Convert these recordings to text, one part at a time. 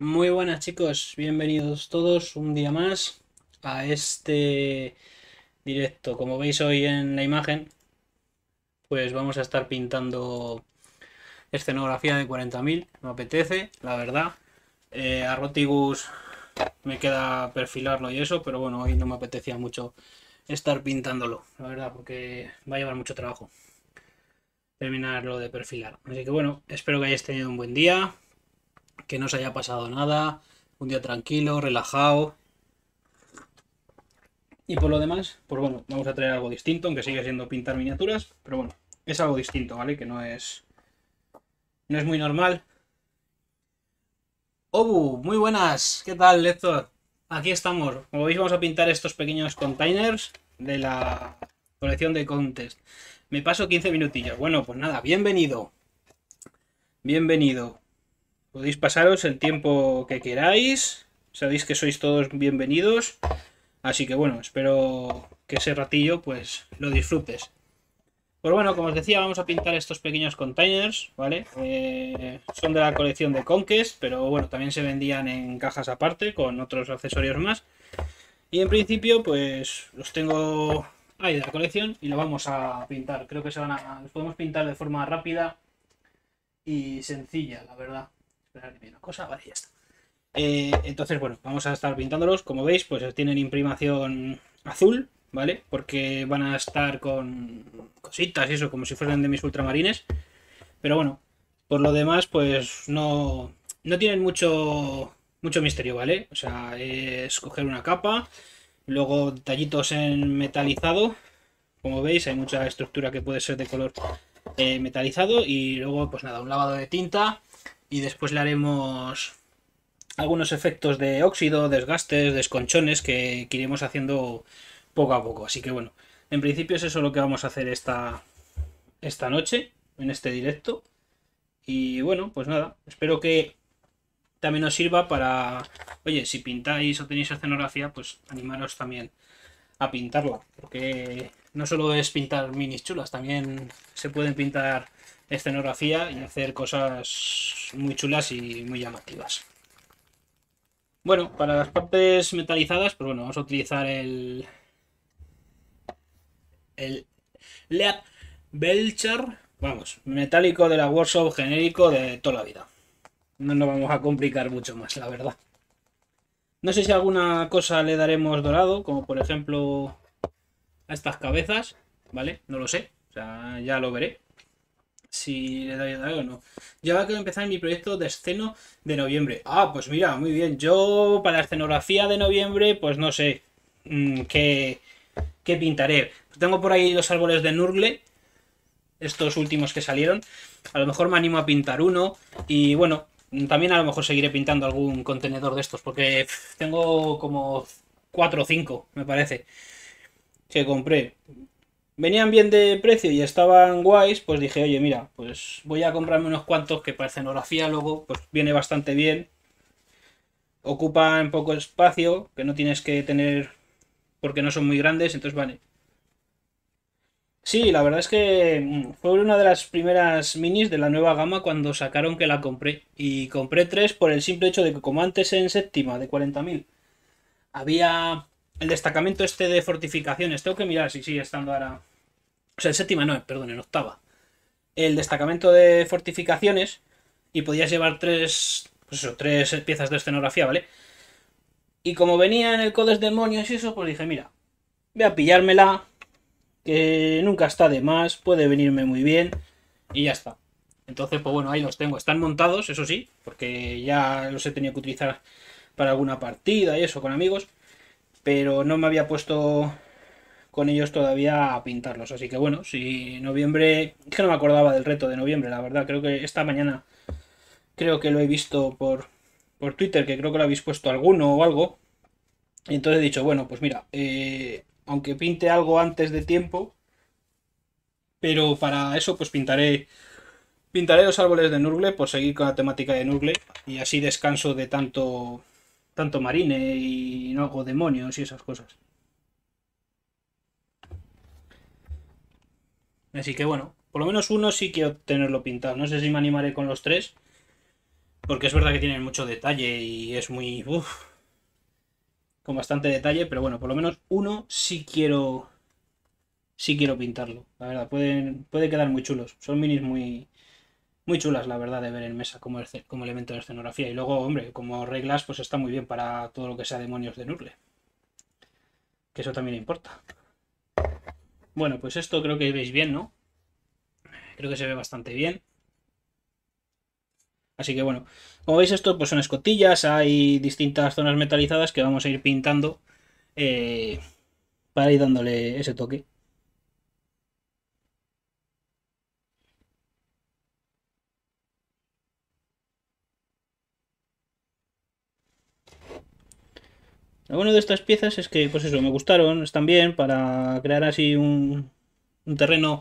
Muy buenas chicos, bienvenidos todos un día más a este directo. Como veis hoy en la imagen, pues vamos a estar pintando escenografía de 40.000, me apetece, la verdad. Eh, a Rotigus me queda perfilarlo y eso, pero bueno, hoy no me apetecía mucho estar pintándolo, la verdad, porque va a llevar mucho trabajo terminarlo de perfilar. Así que bueno, espero que hayáis tenido un buen día, que no os haya pasado nada, un día tranquilo, relajado. Y por lo demás, pues bueno, vamos a traer algo distinto, aunque sigue siendo pintar miniaturas, pero bueno, es algo distinto, ¿vale? Que no es. No es muy normal. Obu, muy buenas, ¿qué tal, Lector? Aquí estamos. Como veis, vamos a pintar estos pequeños containers de la colección de contest. Me paso 15 minutillos. Bueno, pues nada, bienvenido. Bienvenido. Podéis pasaros el tiempo que queráis. Sabéis que sois todos bienvenidos. Así que bueno, espero que ese ratillo pues lo disfrutes. Pues bueno, como os decía, vamos a pintar estos pequeños containers, ¿vale? Eh, son de la colección de Conquest, pero bueno, también se vendían en cajas aparte con otros accesorios más. Y en principio, pues los tengo ahí de la colección y lo vamos a pintar. Creo que se van a, los podemos pintar de forma rápida y sencilla, la verdad. Eh, entonces, bueno, vamos a estar pintándolos. Como veis, pues tienen imprimación azul, ¿vale? Porque van a estar con cositas y eso, como si fueran de mis ultramarines. Pero bueno, por lo demás, pues no, no tienen mucho, mucho misterio, ¿vale? O sea, es coger una capa, luego tallitos en metalizado. Como veis, hay mucha estructura que puede ser de color eh, metalizado y luego, pues nada, un lavado de tinta y después le haremos algunos efectos de óxido, desgastes, desconchones que, iremos haciendo poco a poco. Así que bueno, en principio es eso lo que vamos a hacer esta, esta noche, en este directo. Y bueno, pues nada, espero que también os sirva para, oye, si pintáis o tenéis escenografía, pues animaros también a pintarla. Porque no solo es pintar minis chulas, también se pueden pintar escenografía y hacer cosas muy chulas y muy llamativas. Bueno, para las partes metalizadas, pues bueno, vamos a utilizar el... El... Leap Belcher, vamos, metálico de la Workshop genérico de toda la vida. No nos vamos a complicar mucho más, la verdad. No sé si alguna cosa le daremos dorado, como por ejemplo a estas cabezas, ¿vale? No lo sé, ya lo veré si le doy a o no. Yo acabo de empezar mi proyecto de esceno de noviembre. Ah, pues mira, muy bien. Yo para la escenografía de noviembre, pues no sé mm, qué, qué pintaré. Tengo por ahí los árboles de Nurgle, estos últimos que salieron. A lo mejor me animo a pintar uno y bueno, también a lo mejor seguiré pintando algún contenedor de estos porque tengo como 4 o 5, me parece, que compré venían bien de precio y estaban guays, pues dije, oye, mira, pues voy a comprarme unos cuantos que para escenografía luego, pues viene bastante bien. Ocupan poco espacio, que no tienes que tener porque no son muy grandes, entonces vale. Sí, la verdad es que mm, fue una de las primeras minis de la nueva gama cuando sacaron que la compré. Y compré tres por el simple hecho de que como antes en séptima de 40.000 había el destacamento este de fortificaciones, tengo que mirar si sigue estando ahora o sea, en séptima no, perdón, en octava. El destacamento de fortificaciones y podías llevar tres, pues eso, tres piezas de escenografía, ¿vale? Y como venía en el Codes Demonios y eso, pues dije, mira, voy a pillármela, que nunca está de más, puede venirme muy bien, y ya está. Entonces, pues bueno, ahí los tengo. Están montados, eso sí, porque ya los he tenido que utilizar para alguna partida y eso con amigos, pero no me había puesto con ellos todavía a pintarlos. Así que bueno, si noviembre, es que no me acordaba del reto de noviembre, la verdad, creo que esta mañana creo que lo he visto por, por Twitter, que creo que lo habéis puesto alguno o algo. Y entonces he dicho, bueno, pues mira, eh, aunque pinte algo antes de tiempo, pero para eso pues pintaré pintaré los árboles de Nurgle por seguir con la temática de Nurgle y así descanso de tanto tanto marine y no hago demonios y esas cosas. Así que bueno, por lo menos uno sí quiero tenerlo pintado. No sé si me animaré con los tres. Porque es verdad que tienen mucho detalle y es muy... con bastante detalle, pero bueno, por lo menos uno sí quiero... Sí quiero pintarlo, la verdad. Pueden, puede quedar muy chulos. Son minis muy, muy chulas, la verdad, de ver en mesa como, como elemento de escenografía. Y luego, hombre, como reglas, pues está muy bien para todo lo que sea demonios de Nurle Que eso también importa. Bueno, pues esto creo que veis bien, ¿no? Creo que se ve bastante bien. Así que bueno, como veis esto pues son escotillas, hay distintas zonas metalizadas que vamos a ir pintando eh, para ir dándole ese toque. Lo bueno de estas piezas es que, pues eso, me gustaron, están bien para crear así un, terreno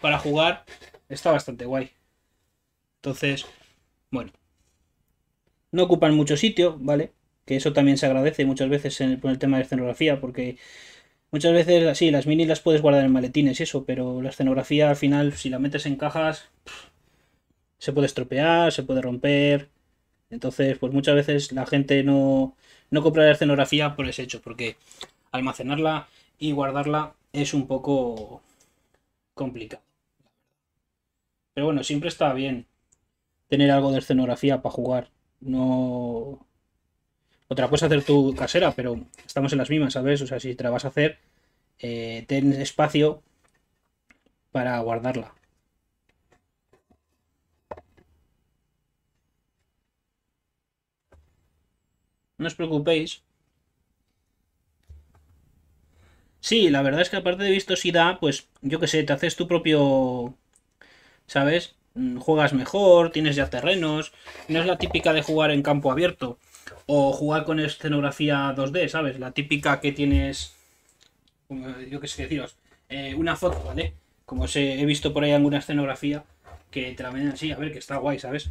para jugar. Está bastante guay. Entonces, bueno. No ocupan mucho sitio, ¿vale? Que eso también se agradece muchas veces en el, por el tema de escenografía, porque muchas veces, así las mini las puedes guardar en maletines y eso, pero la escenografía al final, si la metes en cajas, se puede estropear, se puede romper, entonces, pues muchas veces la gente no, compra la escenografía por ese hecho, porque almacenarla y guardarla es un poco complicado. Pero bueno, siempre está bien tener algo de escenografía para jugar. No. Otra cosa hacer tu casera, pero estamos en las mismas, ¿sabes? O sea, si te la vas a hacer, eh, ten espacio para guardarla. No os preocupéis. Sí, la verdad es que aparte de vistosidad, pues yo que sé, te haces tu propio... ¿Sabes? Mm, juegas mejor, tienes ya terrenos. No es la típica de jugar en campo abierto. O jugar con escenografía 2D, ¿sabes? La típica que tienes... Yo qué sé deciros. Eh, una foto, ¿vale? Como os he visto por ahí alguna escenografía que te la venden así. A ver, que está guay, ¿sabes?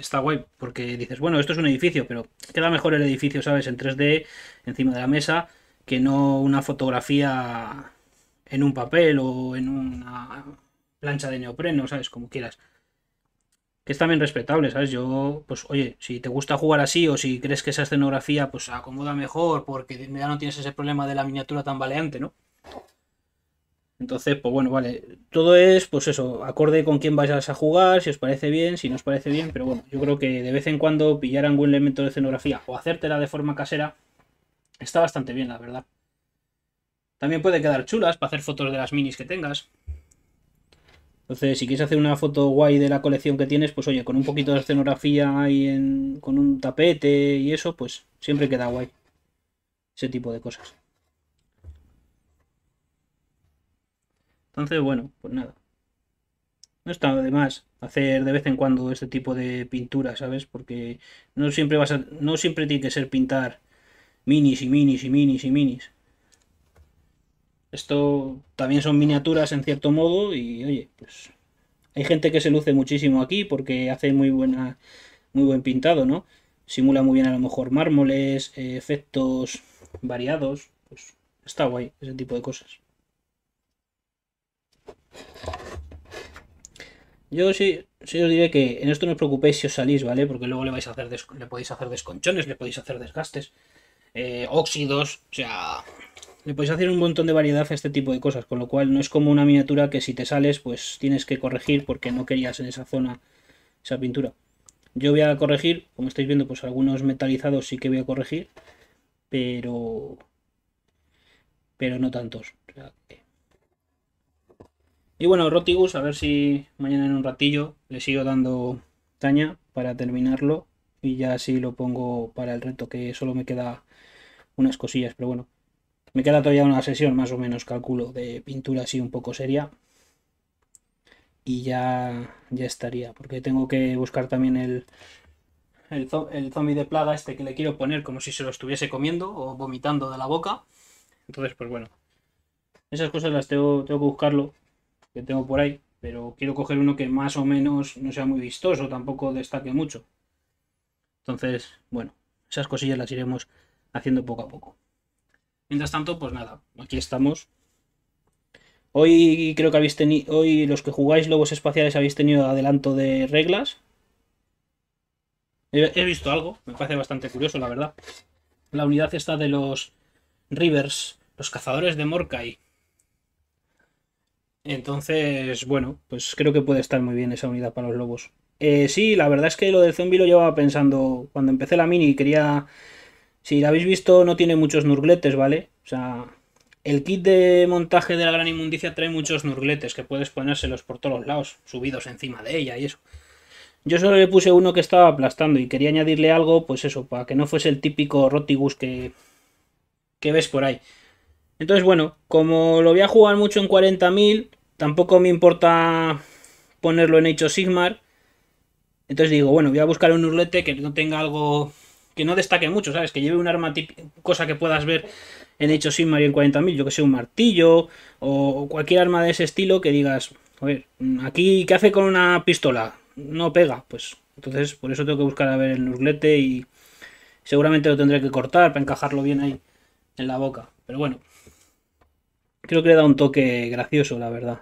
está guay, porque dices, bueno, esto es un edificio, pero queda mejor el edificio, ¿sabes? En 3D, encima de la mesa, que no una fotografía en un papel o en una plancha de neopreno, ¿sabes? Como quieras. Que es también respetable, ¿sabes? Yo, pues, oye, si te gusta jugar así o si crees que esa escenografía, pues, acomoda mejor porque ya no tienes ese problema de la miniatura tan baleante, ¿no? Entonces, pues bueno, vale. Todo es, pues eso, acorde con quién vayas a jugar, si os parece bien, si no os parece bien, pero bueno, yo creo que de vez en cuando pillar algún elemento de escenografía o hacértela de forma casera está bastante bien, la verdad. También puede quedar chulas para hacer fotos de las minis que tengas. Entonces, si quieres hacer una foto guay de la colección que tienes, pues oye, con un poquito de escenografía ahí en, con un tapete y eso, pues siempre queda guay. Ese tipo de cosas. Entonces, bueno, pues nada. No está de más hacer de vez en cuando este tipo de pintura, ¿sabes? Porque no siempre vas no siempre tiene que ser pintar minis y minis y minis y minis. Esto también son miniaturas en cierto modo y oye, pues hay gente que se luce muchísimo aquí porque hace muy buena muy buen pintado, ¿no? Simula muy bien a lo mejor mármoles, eh, efectos variados, pues está guay ese tipo de cosas. Yo sí, sí, os diré que en esto no os preocupéis si os salís, ¿vale? Porque luego le vais a hacer le podéis hacer desconchones, le podéis hacer desgastes, eh, óxidos, o sea, le podéis hacer un montón de variedad a este tipo de cosas, con lo cual no es como una miniatura que si te sales, pues tienes que corregir porque no querías en esa zona esa pintura. Yo voy a corregir, como estáis viendo, pues algunos metalizados sí que voy a corregir, pero pero no tantos. O sea, que y bueno, Rotigus, a ver si mañana en un ratillo le sigo dando taña para terminarlo. Y ya así lo pongo para el reto, que solo me queda unas cosillas, pero bueno. Me queda todavía una sesión más o menos, calculo, de pintura así un poco seria. Y ya, ya estaría, porque tengo que buscar también el, el, zombie de plaga este que le quiero poner como si se lo estuviese comiendo o vomitando de la boca. Entonces, pues bueno, esas cosas las tengo, tengo que buscarlo que tengo por ahí, pero quiero coger uno que más o menos no sea muy vistoso, tampoco destaque mucho. Entonces, bueno, esas cosillas las iremos haciendo poco a poco. Mientras tanto, pues nada, aquí estamos. Hoy creo que habéis tenido, hoy los que jugáis Lobos Espaciales habéis tenido adelanto de reglas. He, visto algo, me parece bastante curioso, la verdad. La unidad está de los Rivers, los cazadores de Morkai. Entonces, bueno, pues creo que puede estar muy bien esa unidad para los lobos. Eh, sí, la verdad es que lo del zombie lo llevaba pensando cuando empecé la mini y quería... Si la habéis visto, no tiene muchos nurgletes, ¿vale? O sea, el kit de montaje de la gran inmundicia trae muchos nurgletes que puedes ponérselos por todos los lados, subidos encima de ella y eso. Yo solo le puse uno que estaba aplastando y quería añadirle algo, pues eso, para que no fuese el típico rotigus que, que ves por ahí. Entonces, bueno, como lo voy a jugar mucho en 40.000, tampoco me importa ponerlo en Hecho Sigmar. Entonces digo, bueno, voy a buscar un urlete que no tenga algo que no destaque mucho, ¿sabes? Que lleve un arma cosa que puedas ver en Hecho Sigmar y en 40.000, yo que sé, un martillo o cualquier arma de ese estilo que digas, a ver, aquí, ¿qué hace con una pistola? No pega, pues. Entonces, por eso tengo que buscar a ver el urlete y seguramente lo tendré que cortar para encajarlo bien ahí en la boca. Pero bueno, Creo que le da un toque gracioso, la verdad.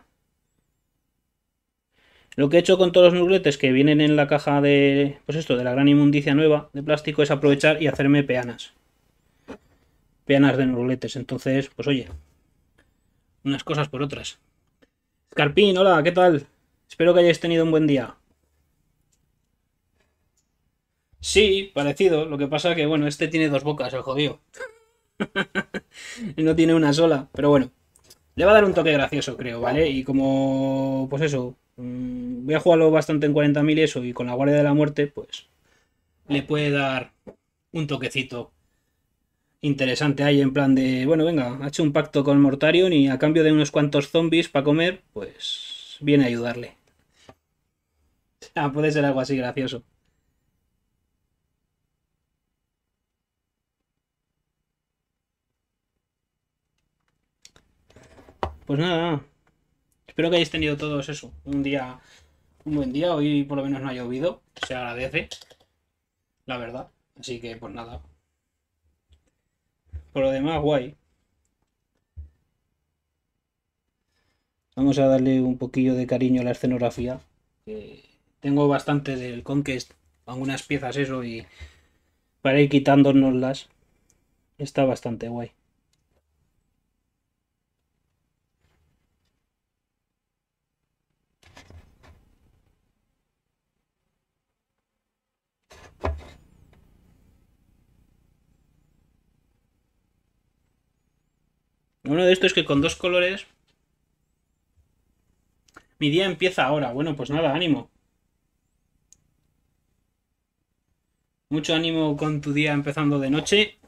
Lo que he hecho con todos los nubletes que vienen en la caja de, pues esto, de la gran inmundicia nueva de plástico es aprovechar y hacerme peanas. Peanas de nubletes. Entonces, pues oye, unas cosas por otras. Carpín, hola, ¿qué tal? Espero que hayáis tenido un buen día. Sí, parecido. Lo que pasa que, bueno, este tiene dos bocas, el jodido. no tiene una sola, pero bueno. Le va a dar un toque gracioso, creo, ¿vale? Y como, pues eso, mm, voy a jugarlo bastante en 40.000 y eso, y con la Guardia de la Muerte, pues le puede dar un toquecito interesante ahí en plan de, bueno, venga, ha hecho un pacto con Mortarion y a cambio de unos cuantos zombies para comer, pues viene a ayudarle. Ah, puede ser algo así gracioso. Pues nada, espero que hayáis tenido todos eso. Un día, un buen día. Hoy por lo menos no ha llovido. Se agradece. La verdad. Así que pues nada. Por lo demás, guay. Vamos a darle un poquillo de cariño a la escenografía. tengo bastante del Conquest. Algunas piezas eso y para ir quitándonoslas. Está bastante guay. Uno de estos es que con dos colores... Mi día empieza ahora. Bueno, pues nada, ánimo. Mucho ánimo con tu día empezando de noche.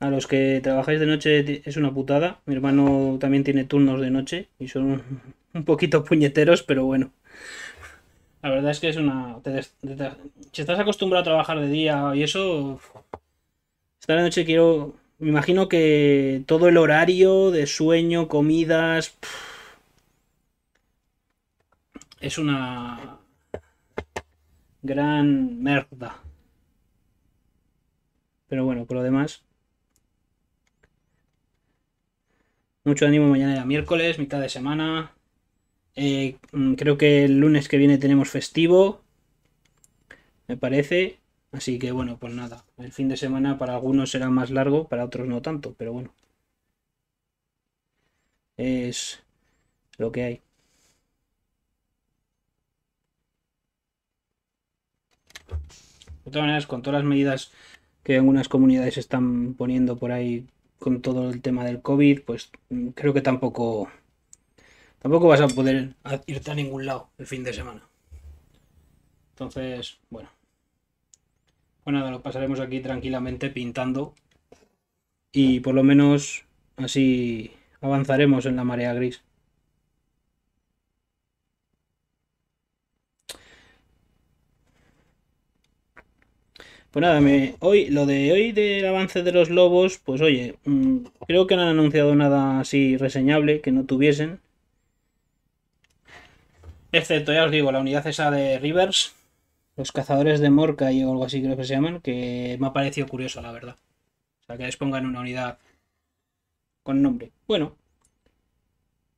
A los que trabajáis de noche es una putada. Mi hermano también tiene turnos de noche y son un poquito puñeteros, pero bueno. La verdad es que es una... si estás acostumbrado a trabajar de día y eso, esta noche quiero. Me imagino que todo el horario de sueño, comidas. es una. Gran merda. Pero bueno, por lo demás. Mucho ánimo mañana miércoles, mitad de semana. Eh, mm, creo que el lunes que viene tenemos festivo. Me parece. Así que bueno, pues nada, el fin de semana para algunos será más largo, para otros no tanto, pero bueno. Es lo que hay. De todas maneras, con todas las medidas que algunas comunidades están poniendo por ahí con todo el tema del COVID, pues mm, creo que tampoco tampoco vas a poder irte a ningún lado el fin de semana. Entonces, bueno. Bueno, nada, lo pasaremos aquí tranquilamente pintando. Y por lo menos así avanzaremos en la marea gris. Pues nada, hoy, lo de hoy del avance de los lobos, pues oye, mm, creo que no han anunciado nada así reseñable que no tuviesen. Excepto, ya os digo, la unidad esa de Rivers, los cazadores de Morca y algo así creo que se llaman, que me ha parecido curioso, la verdad. O sea, que les pongan una unidad con nombre. Bueno,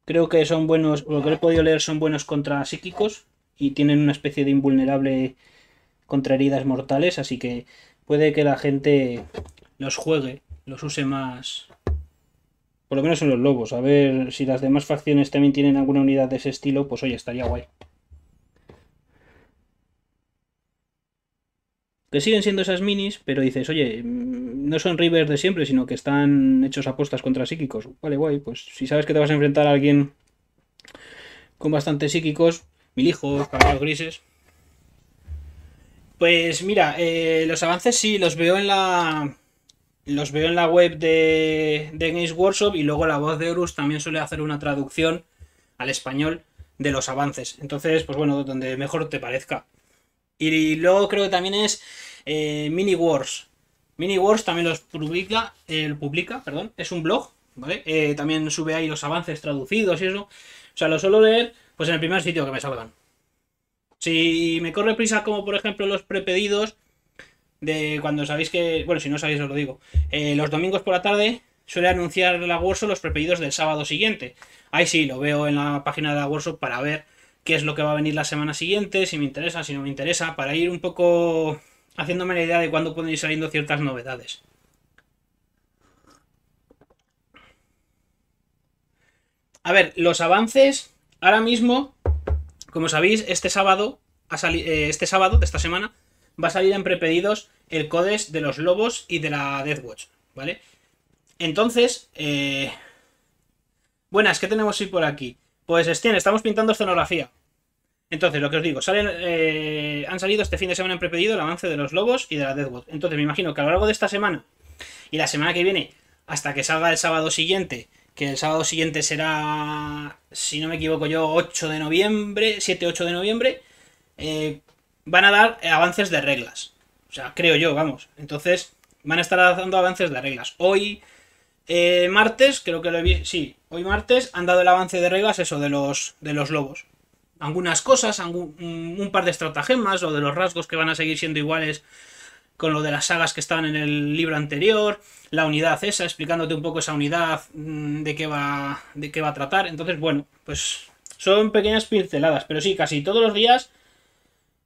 creo que son buenos, lo que he podido leer son buenos contra psíquicos y tienen una especie de invulnerable contra heridas mortales, así que puede que la gente los juegue, los use más. Por lo menos en los lobos, a ver si las demás facciones también tienen alguna unidad de ese estilo, pues oye, estaría guay. que siguen siendo esas minis, pero dices, oye, mm, no son rivers de siempre, sino que están hechos apuestas contra psíquicos. Vale, guay, pues si sabes que te vas a enfrentar a alguien con bastantes psíquicos, mil hijos, caballos grises. Pues mira, eh, los avances sí, los veo en la. Los veo en la web de, Games Workshop y luego la voz de Horus también suele hacer una traducción al español de los avances. Entonces, pues bueno, donde mejor te parezca. Y luego creo que también es eh, Mini Wars. Mini Wars también los publica, eh, publica perdón, es un blog, ¿vale? Eh, también sube ahí los avances traducidos y eso. O sea, lo suelo leer pues en el primer sitio que me salgan. Si me corre prisa, como por ejemplo los prepedidos, de cuando sabéis que, bueno, si no sabéis os lo digo, los domingos por la tarde suele anunciar la Warsaw los prepedidos del sábado siguiente. Ahí sí, lo veo en la página de la Warsaw para ver qué es lo que va a venir la semana siguiente, si me interesa, si no me interesa, para ir un poco haciéndome la idea de cuándo pueden ir saliendo ciertas novedades. A ver, los avances, ahora mismo, como sabéis, este sábado, eh, este sábado de esta semana, va a salir en prepedidos el codes de los lobos y de la Deathwatch. ¿vale? Entonces, eh, buenas, ¿qué tenemos hoy por aquí? Pues Stian, estamos pintando escenografía. Entonces, lo que os digo, salen, eh, han salido este fin de semana en prepedido el avance de los lobos y de la Deadwood. Entonces, me imagino que a lo largo de esta semana y la semana que viene, hasta que salga el sábado siguiente, que el sábado siguiente será, si no me equivoco yo, 8 de noviembre, 7-8 de noviembre, eh, van a dar avances de reglas. O sea, creo yo, vamos. Entonces, van a estar dando avances de reglas. Hoy, eh, martes, creo que lo he visto, sí, hoy martes, han dado el avance de reglas, eso, de los, de los lobos. Algunas cosas, mm, un par de estratagemas o de los rasgos que van a seguir siendo iguales con lo de las sagas que estaban en el libro anterior, la unidad esa, explicándote un poco esa unidad mm, de qué va, de qué va a tratar. Entonces, bueno, pues son pequeñas pinceladas, pero sí, casi todos los días,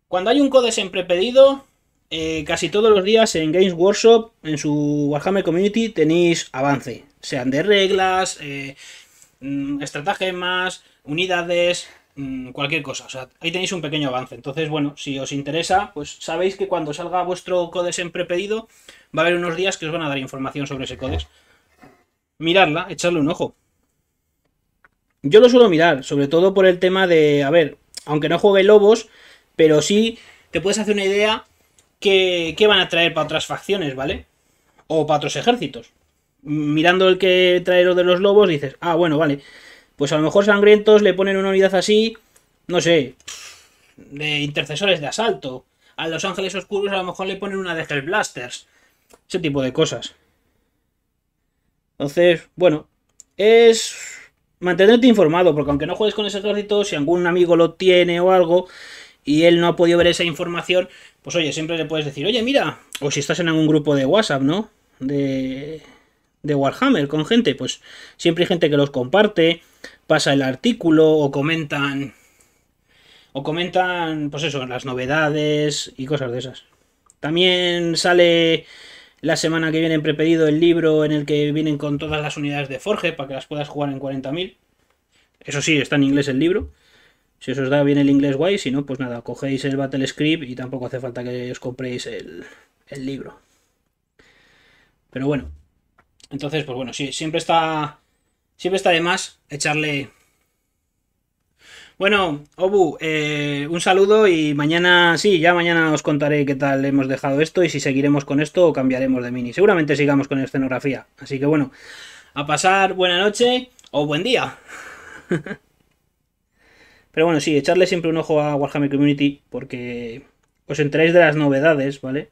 cuando hay un code siempre pedido, eh, casi todos los días en Games Workshop, en su Warhammer Community, tenéis avance sean de reglas, eh, mm, estratagemas, unidades, mm, cualquier cosa. ahí tenéis un pequeño avance. Entonces, bueno, si os interesa, pues sabéis que cuando salga vuestro CODES en prepedido, va a haber unos días que os van a dar información sobre ese CODES. Mirarla, echarle un ojo. Yo lo suelo mirar, sobre todo por el tema de, a ver, aunque no juegue lobos, pero sí te puedes hacer una idea qué van a traer para otras facciones, ¿vale? O para otros ejércitos mirando el que trae lo de los lobos, dices, ah, bueno, vale. Pues a lo mejor sangrientos le ponen una unidad así, no sé, de intercesores de asalto. A Los Ángeles Oscuros a lo mejor le ponen una de Hellblasters. Ese tipo de cosas. Entonces, bueno, es mantenerte informado, porque aunque no juegues con ese ejército, si algún amigo lo tiene o algo y él no ha podido ver esa información, pues oye, siempre le puedes decir, oye, mira, o si estás en algún grupo de WhatsApp, ¿no? De, de Warhammer con gente, pues siempre hay gente que los comparte, pasa el artículo o comentan o comentan pues eso, las novedades y cosas de esas. También sale la semana que viene en prepedido el libro en el que vienen con todas las unidades de Forge para que las puedas jugar en 40.000. Eso sí, está en inglés el libro. Si os da bien el inglés guay, si no, pues nada, cogéis el Battle Script y tampoco hace falta que os compréis el, el libro. Pero bueno, entonces, pues bueno, sí, siempre está. Siempre está de más echarle. Bueno, Obu, eh, un saludo y mañana, sí, ya mañana os contaré qué tal hemos dejado esto y si seguiremos con esto o cambiaremos de mini. Seguramente sigamos con escenografía. Así que bueno, a pasar buena noche o buen día. Pero bueno, sí, echarle siempre un ojo a Warhammer Community porque os enteráis de las novedades, ¿vale?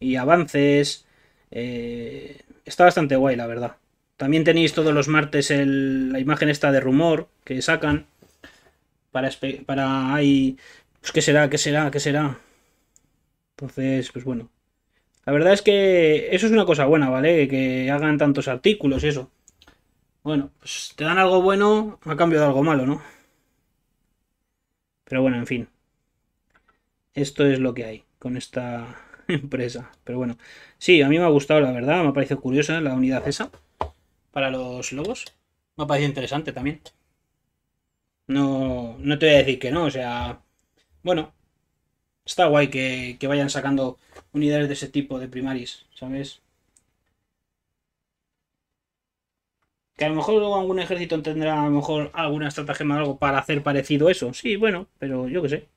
Y avances. Eh Está bastante guay, la verdad. También tenéis todos los martes la imagen esta de rumor que sacan. Para, para ahí. Pues qué será, qué será, qué será. Entonces, pues bueno. La verdad es que eso es una cosa buena, ¿vale? Que hagan tantos artículos y eso. Bueno, pues te dan algo bueno a cambio de algo malo, ¿no? Pero bueno, en fin. Esto es lo que hay con esta empresa. Pero bueno, sí, a mí me ha gustado, la verdad. Me ha parecido curiosa la unidad esa para los lobos. Me ha parecido interesante también. No, no te voy a decir que no, o sea, bueno, está guay que, que vayan sacando unidades de ese tipo de primaris, ¿sabes? Que a lo mejor luego algún ejército tendrá a lo mejor alguna estrategia o algo para hacer parecido eso. Sí, bueno, pero yo qué sé.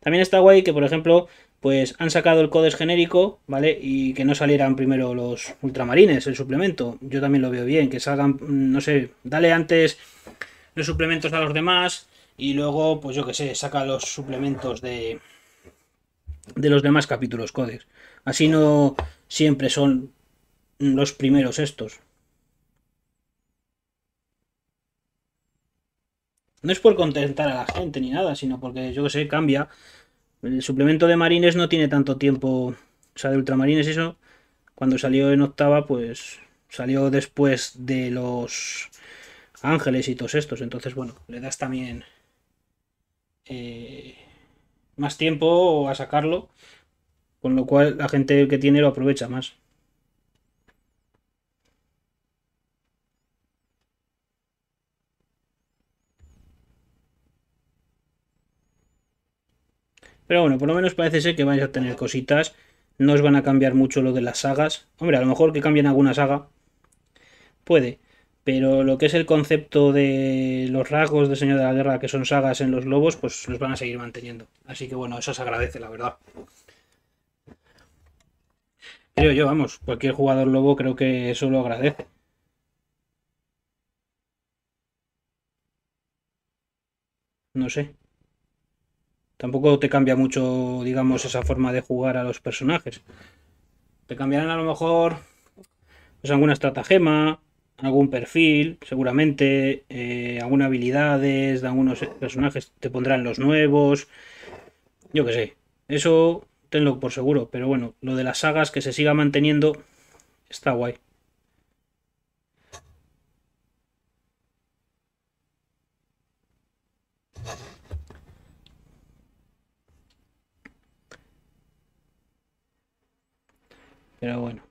También está guay que, por ejemplo, pues han sacado el codes genérico, ¿vale? Y que no salieran primero los ultramarines, el suplemento. Yo también lo veo bien, que salgan, mm, no sé, dale antes los suplementos a los demás y luego, pues yo que sé, saca los suplementos de, de los demás capítulos codes. Así no siempre son los primeros estos. No es por contentar a la gente ni nada, sino porque yo que sé, cambia el suplemento de Marines no tiene tanto tiempo. O sea, de Ultramarines eso. Cuando salió en octava, pues salió después de los Ángeles y todos estos. Entonces, bueno, le das también eh, más tiempo a sacarlo. Con lo cual la gente que tiene lo aprovecha más. Pero bueno, por lo menos parece ser que vais a tener cositas. No os van a cambiar mucho lo de las sagas. Hombre, a lo mejor que cambien alguna saga. Puede. Pero lo que es el concepto de los rasgos de Señor de la Guerra, que son sagas en los lobos, pues los van a seguir manteniendo. Así que bueno, eso se agradece, la verdad. Creo yo, vamos, cualquier jugador lobo creo que eso lo agradece. No sé. Tampoco te cambia mucho, digamos, esa forma de jugar a los personajes. Te cambiarán a lo mejor pues, alguna estratagema, algún perfil, seguramente, eh, algunas habilidades de algunos personajes, te pondrán los nuevos, yo qué sé. Eso tenlo por seguro, pero bueno, lo de las sagas que se siga manteniendo está guay. Pero bueno.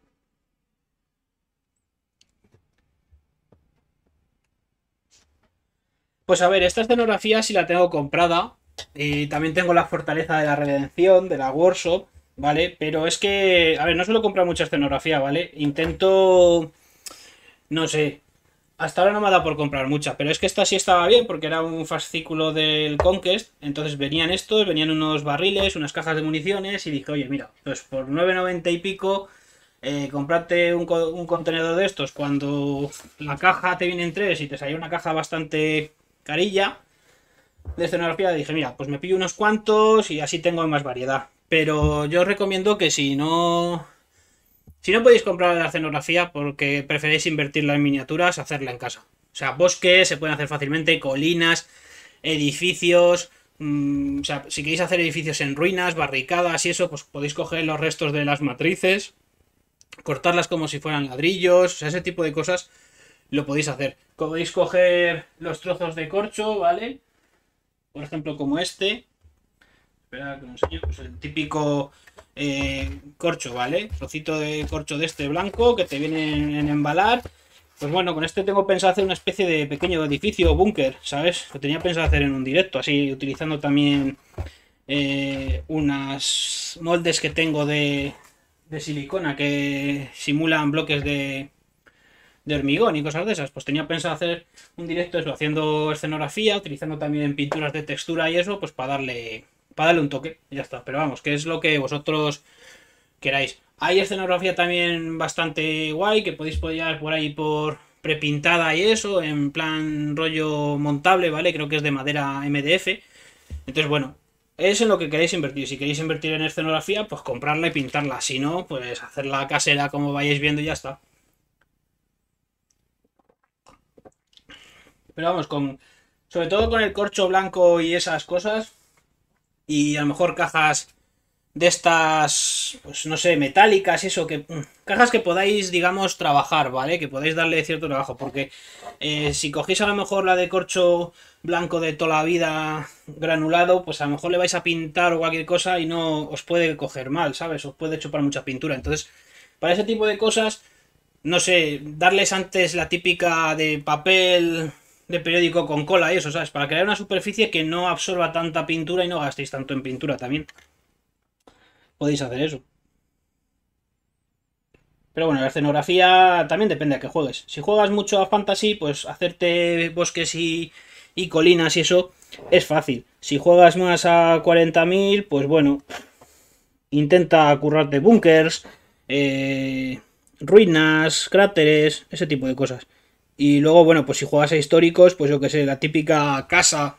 Pues a ver, esta escenografía sí la tengo comprada. Y eh, también tengo la fortaleza de la redención, de la workshop, ¿vale? Pero es que, a ver, no suelo comprar mucha escenografía, ¿vale? Intento... No sé. Hasta ahora no me ha dado por comprar mucha, pero es que esta sí estaba bien porque era un fascículo del Conquest. Entonces venían estos, venían unos barriles, unas cajas de municiones y dije, oye, mira, pues por 9.90 y pico eh, comprarte un, contenedor de estos cuando la caja te viene en tres y te salió una caja bastante carilla de escenografía, dije, mira, pues me pillo unos cuantos y así tengo más variedad. Pero yo os recomiendo que si no... Si no podéis comprar la escenografía porque preferéis invertirla en miniaturas, hacerla en casa. O sea, bosques se pueden hacer fácilmente, colinas, edificios, mm, o sea, si queréis hacer edificios en ruinas, barricadas y eso, pues podéis coger los restos de las matrices cortarlas como si fueran ladrillos, ese tipo de cosas lo podéis hacer. Podéis coger los trozos de corcho, ¿vale? Por ejemplo, como este. Espera que lo enseño. Pues el típico eh, corcho, ¿vale? Trocito de corcho de este blanco que te viene en embalar. Pues bueno, con este tengo pensado hacer una especie de pequeño edificio o búnker, ¿sabes? Lo tenía pensado hacer en un directo, así utilizando también eh, unas moldes que tengo de, de silicona que simulan bloques de, de hormigón y cosas de esas. Pues tenía pensado hacer un directo eso, haciendo escenografía, utilizando también pinturas de textura y eso, pues para darle, para darle un toque. ya está. Pero vamos, que es lo que vosotros queráis. Hay escenografía también bastante guay, que podéis apoyar por ahí por prepintada y eso, en plan rollo montable, ¿vale? Creo que es de madera MDF. Entonces, bueno, es en lo que queréis invertir. Si queréis invertir en escenografía, pues comprarla y pintarla. Si no, pues hacerla casera como vayáis viendo y ya está. Pero vamos, con sobre todo con el corcho blanco y esas cosas, y a lo mejor cajas de estas, pues no sé, metálicas, eso, que mm, cajas que podáis, digamos, trabajar, ¿vale? Que podáis darle cierto trabajo, porque eh, si cogéis a lo mejor la de corcho blanco de toda la vida granulado, pues a lo mejor le vais a pintar o cualquier cosa y no os puede coger mal, ¿sabes? Os puede chupar mucha pintura. Entonces, para ese tipo de cosas, no sé, darles antes la típica de papel de periódico con cola y eso, ¿sabes? Para crear una superficie que no absorba tanta pintura y no gastéis tanto en pintura también podéis hacer eso. Pero bueno, la escenografía también depende a qué juegues. Si juegas mucho a fantasy, pues hacerte bosques y, y colinas y eso es fácil. Si juegas más a 40.000, pues bueno, intenta currarte bunkers, eh, ruinas, cráteres, ese tipo de cosas. Y luego, bueno, pues si juegas a históricos, pues yo que sé, la típica casa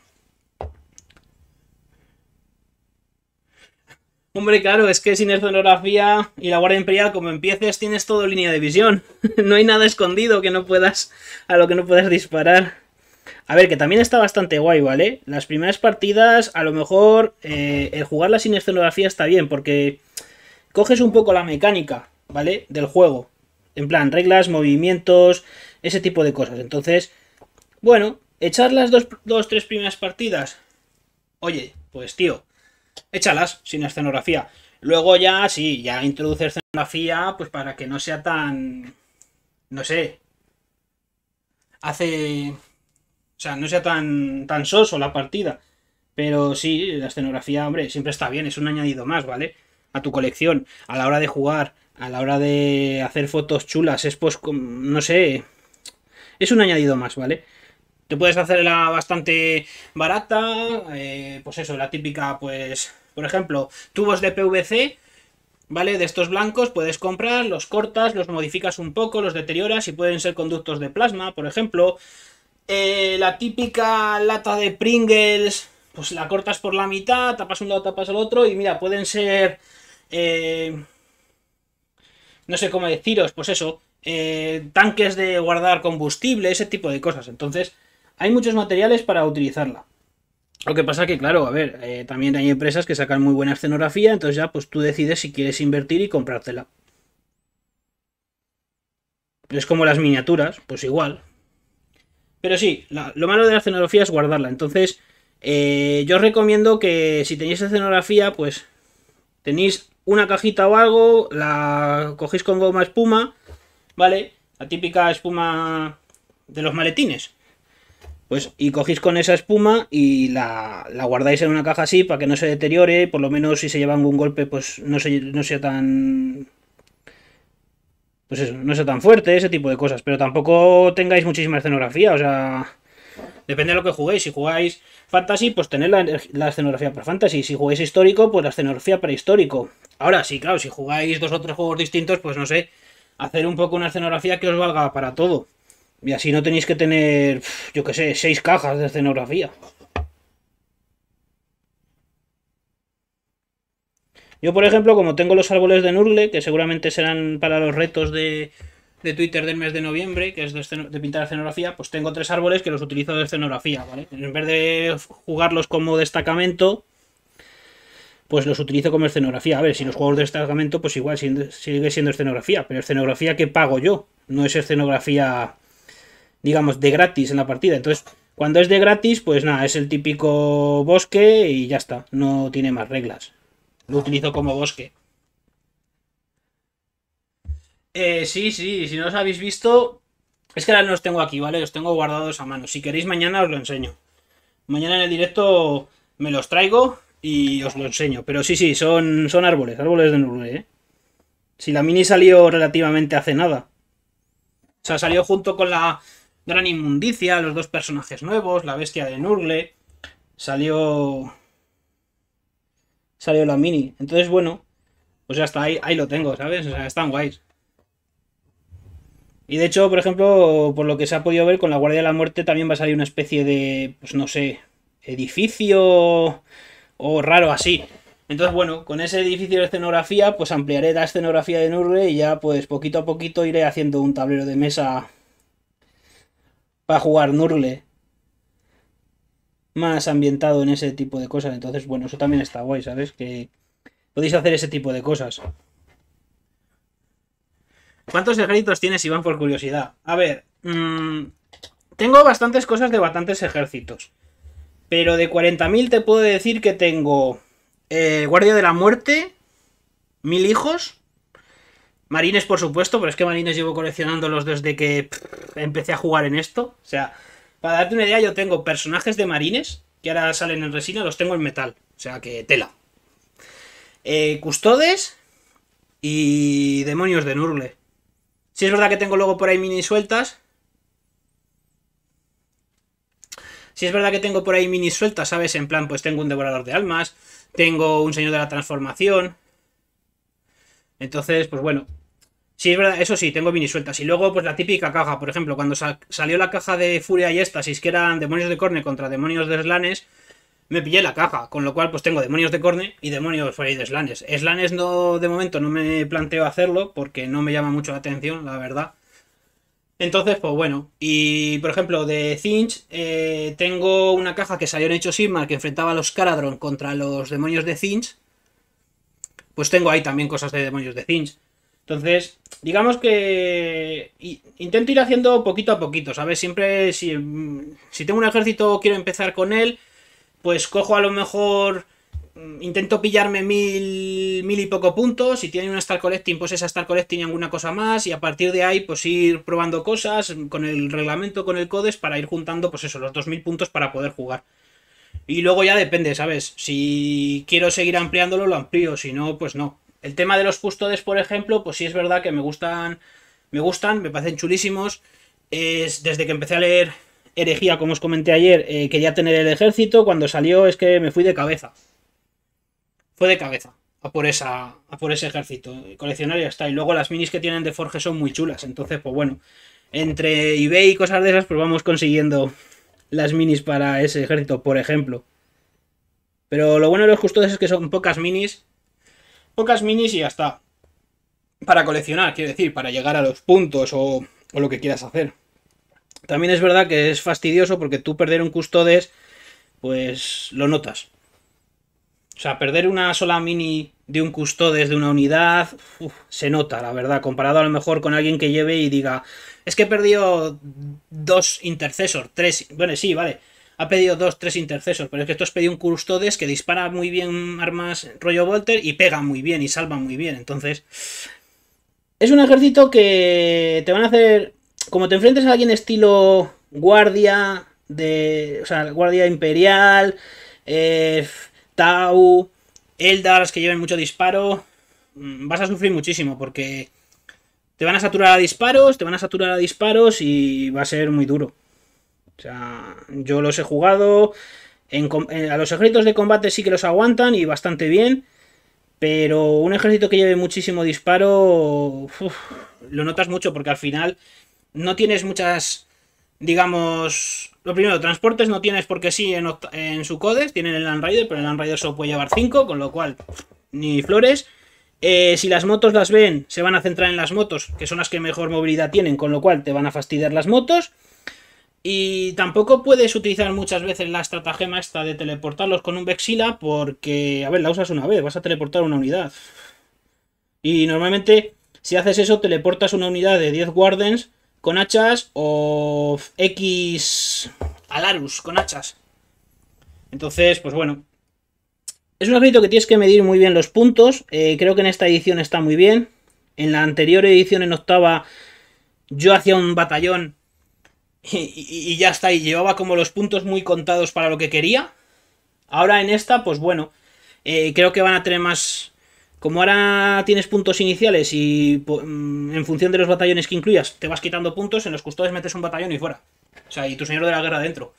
Hombre, claro, es que sin escenografía y la Guardia Imperial, como empieces, tienes todo línea de visión. no hay nada escondido que no puedas. a lo que no puedas disparar. A ver, que también está bastante guay, ¿vale? Las primeras partidas, a lo mejor eh, el jugarla sin escenografía está bien, porque coges un poco la mecánica, ¿vale? Del juego. En plan, reglas, movimientos, ese tipo de cosas. Entonces, bueno, echar las dos, dos tres primeras partidas. Oye, pues tío, échalas sin escenografía. Luego ya, sí, ya introduce escenografía, pues para que no sea tan. No sé. Hace. O sea, no sea tan, tan soso la partida. Pero sí, la escenografía, hombre, siempre está bien, es un añadido más, ¿vale? A tu colección, a la hora de jugar, a la hora de hacer fotos chulas, es pues, no sé, es un añadido más, ¿vale? Te puedes hacerla bastante barata, eh, pues eso, la típica, pues, por ejemplo, tubos de PVC, ¿vale? De estos blancos puedes comprar, los cortas, los modificas un poco, los deterioras y pueden ser conductos de plasma, por ejemplo. Eh, la típica lata de Pringles, pues la cortas por la mitad, tapas un lado, tapas el otro y mira, pueden ser... Eh, no sé cómo deciros, pues eso, tanques de guardar combustible, ese tipo de cosas. Entonces, hay muchos materiales para utilizarla. Lo que pasa que, claro, a ver, eh, también hay empresas que sacan muy buena escenografía, entonces ya pues tú decides si quieres invertir y comprártela. Es como las miniaturas, pues igual. Pero sí, lo malo de la escenografía es guardarla. Entonces, eh, yo os recomiendo que si tenéis escenografía, pues tenéis una cajita o algo, la cogís con goma espuma, ¿vale? La típica espuma de los maletines, pues, y cogís con esa espuma y la, guardáis en una caja así para que no se deteriore, por lo menos si se lleva algún golpe, pues no, no sea tan... Pues eso, no sea tan fuerte, ese tipo de cosas. Pero tampoco tengáis muchísima escenografía, o sea... Depende de lo que juguéis. Si jugáis fantasy, pues tener la, la, escenografía para fantasy. Si jugáis histórico, pues la escenografía para histórico. Ahora sí, claro, si jugáis dos o tres juegos distintos, pues no sé, hacer un poco una escenografía que os valga para todo. Y así no tenéis que tener, yo qué sé, seis cajas de escenografía. Yo, por ejemplo, como tengo los árboles de Nurgle, que seguramente serán para los retos de, de Twitter del mes de noviembre, que es de, pintar escenografía, pues tengo tres árboles que los utilizo de escenografía, ¿vale? En vez de jugarlos como destacamento, pues los utilizo como escenografía. A ver, si los juegos de destacamento, pues igual sigue siendo escenografía, pero escenografía que pago yo, no es escenografía digamos, de gratis en la partida. Entonces, cuando es de gratis, pues nada, es el típico bosque y ya está, no tiene más reglas. Lo utilizo como bosque. Eh, sí, sí, si no os habéis visto, es que ahora no los tengo aquí, ¿vale? Los tengo guardados a mano. Si queréis mañana os lo enseño. Mañana en el directo me los traigo y os lo enseño. Pero sí, sí, son, son árboles, árboles de nube, ¿eh? Si la mini salió relativamente hace nada. O sea, salió junto con la Gran Inmundicia, los dos personajes nuevos, la bestia de Nurgle, salió... salió la mini. Entonces, bueno, pues ya está, ahí, ahí lo tengo, ¿sabes? O sea, están guays. Y de hecho, por ejemplo, por lo que se ha podido ver, con la Guardia de la Muerte también va a salir una especie de, pues no sé, edificio o raro así. Entonces, bueno, con ese edificio de escenografía, pues ampliaré la escenografía de Nurgle y ya, pues poquito a poquito iré haciendo un tablero de mesa para jugar Nurle. Más ambientado en ese tipo de cosas. Entonces, bueno, eso también está guay, ¿sabes? Que podéis hacer ese tipo de cosas. ¿Cuántos ejércitos tienes, Iván, por curiosidad? A ver, mm, tengo bastantes cosas de bastantes ejércitos. Pero de 40.000 te puedo decir que tengo eh, Guardia de la Muerte, mil hijos, Marines, por supuesto, pero es que Marines llevo coleccionándolos desde que empecé a jugar en esto. O sea, para darte una idea, yo tengo personajes de Marines, que ahora salen en resina, los tengo en metal. O sea, que tela. Eh, custodes y demonios de Nurgle. Si es verdad que tengo luego por ahí mini sueltas. Si es verdad que tengo por ahí mini sueltas, ¿sabes? En plan, pues tengo un devorador de almas, tengo un señor de la transformación. Entonces, pues bueno, Sí, es verdad, eso sí, tengo mini sueltas. Y luego, pues la típica caja, por ejemplo, cuando salió la caja de Furia y Éstasis, que eran demonios de Corne contra demonios de Slanes, me pillé la caja, con lo cual pues tengo demonios de Corne y demonios fuera de Slanes. Slanes no, de momento no me planteo hacerlo porque no me llama mucho la atención, la verdad. Entonces, pues bueno, y por ejemplo de Zinch eh, tengo una caja que salió en Hecho Sigma que enfrentaba a los Caradron contra los demonios de Zinch. Pues tengo ahí también cosas de demonios de Zinch. Entonces, digamos que intento ir haciendo poquito a poquito, ¿sabes? Siempre mm, si, tengo un ejército quiero empezar con él, pues cojo a lo mejor mm, intento pillarme mil, mil y poco puntos. Si tiene una Star Collecting, pues esa Star Collecting y alguna cosa más. Y a partir de ahí, pues ir probando cosas con el reglamento, con el codes, para ir juntando, pues eso, los mil puntos para poder jugar. Y luego ya depende, ¿sabes? Si quiero seguir ampliándolo, lo amplío. Si no, pues no. El tema de los custodes, por ejemplo, pues sí es verdad que me gustan, me gustan, me parecen chulísimos. Es, desde que empecé a leer Herejía, como os comenté ayer, eh, quería tener el ejército. Cuando salió es que me fui de cabeza. Fue de cabeza a por, esa, por ese ejército. y ya está. Y luego las minis que tienen de Forge son muy chulas. Entonces, pues bueno, entre eBay y cosas de esas, pues vamos consiguiendo las minis para ese ejército, por ejemplo. Pero lo bueno de los custodes es que son pocas minis Pocas minis y ya está. Para coleccionar, quiero decir, para llegar a los puntos o, lo que quieras hacer. También es verdad que es fastidioso porque tú perder un custodes, pues lo notas. O sea, perder una sola mini de un custodes de una unidad, se nota, la verdad, comparado a lo mejor con alguien que lleve y diga, es que he perdido dos intercesor, tres, bueno, sí, vale, ha pedido dos, tres intercesos, pero es que esto es pedido un custodes que dispara muy bien armas rollo Volter y pega muy bien y salva muy bien. Entonces, es un ejército que te van a hacer. Como te enfrentes a alguien estilo guardia, de, o sea, guardia imperial, eh, tau, Tau, Eldars que lleven mucho disparo, mm, vas a sufrir muchísimo porque te van a saturar a disparos, te van a saturar a disparos y va a ser muy duro. O sea, yo los he jugado. Eh, a los ejércitos de combate sí que los aguantan y bastante bien. Pero un ejército que lleve muchísimo disparo. lo notas mucho porque al final no tienes muchas. Digamos. Lo primero, transportes no tienes porque sí en, su codes. Tienen el Land Rider, pero el Land Rider solo puede llevar 5, con lo cual ni flores. Eh, si las motos las ven, se van a centrar en las motos, que son las que mejor movilidad tienen, con lo cual te van a fastidiar las motos. Y tampoco puedes utilizar muchas veces la estratagema esta de teleportarlos con un Vexila porque, a ver, la usas una vez, vas a teleportar una unidad. Y normalmente, si haces eso, teleportas una unidad de 10 guardians con hachas o X Alarus con hachas. Entonces, pues bueno. Es un hábito que tienes que medir muy bien los puntos. Eh, creo que en esta edición está muy bien. En la anterior edición, en octava, yo hacía un batallón y, ya está, y llevaba como los puntos muy contados para lo que quería. Ahora en esta, pues bueno, eh, creo que van a tener más... Como ahora tienes puntos iniciales y mm, en función de los batallones que incluyas, te vas quitando puntos, en los custodes metes un batallón y fuera. O sea, y tu señor de la guerra dentro.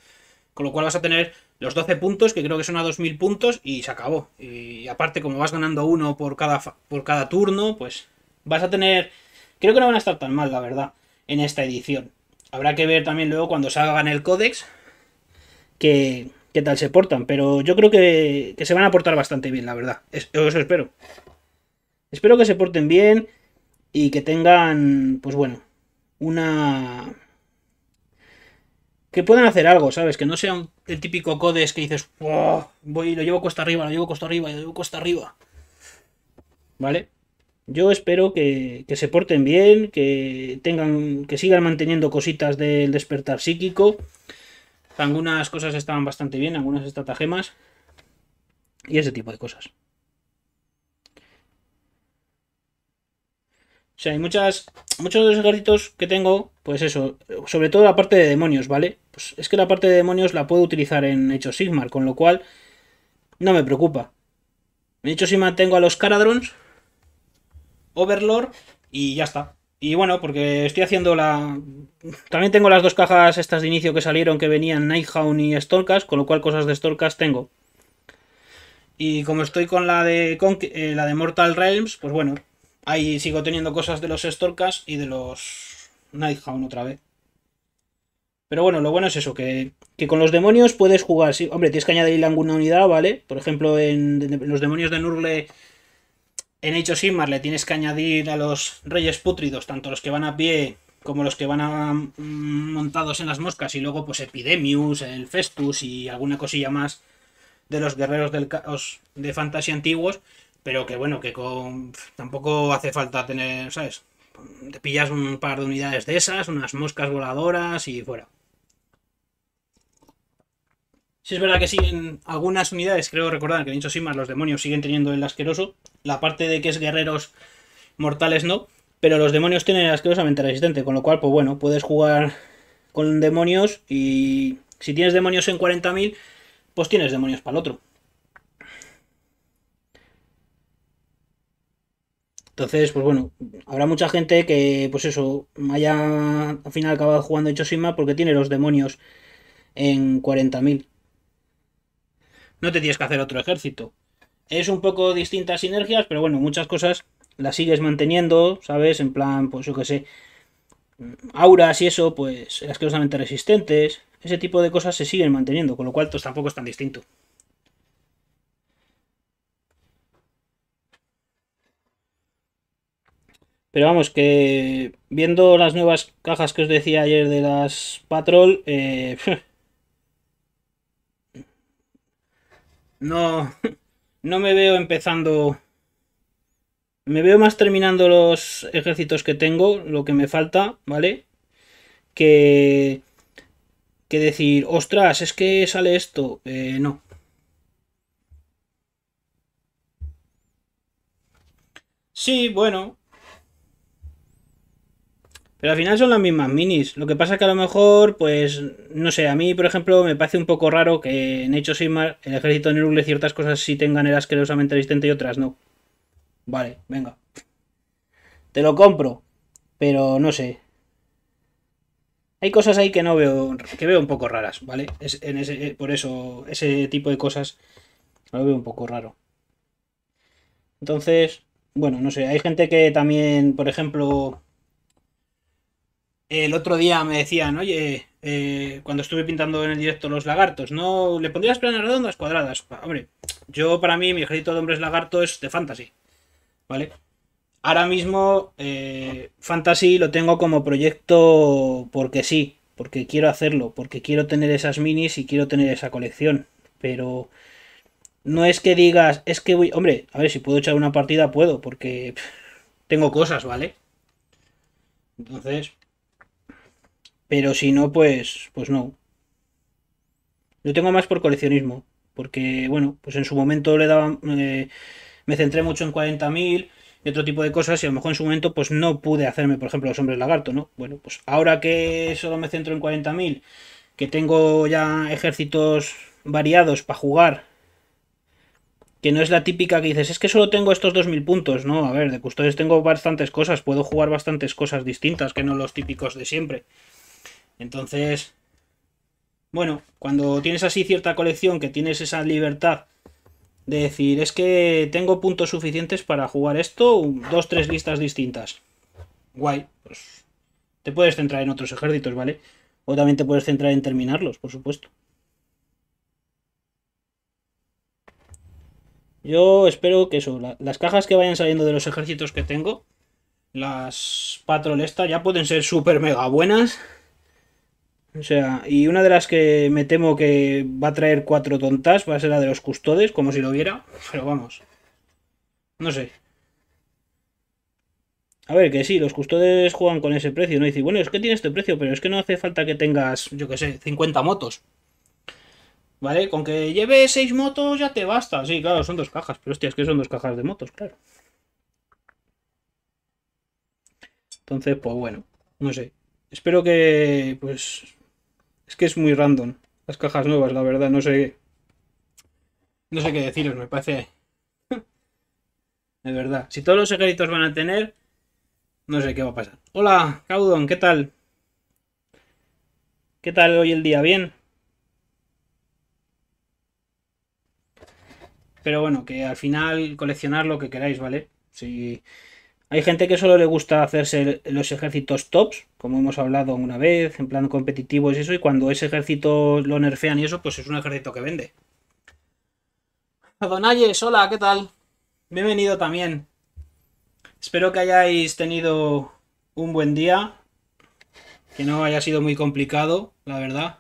Con lo cual vas a tener los 12 puntos, que creo que son a 2.000 puntos, y se acabó. Y aparte, como vas ganando uno por cada, por cada turno, pues vas a tener... Creo que no van a estar tan mal, la verdad, en esta edición. Habrá que ver también luego cuando salgan el códex que qué tal se portan. Pero yo creo que, se van a portar bastante bien, la verdad. Eso, espero. Espero que se porten bien y que tengan, pues bueno, una... Que puedan hacer algo, ¿sabes? Que no sea el típico códex que dices, voy, lo llevo costa arriba, lo llevo costa arriba, lo llevo costa arriba. ¿Vale? Yo espero que, se porten bien, que tengan, que sigan manteniendo cositas del despertar psíquico. Algunas cosas estaban bastante bien, algunas estratagemas y ese tipo de cosas. O sea, hay muchas, muchos de los ejércitos que tengo, pues eso, sobre todo la parte de demonios, ¿vale? Pues es que la parte de demonios la puedo utilizar en Hecho Sigmar, con lo cual no me preocupa. En Hecho Sigmar tengo a los Caradrons, Overlord y ya está. Y bueno, porque estoy haciendo la... También tengo las dos cajas estas de inicio que salieron que venían Nighthound y Stalkers, con lo cual cosas de Stalkers tengo. Y como estoy con la de, eh, la de Mortal Realms, pues bueno, ahí sigo teniendo cosas de los Stalkers y de los Nighthound otra vez. Pero bueno, lo bueno es eso, que, con los demonios puedes jugar. Sí, hombre, tienes que añadir alguna unidad, ¿vale? Por ejemplo, en, en los demonios de Nurgle en Age of le tienes que añadir a los reyes pútridos, tanto los que van a pie como los que van a, mm, montados en las moscas, y luego pues Epidemius, el Festus y alguna cosilla más de los guerreros del caos de fantasía antiguos, pero que bueno, que con, tampoco hace falta tener, ¿sabes? Te pillas un par de unidades de esas, unas moscas voladoras y fuera si es verdad que sí, en algunas unidades, creo recordar que en Incho más los demonios siguen teniendo el asqueroso. La parte de que es guerreros mortales no, pero los demonios tienen el asquerosamente resistente, con lo cual, pues bueno, puedes jugar con demonios y si tienes demonios en 40.000, pues tienes demonios para el otro. Entonces, pues bueno, habrá mucha gente que, pues eso, haya al final acabado jugando hecho porque tiene los demonios en 40.000 no te tienes que hacer otro ejército. Es un poco distintas sinergias, pero bueno, muchas cosas las sigues manteniendo, ¿sabes? En plan, pues yo qué sé, auras y eso, pues las que asquerosamente resistentes, ese tipo de cosas se siguen manteniendo, con lo cual pues, tampoco es tan distinto. Pero vamos, que viendo las nuevas cajas que os decía ayer de las Patrol, eh, No, no me veo empezando... Me veo más terminando los ejércitos que tengo, lo que me falta, ¿vale? Que... Que decir, ostras, es que sale esto. Eh, no. Sí, bueno, pero al final son las mismas minis. Lo que pasa es que a lo mejor, pues, no sé, a mí, por ejemplo, me parece un poco raro que en Hecho Sigmar el ejército de Nerule ciertas cosas sí tengan el asquerosamente resistente y otras no. Vale, venga. Te lo compro. Pero no sé. Hay cosas ahí que no veo, que veo un poco raras, ¿vale? Eh, por eso, ese tipo de cosas lo veo un poco raro. Entonces, bueno, no sé. Hay gente que también, por ejemplo el otro día me decían, oye, eh, cuando estuve pintando en el directo los lagartos, ¿no le pondrías planas redondas cuadradas? Hombre, yo para mí mi ejército de hombres lagartos es de fantasy, ¿vale? Ahora mismo eh, fantasy lo tengo como proyecto porque sí, porque quiero hacerlo, porque quiero tener esas minis y quiero tener esa colección, pero no es que digas, es que voy, hombre, a ver si puedo echar una partida, puedo, porque tengo cosas, ¿vale? Entonces, pero si no, pues, pues no. Yo tengo más por coleccionismo. Porque, bueno, pues en su momento le daba. Eh, me centré mucho en 40.000 y otro tipo de cosas. Y a lo mejor en su momento, pues no pude hacerme, por ejemplo, los hombres lagarto, ¿no? Bueno, pues ahora que solo me centro en 40.000, que tengo ya ejércitos variados para jugar. Que no es la típica que dices, es que solo tengo estos 2.000 puntos, ¿no? A ver, de custodios tengo bastantes cosas, puedo jugar bastantes cosas distintas que no los típicos de siempre. Entonces, bueno, cuando tienes así cierta colección que tienes esa libertad de decir, es que tengo puntos suficientes para jugar esto, dos, tres listas distintas. Guay, pues te puedes centrar en otros ejércitos, ¿vale? O también te puedes centrar en terminarlos, por supuesto. Yo espero que eso, las cajas que vayan saliendo de los ejércitos que tengo, las patrol ya pueden ser súper mega buenas. O sea, y una de las que me temo que va a traer cuatro tontas va a ser la de los custodes, como si lo viera Pero vamos. No sé. A ver, que sí, los custodes juegan con ese precio, ¿no? Y bueno, es que tiene este precio, pero es que no hace falta que tengas, yo que sé, 50 motos. ¿Vale? Con que lleve 6 motos ya te basta. Sí, claro, son dos cajas, pero hostia, es que son dos cajas de motos, claro. Entonces, pues bueno, no sé. Espero que, pues, es que es muy random. Las cajas nuevas, la verdad, no sé. No sé qué deciros, me parece. de verdad. Si todos los secretos van a tener, no sé qué va a pasar. Hola, Caudon, ¿qué tal? ¿Qué tal hoy el día? ¿Bien? Pero bueno, que al final coleccionar lo que queráis, ¿vale? Sí hay gente que solo le gusta hacerse los ejércitos tops, como hemos hablado una vez, en plan competitivo y eso, y cuando ese ejército lo nerfean y eso, pues es un ejército que vende. Donalle, hola, ¿qué tal? Bienvenido también. Espero que hayáis tenido un buen día, que no haya sido muy complicado, la verdad.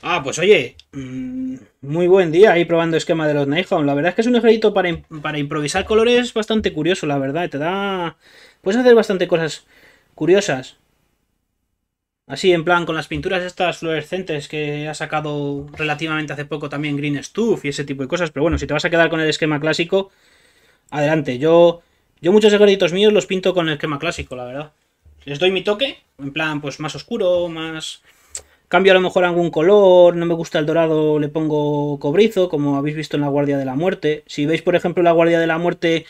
Ah, pues oye, mm, muy buen día ahí probando esquema de los Nighthawks. La verdad es que es un ejército para, para improvisar colores bastante curioso, la verdad. Te da... Puedes hacer bastante cosas curiosas. Así, en plan, con las pinturas estas fluorescentes que ha sacado relativamente hace poco también Green Stuff y ese tipo de cosas. Pero bueno, si te vas a quedar con el esquema clásico, adelante. Yo, yo muchos ejércitos míos los pinto con el esquema clásico, la verdad. Les doy mi toque, en plan, pues más oscuro, más Cambio a lo mejor algún color, no me gusta el dorado, le pongo cobrizo, como habéis visto en la Guardia de la Muerte. Si veis, por ejemplo, la Guardia de la Muerte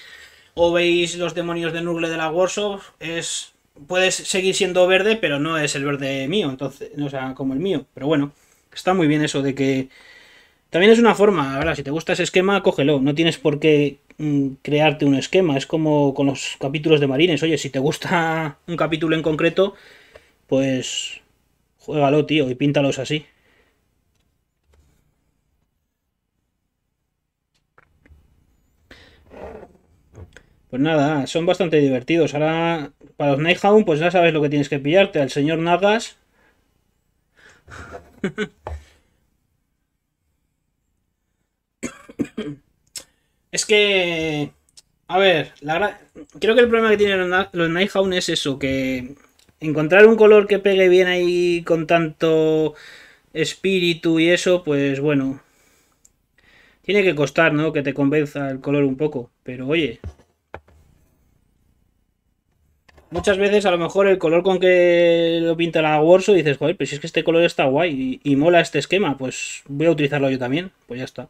o veis los demonios de Nurgle de la Warsaw, es puedes seguir siendo verde, pero no es el verde mío, entonces, no sea como el mío. Pero bueno, está muy bien eso de que. También es una forma, ahora, si te gusta ese esquema, cógelo. No tienes por qué mm, crearte un esquema. Es como con los capítulos de Marines. Oye, si te gusta un capítulo en concreto, pues Juégalo, tío, y píntalos así. Pues nada, son bastante divertidos. Ahora, para los Nighthound, pues ya sabes lo que tienes que pillarte. Al señor Nagas. es que... A ver, la creo que el problema que tienen los Nighthound es eso, que encontrar un color que pegue bien ahí con tanto espíritu y eso, pues bueno. Tiene que costar, ¿no? Que te convenza el color un poco. Pero oye. Muchas veces a lo mejor el color con que lo pinta la Warsaw dices, joder, pero si es que este color está guay y mola este esquema, pues voy a utilizarlo yo también. Pues ya está.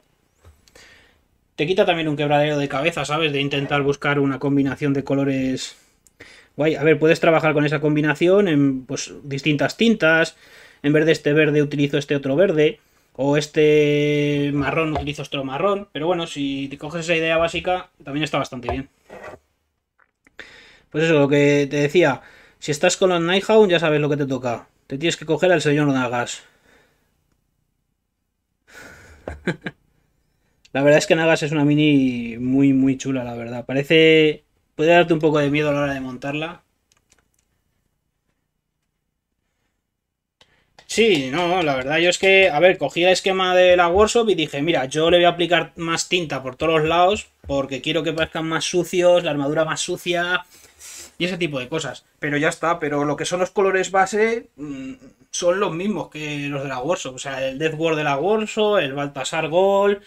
Te quita también un quebradero de cabeza, ¿sabes? De intentar buscar una combinación de colores a ver, puedes trabajar con esa combinación en pues, distintas tintas. En vez de este verde utilizo este otro verde. O este marrón utilizo otro marrón. Pero bueno, si te coges esa idea básica, también está bastante bien. Pues eso, lo que te decía. Si estás con los Nighthound, ya sabes lo que te toca. Te tienes que coger al señor Nagas. la verdad es que Nagas es una mini muy, muy chula, la verdad. Parece Puede darte un poco de miedo a la hora de montarla. Sí, no, la verdad yo es que, a ver, cogí el esquema de la workshop y dije, mira, yo le voy a aplicar más tinta por todos los lados porque quiero que parezcan más sucios, la armadura más sucia y ese tipo de cosas. Pero ya está, pero lo que son los colores base mm, son los mismos que los de la workshop. O sea, el Death War de la workshop, el Baltasar Gold,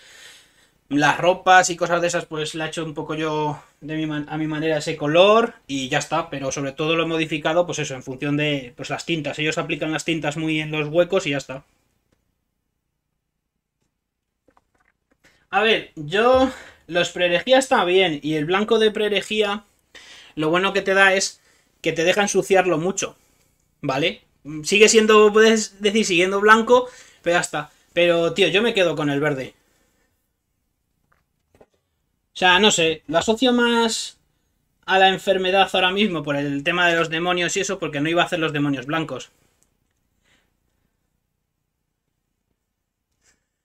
las ropas y cosas de esas, pues la he hecho un poco yo de mi a mi manera ese color y ya está, pero sobre todo lo he modificado pues eso, en función de pues las tintas. Ellos aplican las tintas muy en los huecos y ya está. A ver, yo... Los prerejía está bien y el blanco de prerejía, lo bueno que te da es que te deja ensuciarlo mucho, ¿vale? Sigue siendo, puedes decir, siguiendo blanco, pero ya está. Pero, tío, yo me quedo con el verde. O sea, no sé, lo asocio más a la enfermedad ahora mismo por el tema de los demonios y eso, porque no iba a hacer los demonios blancos.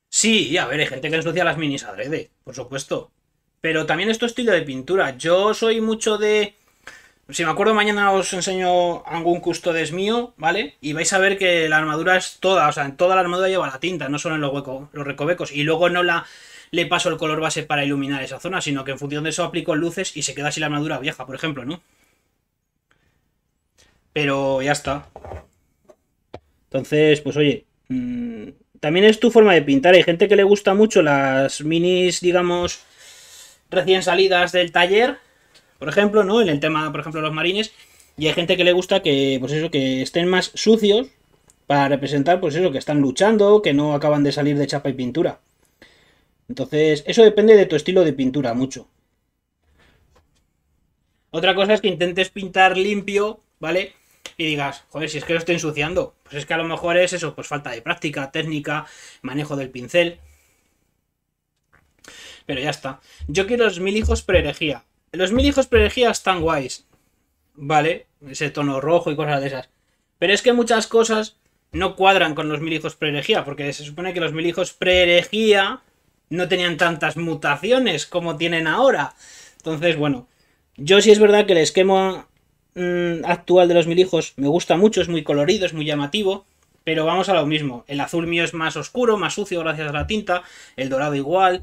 Sí, a ver, hay gente que asocia las minis adrede, por supuesto. Pero también es estilo de pintura. Yo soy mucho de... Si me acuerdo, mañana os enseño algún custodes mío, ¿vale? Y vais a ver que la armadura es toda, o sea, en toda la armadura lleva la tinta, no solo en los huecos, los recovecos. Y luego no la le paso el color base para iluminar esa zona, sino que en función de eso aplico luces y se queda así la armadura vieja, por ejemplo, ¿no? Pero ya está. Entonces, pues oye, mm, también es tu forma de pintar. Hay gente que le gusta mucho las minis, digamos, recién salidas del taller, por ejemplo, ¿no? En el tema, por ejemplo, de los marines. Y hay gente que le gusta que, pues eso, que estén más sucios para representar, pues eso, que están luchando, que no acaban de salir de chapa y pintura. Entonces, eso depende de tu estilo de pintura mucho. Otra cosa es que intentes pintar limpio, ¿vale? Y digas, joder, si es que lo estoy ensuciando. Pues es que a lo mejor es eso, pues falta de práctica, técnica, manejo del pincel. Pero ya está. Yo quiero los mil hijos pre-herejía. Los mil hijos pre-herejía están guays. ¿Vale? Ese tono rojo y cosas de esas. Pero es que muchas cosas no cuadran con los mil hijos pre-herejía, porque se supone que los mil hijos pre-herejía no tenían tantas mutaciones como tienen ahora. Entonces, bueno, yo sí es verdad que el esquema mm, actual de los mil hijos me gusta mucho, es muy colorido, es muy llamativo, pero vamos a lo mismo. El azul mío es más oscuro, más sucio gracias a la tinta, el dorado igual.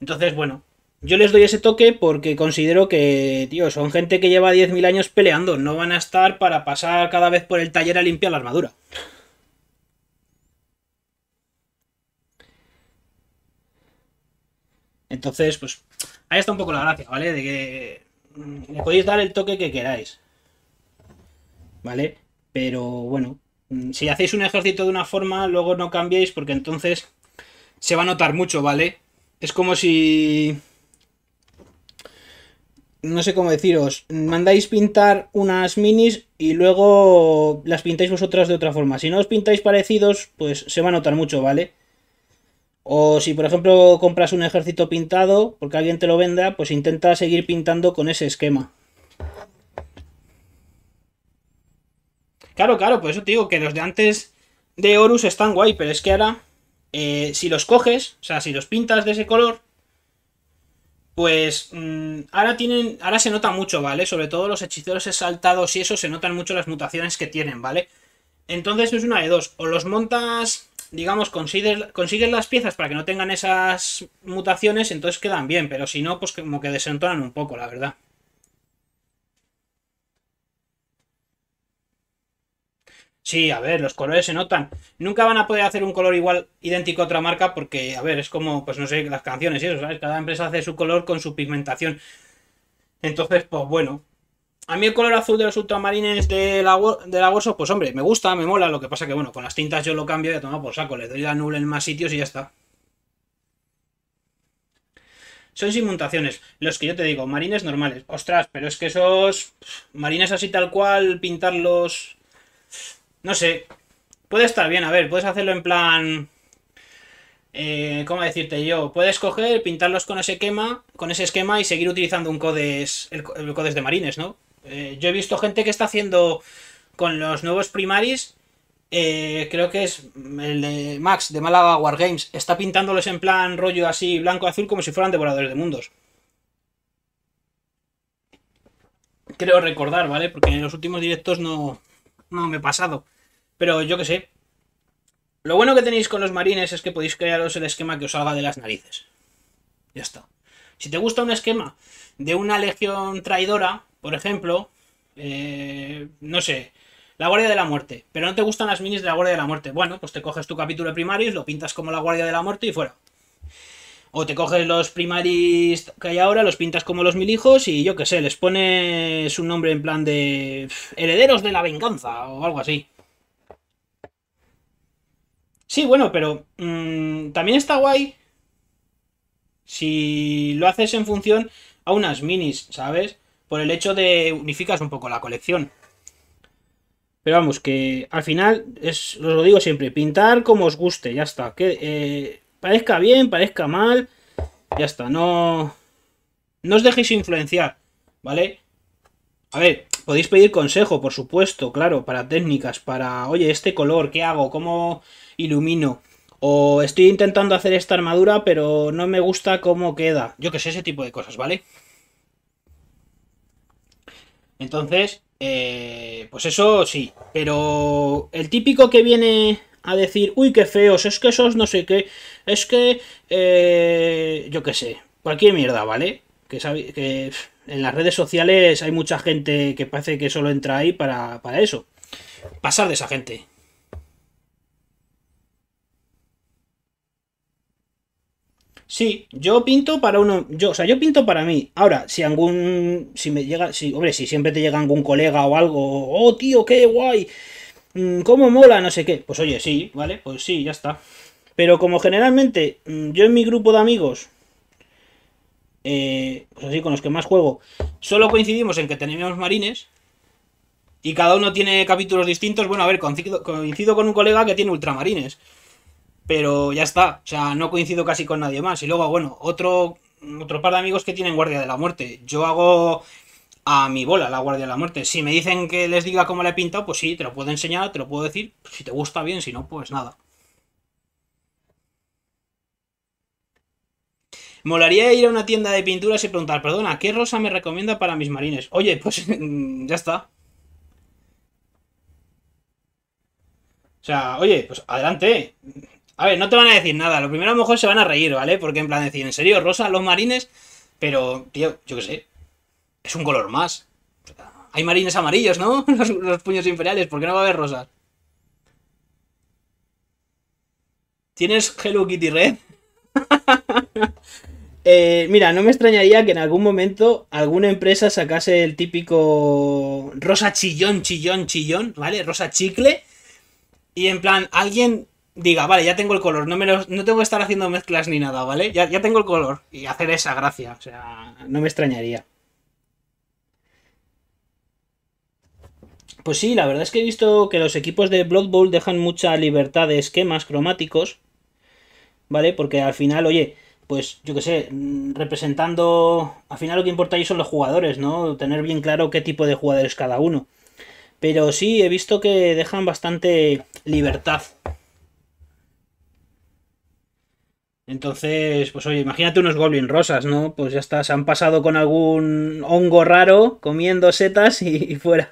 Entonces, bueno, yo les doy ese toque porque considero que, tío, son gente que lleva 10.000 años peleando, no van a estar para pasar cada vez por el taller a limpiar la armadura. Entonces, pues ahí está un poco la gracia, ¿vale? De que mm, le podéis dar el toque que queráis. ¿Vale? Pero bueno, mm, si hacéis un ejército de una forma, luego no cambiéis porque entonces se va a notar mucho, ¿vale? Es como si... No sé cómo deciros, mandáis pintar unas minis y luego las pintáis vosotras de otra forma. Si no os pintáis parecidos, pues se va a notar mucho, ¿vale? O si, por ejemplo, compras un ejército pintado porque alguien te lo venda, pues intenta seguir pintando con ese esquema. Claro, claro, por eso te digo que los de antes de Horus están guay, pero es que ahora, eh, si los coges, o sea, si los pintas de ese color, pues mm, ahora tienen, ahora se nota mucho, ¿vale? Sobre todo los hechiceros exaltados y eso se notan mucho las mutaciones que tienen, ¿vale? Entonces es una de dos, o los montas digamos, consigues, las piezas para que no tengan esas mutaciones, entonces quedan bien, pero si no, pues como que desentonan un poco, la verdad. Sí, a ver, los colores se notan. Nunca van a poder hacer un color igual, idéntico a otra marca, porque, a ver, es como, pues no sé, las canciones y eso, ¿sabes? Cada empresa hace su color con su pigmentación. Entonces, pues bueno, a mí el color azul de los ultramarines de la, de la pues hombre, me gusta, me mola. Lo que pasa que, bueno, con las tintas yo lo cambio y toma por saco. Le doy la null en más sitios y ya está. Son mutaciones Los que yo te digo, marines normales. Ostras, pero es que esos marines así tal cual, pintarlos... No sé. Puede estar bien, a ver, puedes hacerlo en plan... Eh, ¿Cómo decirte yo? Puedes coger, pintarlos con ese, esquema, con ese esquema y seguir utilizando un codes, el codes de marines, ¿no? Eh, yo he visto gente que está haciendo con los nuevos primaris. Eh, creo que es el de Max de Málaga Wargames. Está pintándolos en plan rollo así blanco-azul como si fueran devoradores de mundos. Creo recordar, ¿vale? Porque en los últimos directos no, no me he pasado. Pero yo qué sé. Lo bueno que tenéis con los marines es que podéis crearos el esquema que os salga de las narices. Ya está. Si te gusta un esquema de una legión traidora, por ejemplo, eh, no sé, la Guardia de la Muerte, pero no te gustan las minis de la Guardia de la Muerte. Bueno, pues te coges tu capítulo de primaris, lo pintas como la Guardia de la Muerte y fuera. O te coges los primaris que hay ahora, los pintas como los mil hijos y yo qué sé, les pones un nombre en plan de herederos de la venganza o algo así. Sí, bueno, pero mm, también está guay si lo haces en función a unas minis, ¿sabes? por el hecho de unificas un poco la colección. Pero vamos, que al final, es, os lo digo siempre, pintar como os guste, ya está. Que eh, parezca bien, parezca mal, ya está. No, no os dejéis influenciar, ¿vale? A ver, podéis pedir consejo, por supuesto, claro, para técnicas, para, oye, este color, ¿qué hago? ¿Cómo ilumino? O estoy intentando hacer esta armadura, pero no me gusta cómo queda. Yo que sé, ese tipo de cosas, ¿vale? Entonces, eh, pues eso sí. Pero el típico que viene a decir, uy, qué feos, es que esos no sé qué, es que, eh, yo qué sé, cualquier mierda, ¿vale? Que, que en las redes sociales hay mucha gente que parece que solo entra ahí para, para eso. Pasar de esa gente. Sí, yo pinto para uno, yo, o sea, yo pinto para mí. Ahora, si algún, si me llega, si, hombre, si siempre te llega algún colega o algo, oh tío, qué guay, mm, cómo mola, no sé qué, pues oye, sí, vale, pues sí, ya está. Pero como generalmente mm, yo en mi grupo de amigos, eh, pues así con los que más juego, solo coincidimos en que tenemos marines y cada uno tiene capítulos distintos. Bueno, a ver, coincido con un colega que tiene ultramarines pero ya está, o sea, no coincido casi con nadie más. Y luego, bueno, otro, otro par de amigos que tienen Guardia de la Muerte. Yo hago a mi bola la Guardia de la Muerte. Si me dicen que les diga cómo la he pintado, pues sí, te lo puedo enseñar, te lo puedo decir. Si te gusta bien, si no, pues nada. Molaría ir a una tienda de pinturas y preguntar, perdona, ¿qué rosa me recomienda para mis marines? Oye, pues ya está. O sea, oye, pues adelante. A ver, no te van a decir nada. Lo primero a lo mejor se van a reír, ¿vale? Porque en plan decir, ¿en serio, rosa, los marines? Pero, tío, yo qué sé. Es un color más. Hay marines amarillos, ¿no? Los, puños imperiales. ¿Por qué no va a haber rosas? ¿Tienes Hello Kitty Red? Eh, mira, no me extrañaría que en algún momento alguna empresa sacase el típico rosa chillón, chillón, chillón, ¿vale? Rosa chicle. Y en plan, alguien diga, vale, ya tengo el color, no, no tengo que estar haciendo mezclas ni nada, ¿vale? Ya, ya tengo el color y hacer esa gracia, o sea, no me extrañaría. Pues sí, la verdad es que he visto que los equipos de Blood Bowl dejan mucha libertad de esquemas cromáticos, ¿vale? Porque al final, oye, pues yo qué sé, mm, representando... Al final lo que importa ahí son los jugadores, ¿no? Tener bien claro qué tipo de jugadores cada uno. Pero sí, he visto que dejan bastante libertad Entonces, pues oye, imagínate unos goblin rosas, ¿no? Pues ya está, se han pasado con algún hongo raro comiendo setas y, fuera.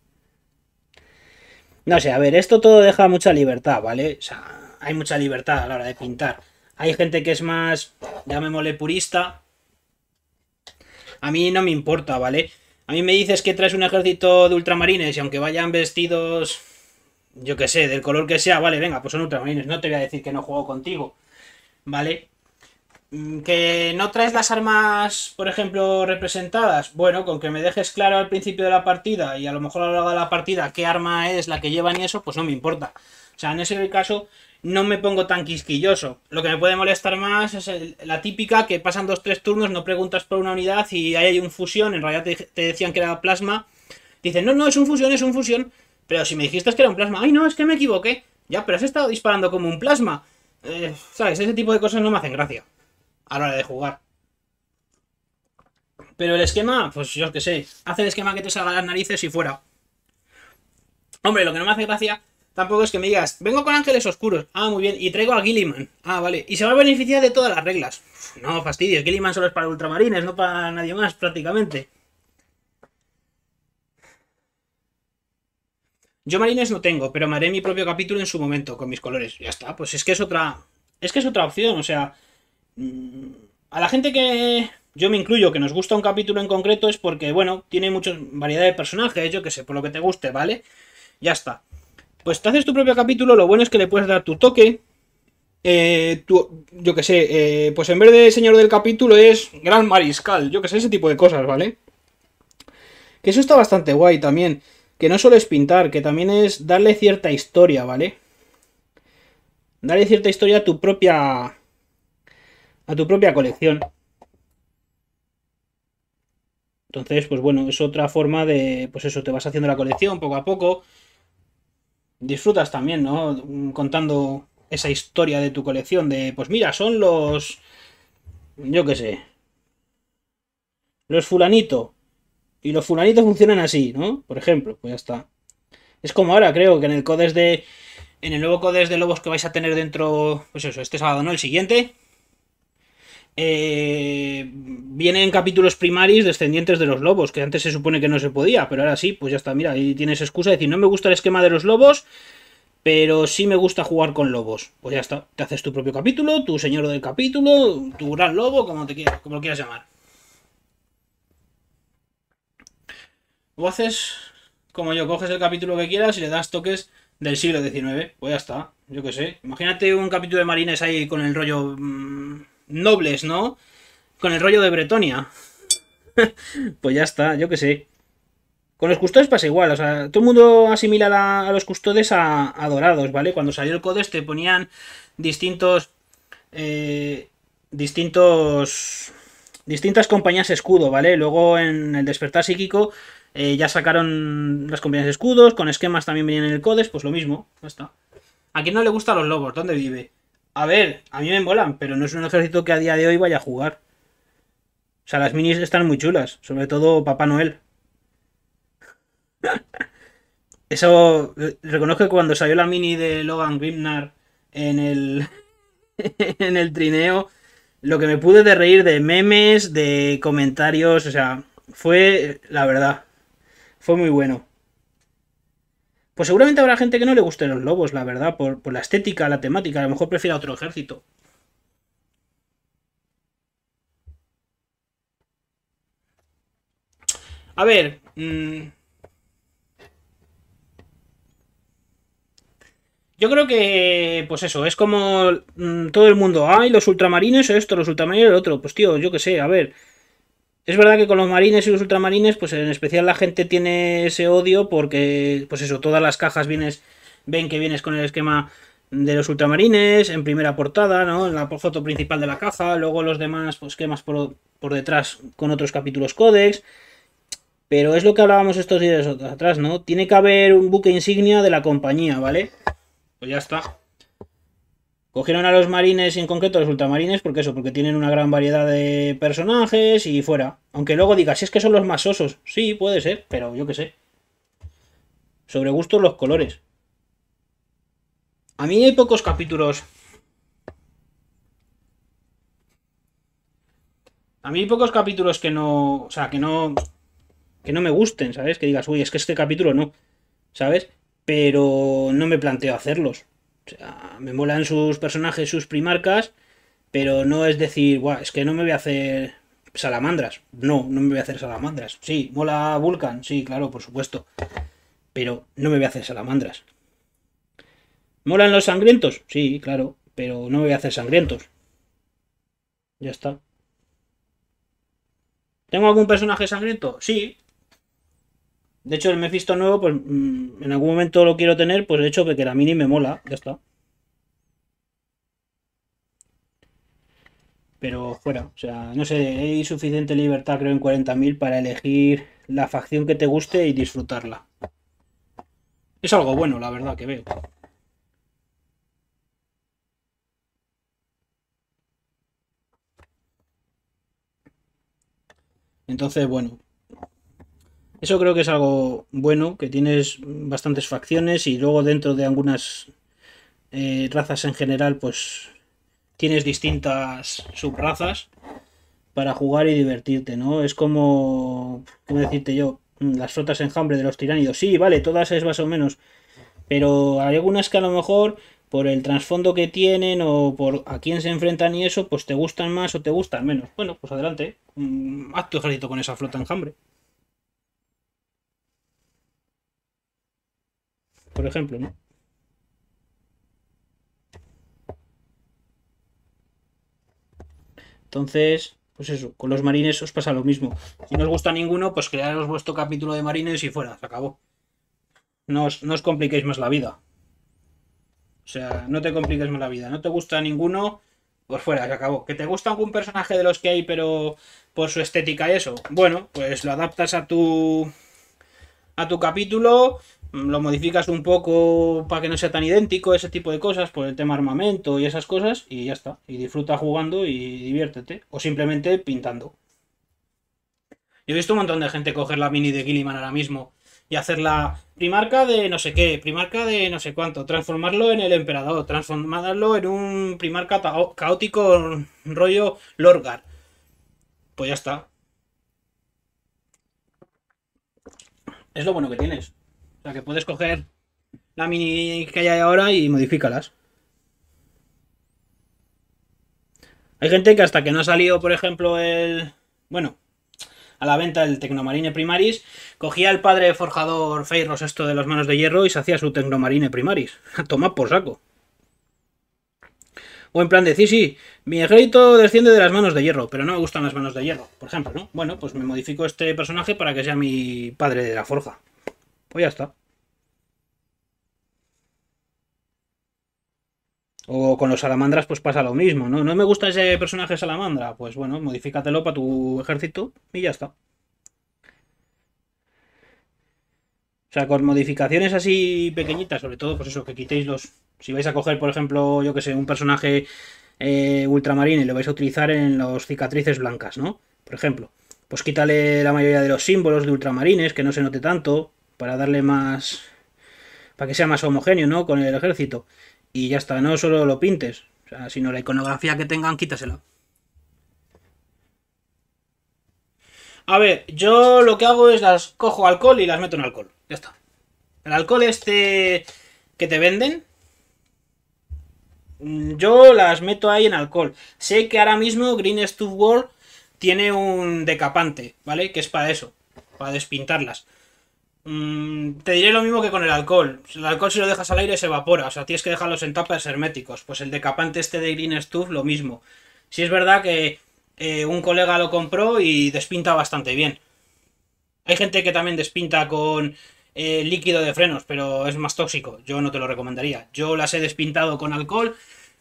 no sé, a ver, esto todo deja mucha libertad, ¿vale? O sea, hay mucha libertad a la hora de pintar. Hay gente que es más, mole purista. A mí no me importa, ¿vale? A mí me dices que traes un ejército de ultramarines y aunque vayan vestidos yo qué sé, del color que sea, vale, venga, pues son ultramarines, no te voy a decir que no juego contigo, ¿vale? Mm, que no traes las armas, por ejemplo, representadas, bueno, con que me dejes claro al principio de la partida y a lo mejor a lo largo de la partida qué arma es la que llevan y eso, pues no me importa. O sea, en ese caso no me pongo tan quisquilloso. Lo que me puede molestar más es la típica que pasan dos, tres turnos, no preguntas por una unidad y ahí hay un fusión, en realidad te, te decían que era plasma. Dicen, no, no, es un fusión, es un fusión. Pero si me dijiste que era un plasma, ay no, es que me equivoqué. Ya, pero has estado disparando como un plasma. Eh, ¿Sabes? Ese tipo de cosas no me hacen gracia. A la hora de jugar. Pero el esquema, pues yo qué sé. Hace el esquema que te salga las narices y fuera. Hombre, lo que no me hace gracia tampoco es que me digas, vengo con ángeles oscuros. Ah, muy bien. Y traigo a Gilliman. Ah, vale. Y se va a beneficiar de todas las reglas. No fastidio, Gilliman solo es para ultramarines, no para nadie más prácticamente. Yo marines no tengo, pero me haré mi propio capítulo en su momento con mis colores. Ya está, pues es que es otra. Es que es otra opción, o sea. Mm, a la gente que. Yo me incluyo, que nos gusta un capítulo en concreto, es porque, bueno, tiene mucha variedad de personajes, yo que sé, por lo que te guste, ¿vale? Ya está. Pues te haces tu propio capítulo, lo bueno es que le puedes dar tu toque. Eh, yo que sé, eh, pues en vez de señor del capítulo es gran mariscal, yo que sé, ese tipo de cosas, ¿vale? Que eso está bastante guay también que no solo es pintar, que también es darle cierta historia, ¿vale? Darle cierta historia a tu propia a tu propia colección. Entonces, pues bueno, es otra forma de, pues eso, te vas haciendo la colección poco a poco. Disfrutas también, ¿no? Contando esa historia de tu colección de, pues mira, son los, yo qué sé, los fulanito, y los fulanitos funcionan así, ¿no? Por ejemplo, pues ya está. Es como ahora, creo, que en el de. En el nuevo codes de lobos que vais a tener dentro. Pues eso, este sábado, ¿no? El siguiente. Eh, vienen capítulos primarios descendientes de los lobos, que antes se supone que no se podía, pero ahora sí, pues ya está, mira, ahí tienes excusa de decir, no me gusta el esquema de los lobos, pero sí me gusta jugar con lobos. Pues ya está, te haces tu propio capítulo, tu señor del capítulo, tu gran lobo, como, te quieras, como lo quieras llamar. O haces como yo, coges el capítulo que quieras y le das toques del siglo XIX. Pues ya está, yo qué sé. Imagínate un capítulo de marines ahí con el rollo mm, nobles, ¿no? Con el rollo de Bretonia. pues ya está, yo qué sé. Con los custodes pasa igual, o sea, todo el mundo asimila a los custodes a, dorados, ¿vale? Cuando salió el Codes te ponían distintos... Eh, distintos... Distintas compañías escudo, ¿vale? Luego en el despertar psíquico eh, ya sacaron las combinaciones de escudos, con esquemas también venían en el CODES, pues lo mismo, ya está. ¿A quién no le gustan los lobos? ¿Dónde vive? A ver, a mí me molan, pero no es un ejército que a día de hoy vaya a jugar. O sea, las minis están muy chulas, sobre todo Papá Noel. Eso, eh, reconozco que cuando salió la mini de Logan Grimnar en el, en el trineo, lo que me pude de reír de memes, de comentarios, o sea, fue la verdad. Fue muy bueno. Pues seguramente habrá gente que no le guste los lobos, la verdad, por, la estética, la temática. A lo mejor prefiera otro ejército. A ver. Mm. Yo creo que, pues eso, es como mm, todo el mundo, ay, los ultramarines, esto, los ultramarines, el otro. Pues tío, yo qué sé, a ver, es verdad que con los marines y los ultramarines, pues en especial la gente tiene ese odio porque, pues eso, todas las cajas vienes, ven que vienes con el esquema de los ultramarines en primera portada, ¿no? En la foto principal de la caja, luego los demás, pues por, por detrás con otros capítulos códex. Pero es lo que hablábamos estos días atrás, ¿no? Tiene que haber un buque insignia de la compañía, ¿vale? Pues ya está. Cogieron a los marines en concreto a los ultramarines porque eso, porque tienen una gran variedad de personajes y fuera. Aunque luego digas, es que son los más osos. Sí, puede ser, pero yo qué sé. Sobre gusto los colores. A mí hay pocos capítulos. A mí hay pocos capítulos que no... O sea, que no... Que no me gusten, ¿sabes? Que digas, uy, es que este capítulo no. ¿Sabes? Pero no me planteo hacerlos. O sea, me molan sus personajes, sus primarcas, pero no es decir, Buah, es que no me voy a hacer salamandras. No, no me voy a hacer salamandras. Sí, mola Vulcan, sí, claro, por supuesto. Pero no me voy a hacer salamandras. ¿Molan los sangrientos? Sí, claro, pero no me voy a hacer sangrientos. Ya está. ¿Tengo algún personaje sangriento? Sí, de hecho, el Mephisto nuevo, pues mm, en algún momento lo quiero tener, pues de hecho que la mini me mola, ya está. Pero fuera, o sea, no sé, hay suficiente libertad, creo, en 40.000 para elegir la facción que te guste y disfrutarla. Es algo bueno, la verdad, que veo. Entonces, bueno, eso creo que es algo bueno, que tienes bastantes facciones y luego dentro de algunas eh, razas en general, pues tienes distintas subrazas para jugar y divertirte, ¿no? Es como, ¿cómo decirte yo? Mm, las flotas enjambre de los tiránidos. Sí, vale, todas es más o menos. Pero algunas que a lo mejor por el trasfondo que tienen o por a quién se enfrentan y eso, pues te gustan más o te gustan menos. Bueno, pues adelante. Mm, haz tu ejército con esa flota enjambre. por ejemplo, ¿no? Entonces, pues eso, con los marines os pasa lo mismo. Si no os gusta ninguno, pues crearos vuestro capítulo de marines y fuera, se acabó. No os, os compliquéis más la vida. O sea, no te compliques más la vida. No te gusta ninguno, pues fuera, se acabó. ¿Que te gusta algún personaje de los que hay, pero por su estética y eso? Bueno, pues lo adaptas a tu. a tu capítulo lo modificas un poco para que no sea tan idéntico, ese tipo de cosas, por el tema armamento y esas cosas, y ya está. Y disfruta jugando y diviértete, o simplemente pintando. Yo he visto un montón de gente coger la mini de Gilliman ahora mismo y hacerla primarca de no sé qué, primarca de no sé cuánto, transformarlo en el emperador, transformarlo en un primarca caótico rollo Lorgar. Pues ya está. Es lo bueno que tienes sea que puedes coger la mini que hay ahora y modifícalas. Hay gente que hasta que no ha salido, por ejemplo, el... Bueno, a la venta el Tecnomarine Primaris, cogía el padre forjador Feiros esto de las manos de hierro y se hacía su Tecnomarine Primaris. Toma por saco. O en plan de, sí, sí, mi ejército desciende de las manos de hierro, pero no me gustan las manos de hierro, por ejemplo, ¿no? Bueno, pues me modifico este personaje para que sea mi padre de la forja. Pues ya está. O con los salamandras pues pasa lo mismo, ¿no? No me gusta ese personaje salamandra. Pues bueno, modifícatelo para tu ejército y ya está. O sea, con modificaciones así pequeñitas, sobre todo, pues eso, que quitéis los... Si vais a coger, por ejemplo, yo que sé, un personaje eh, ultramarino y lo vais a utilizar en los cicatrices blancas, ¿no? Por ejemplo, pues quítale la mayoría de los símbolos de ultramarines, que no se note tanto para darle más... para que sea más homogéneo, ¿no? Con el ejército. Y ya está, no solo lo pintes, o sea, sino la iconografía que tengan, quítasela. A ver, yo lo que hago es las cojo alcohol y las meto en alcohol. Ya está. El alcohol este que te venden, mm, yo las meto ahí en alcohol. Sé que ahora mismo Green Stuff World tiene un decapante, ¿vale? Que es para eso, para despintarlas. Mm, te diré lo mismo que con el alcohol. El alcohol si lo dejas al aire se evapora, o sea, tienes que dejarlos en tapas herméticos. Pues el decapante este de Green Stuff, lo mismo. Si es verdad que eh, un colega lo compró y despinta bastante bien. Hay gente que también despinta con eh, líquido de frenos, pero es más tóxico. Yo no te lo recomendaría. Yo las he despintado con alcohol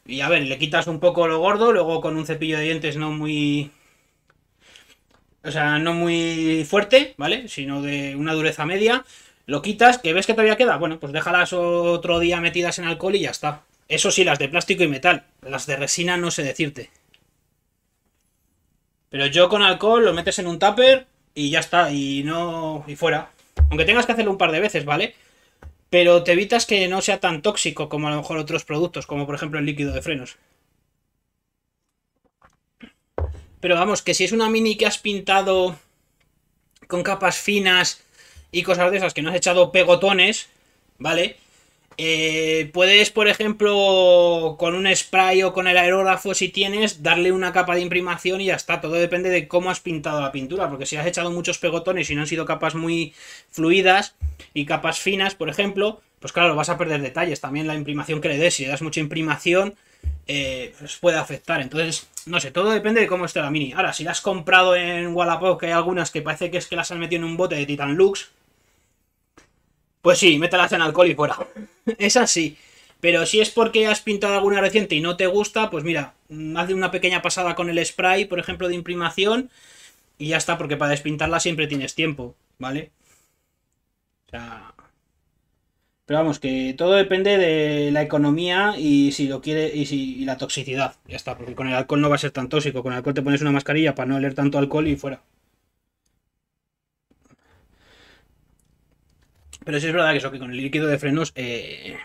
y a ver, le quitas un poco lo gordo, luego con un cepillo de dientes no muy o sea, no muy fuerte, ¿vale? Sino de una dureza media. Lo quitas, que ves que todavía queda, bueno, pues déjalas otro día metidas en alcohol y ya está. Eso sí, las de plástico y metal. Las de resina no sé decirte. Pero yo con alcohol lo metes en un tupper y ya está, y no... y fuera. Aunque tengas que hacerlo un par de veces, ¿vale? Pero te evitas que no sea tan tóxico como a lo mejor otros productos, como por ejemplo el líquido de frenos. Pero vamos, que si es una mini que has pintado con capas finas y cosas de esas, que no has echado pegotones, ¿vale? Eh, puedes, por ejemplo, con un spray o con el aerógrafo, si tienes, darle una capa de imprimación y ya está. Todo depende de cómo has pintado la pintura, porque si has echado muchos pegotones y no han sido capas muy fluidas y capas finas, por ejemplo, pues claro, vas a perder detalles. También la imprimación que le des, si le das mucha imprimación, eh, puede afectar. Entonces, no sé, todo depende de cómo esté la mini. Ahora, si la has comprado en Wallapop, que hay algunas que parece que es que las han metido en un bote de Titan Lux, pues sí, mételas en alcohol y fuera. es así. Pero si es porque has pintado alguna reciente y no te gusta, pues mira, mm, haz una pequeña pasada con el spray, por ejemplo, de imprimación, y ya está, porque para despintarla siempre tienes tiempo, ¿vale? O sea, pero vamos, que todo depende de la economía y si lo quiere y si la toxicidad. Ya está, porque con el alcohol no va a ser tan tóxico. Con el alcohol te pones una mascarilla para no oler tanto alcohol y fuera. Pero sí es verdad que eso que con el líquido de frenos eh,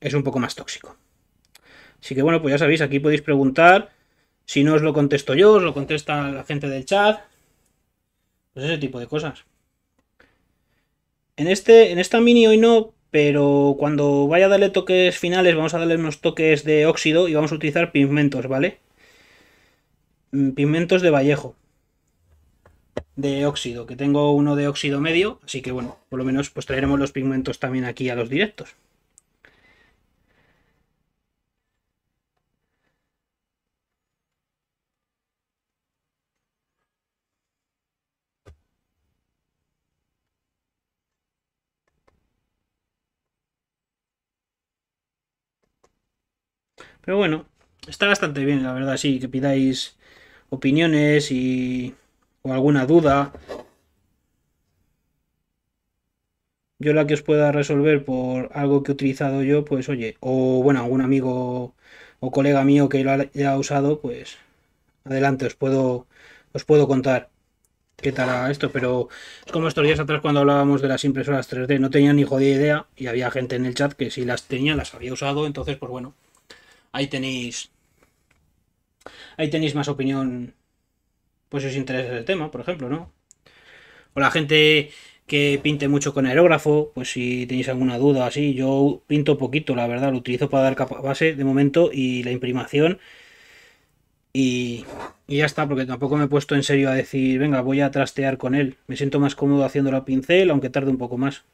es un poco más tóxico. Así que bueno, pues ya sabéis, aquí podéis preguntar. Si no os lo contesto yo, os lo contesta la gente del chat. Pues ese tipo de cosas. En, este, en esta mini hoy no, pero cuando vaya a darle toques finales vamos a darle unos toques de óxido y vamos a utilizar pigmentos, ¿vale? Mm, pigmentos de Vallejo. De óxido, que tengo uno de óxido medio, así que bueno, por lo menos pues traeremos los pigmentos también aquí a los directos. Pero bueno, está bastante bien, la verdad, sí, que pidáis opiniones y o alguna duda. Yo la que os pueda resolver por algo que he utilizado yo, pues oye, o bueno, algún amigo o colega mío que lo haya usado, pues adelante, os puedo, os puedo contar qué tal ha esto, pero es como estos días atrás cuando hablábamos de las impresoras 3D, no tenía ni jodida idea y había gente en el chat que si las tenía las había usado, entonces pues bueno, ahí tenéis. Ahí tenéis más opinión. Pues si os interesa el tema, por ejemplo, ¿no? O la gente que pinte mucho con aerógrafo, pues si tenéis alguna duda así, yo pinto poquito, la verdad, lo utilizo para dar base de momento y la imprimación. Y, y, ya está, porque tampoco me he puesto en serio a decir, venga, voy a trastear con él. Me siento más cómodo haciendo la pincel, aunque tarde un poco más.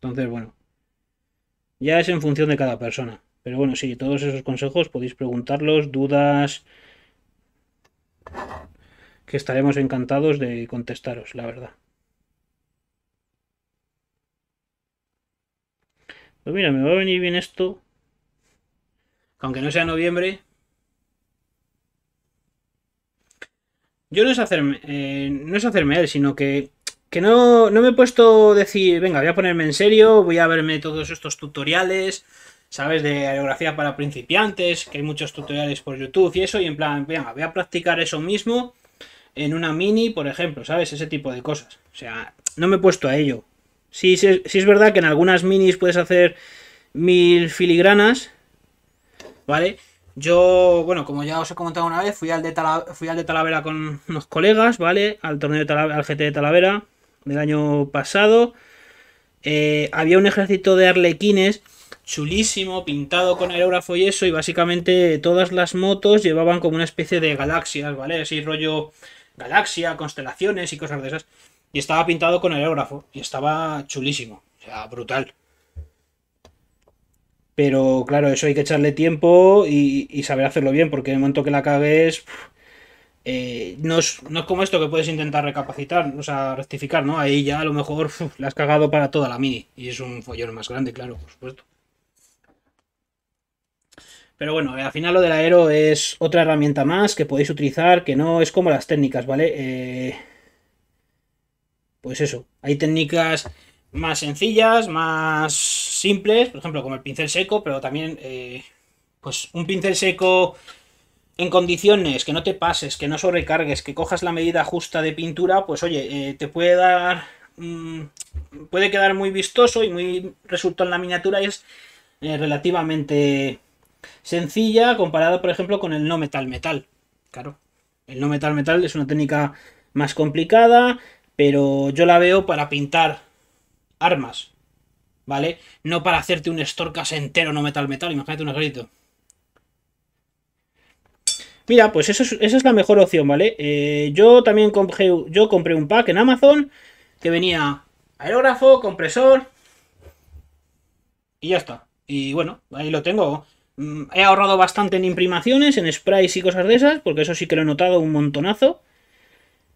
Entonces, bueno, ya es en función de cada persona. Pero bueno, sí, todos esos consejos podéis preguntarlos, dudas, que estaremos encantados de contestaros, la verdad. Pues mira, me va a venir bien esto. Aunque no sea noviembre. Yo no es hacerme, eh, no es hacerme él, sino que, que no, no me he puesto decir, venga, voy a ponerme en serio, voy a verme todos estos tutoriales, ¿sabes? De aerografía para principiantes, que hay muchos tutoriales por YouTube y eso, y en plan, venga, voy a practicar eso mismo en una mini, por ejemplo, ¿sabes? Ese tipo de cosas. O sea, no me he puesto a ello. Sí, sí, es verdad que en algunas minis puedes hacer mil filigranas, ¿vale? Yo, bueno, como ya os he comentado una vez, fui al de, Talavera, fui de Talavera con unos colegas, ¿vale? Al torneo de Talavera, al GT de Talavera del año pasado. Eh, había un ejército de arlequines chulísimo, pintado con aerógrafo y eso, y básicamente todas las motos llevaban como una especie de galaxias, ¿vale? Así rollo galaxia, constelaciones y cosas de esas. Y estaba pintado con aerógrafo, y estaba chulísimo, o sea, brutal. Pero claro, eso hay que echarle tiempo y, saber hacerlo bien, porque en el momento que la cagues, eh, no, es, no, como esto que puedes intentar recapacitar, o sea, rectificar, ¿no? Ahí ya a lo mejor la has cagado para toda la mini, y es un follón más grande, claro, por supuesto. Pero bueno, al final lo del aero es otra herramienta más que podéis utilizar, que no es como las técnicas, ¿vale? Eh, pues eso, hay técnicas más sencillas, más simples, por ejemplo, como el pincel seco, pero también, eh, pues un pincel seco en condiciones, que no te pases, que no sobrecargues, que cojas la medida justa de pintura, pues oye, eh, te puede dar... Mm, puede quedar muy vistoso y muy resultó en la miniatura y es relativamente sencilla comparada, por ejemplo, con el no metal metal. Claro, el no metal metal es una técnica más complicada, pero yo la veo para pintar armas, ¿vale? No para hacerte un Storkas entero no metal metal, imagínate un ejército. Mira, pues eso esa es la mejor opción, ¿vale? Eh, yo también yo compré un pack en Amazon que venía aerógrafo, compresor y ya está. Y bueno, ahí lo tengo. Mm, he ahorrado bastante en imprimaciones, en sprays y cosas de esas, porque eso sí que lo he notado un montonazo.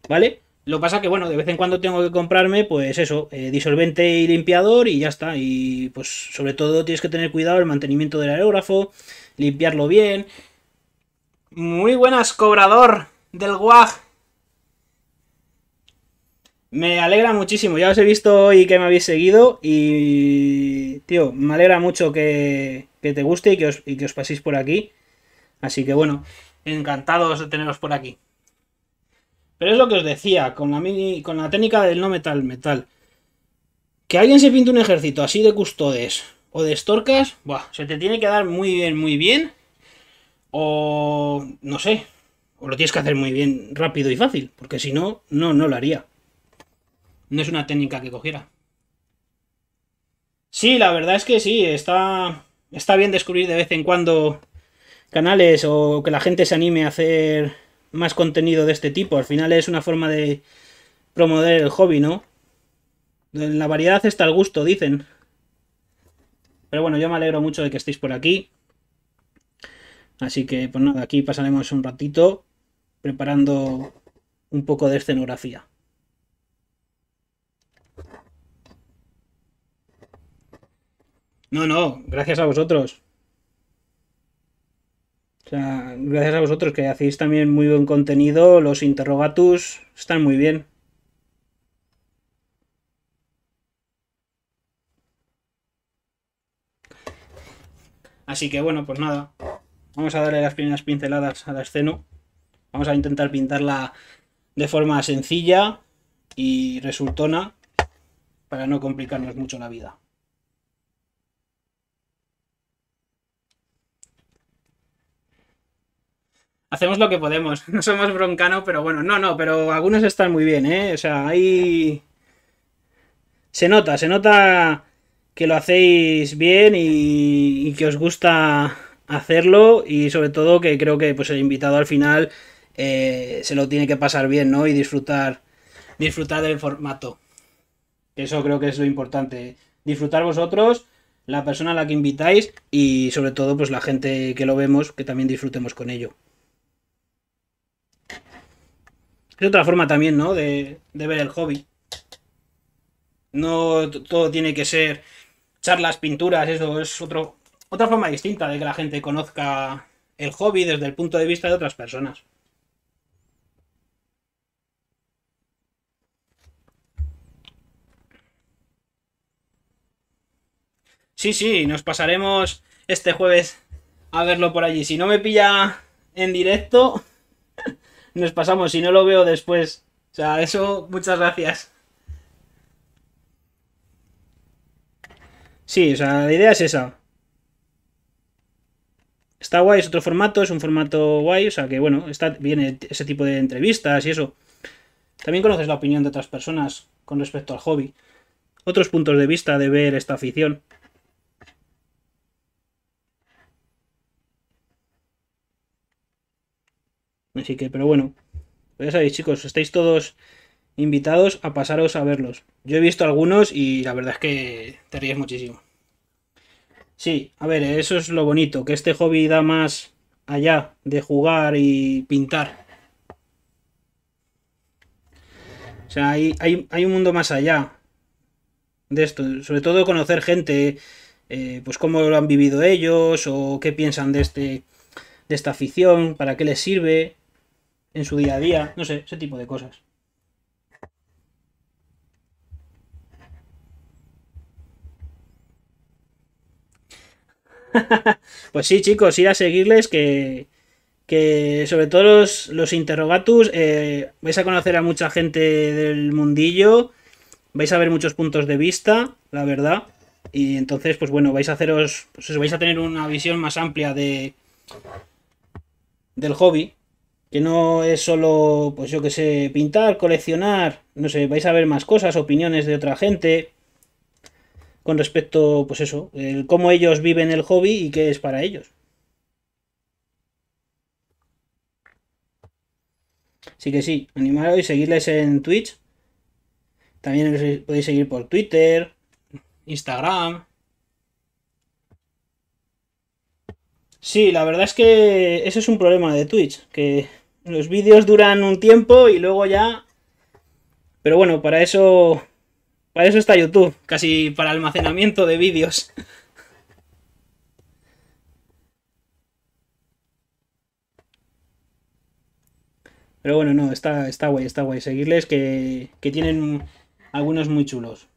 ¿Vale? Lo pasa que, bueno, de vez en cuando tengo que comprarme, pues eso, eh, disolvente y limpiador y ya está. Y pues sobre todo tienes que tener cuidado el mantenimiento del aerógrafo, limpiarlo bien. Muy buenas, cobrador del guag. Me alegra muchísimo, ya os he visto hoy que me habéis seguido y... Tío, me alegra mucho que que te guste y que os, paséis por aquí. Así que bueno, encantados de teneros por aquí. Pero es lo que os decía, con la, con la técnica del no metal metal. Que alguien se pinte un ejército así de custodes o de estorcas, buah, se te tiene que dar muy bien, muy bien. O no sé, o lo tienes que hacer muy bien, rápido y fácil, porque si no, no, no lo haría. No es una técnica que cogiera. Sí, la verdad es que sí, está está bien descubrir de vez en cuando canales o que la gente se anime a hacer más contenido de este tipo. Al final es una forma de promover el hobby, ¿no? En la variedad está el gusto, dicen. Pero bueno, yo me alegro mucho de que estéis por aquí. Así que, pues nada, aquí pasaremos un ratito preparando un poco de escenografía. No, no, gracias a vosotros. O sea, gracias a vosotros que hacéis también muy buen contenido, los interrogatus están muy bien. Así que bueno, pues nada, vamos a darle las primeras pinceladas a la escena. Vamos a intentar pintarla de forma sencilla y resultona para no complicarnos mucho la vida. hacemos lo que podemos. No somos broncano, pero bueno, no, no, pero algunos están muy bien, ¿eh? O sea, ahí... Se nota, se nota que lo hacéis bien y, que os gusta hacerlo y sobre todo que creo que pues el invitado al final eh, se lo tiene que pasar bien, ¿no? Y disfrutar, disfrutar del formato. Eso creo que es lo importante. Disfrutar vosotros, la persona a la que invitáis y sobre todo pues la gente que lo vemos, que también disfrutemos con ello. Es otra forma también, ¿no? De, ver el hobby. No todo tiene que ser charlas, pinturas, eso es otro, otra forma distinta de que la gente conozca el hobby desde el punto de vista de otras personas. Sí, sí, nos pasaremos este jueves a verlo por allí. Si no me pilla en directo, nos pasamos. y no lo veo después. O sea, eso, muchas gracias. Sí, o sea, la idea es esa. Está guay, es otro formato, es un formato guay, o sea que bueno, está, viene ese tipo de entrevistas y eso. También conoces la opinión de otras personas con respecto al hobby. Otros puntos de vista de ver esta afición. Así que, pero bueno, pues ya sabéis chicos, estáis todos invitados a pasaros a verlos. Yo he visto algunos y la verdad es que te ríes muchísimo. Sí, a ver, eso es lo bonito, que este hobby da más allá de jugar y pintar. O sea, hay, un mundo más allá de esto, sobre todo conocer gente, eh, pues cómo lo han vivido ellos o qué piensan de, este, de esta afición, para qué les sirve, en su día a día, no sé, ese tipo de cosas. pues sí, chicos, ir a seguirles que, sobre todo los, interrogatus, eh, vais a conocer a mucha gente del mundillo, vais a ver muchos puntos de vista, la verdad, y entonces, pues bueno, vais a haceros, pues vais a tener una visión más amplia de del hobby, que no es solo, pues yo que sé, pintar, coleccionar, no sé, vais a ver más cosas, opiniones de otra gente con respecto, pues eso, cómo ellos viven el hobby y qué es para ellos. Así que sí, animaros y seguirles en Twitch. También podéis seguir por Twitter, Instagram. Sí, la verdad es que ese es un problema de Twitch, que los vídeos duran un tiempo y luego ya... Pero bueno, para eso... Para eso está YouTube, casi para almacenamiento de vídeos. Pero bueno, no, está, está guay, está guay. Seguirles que, que tienen algunos muy chulos.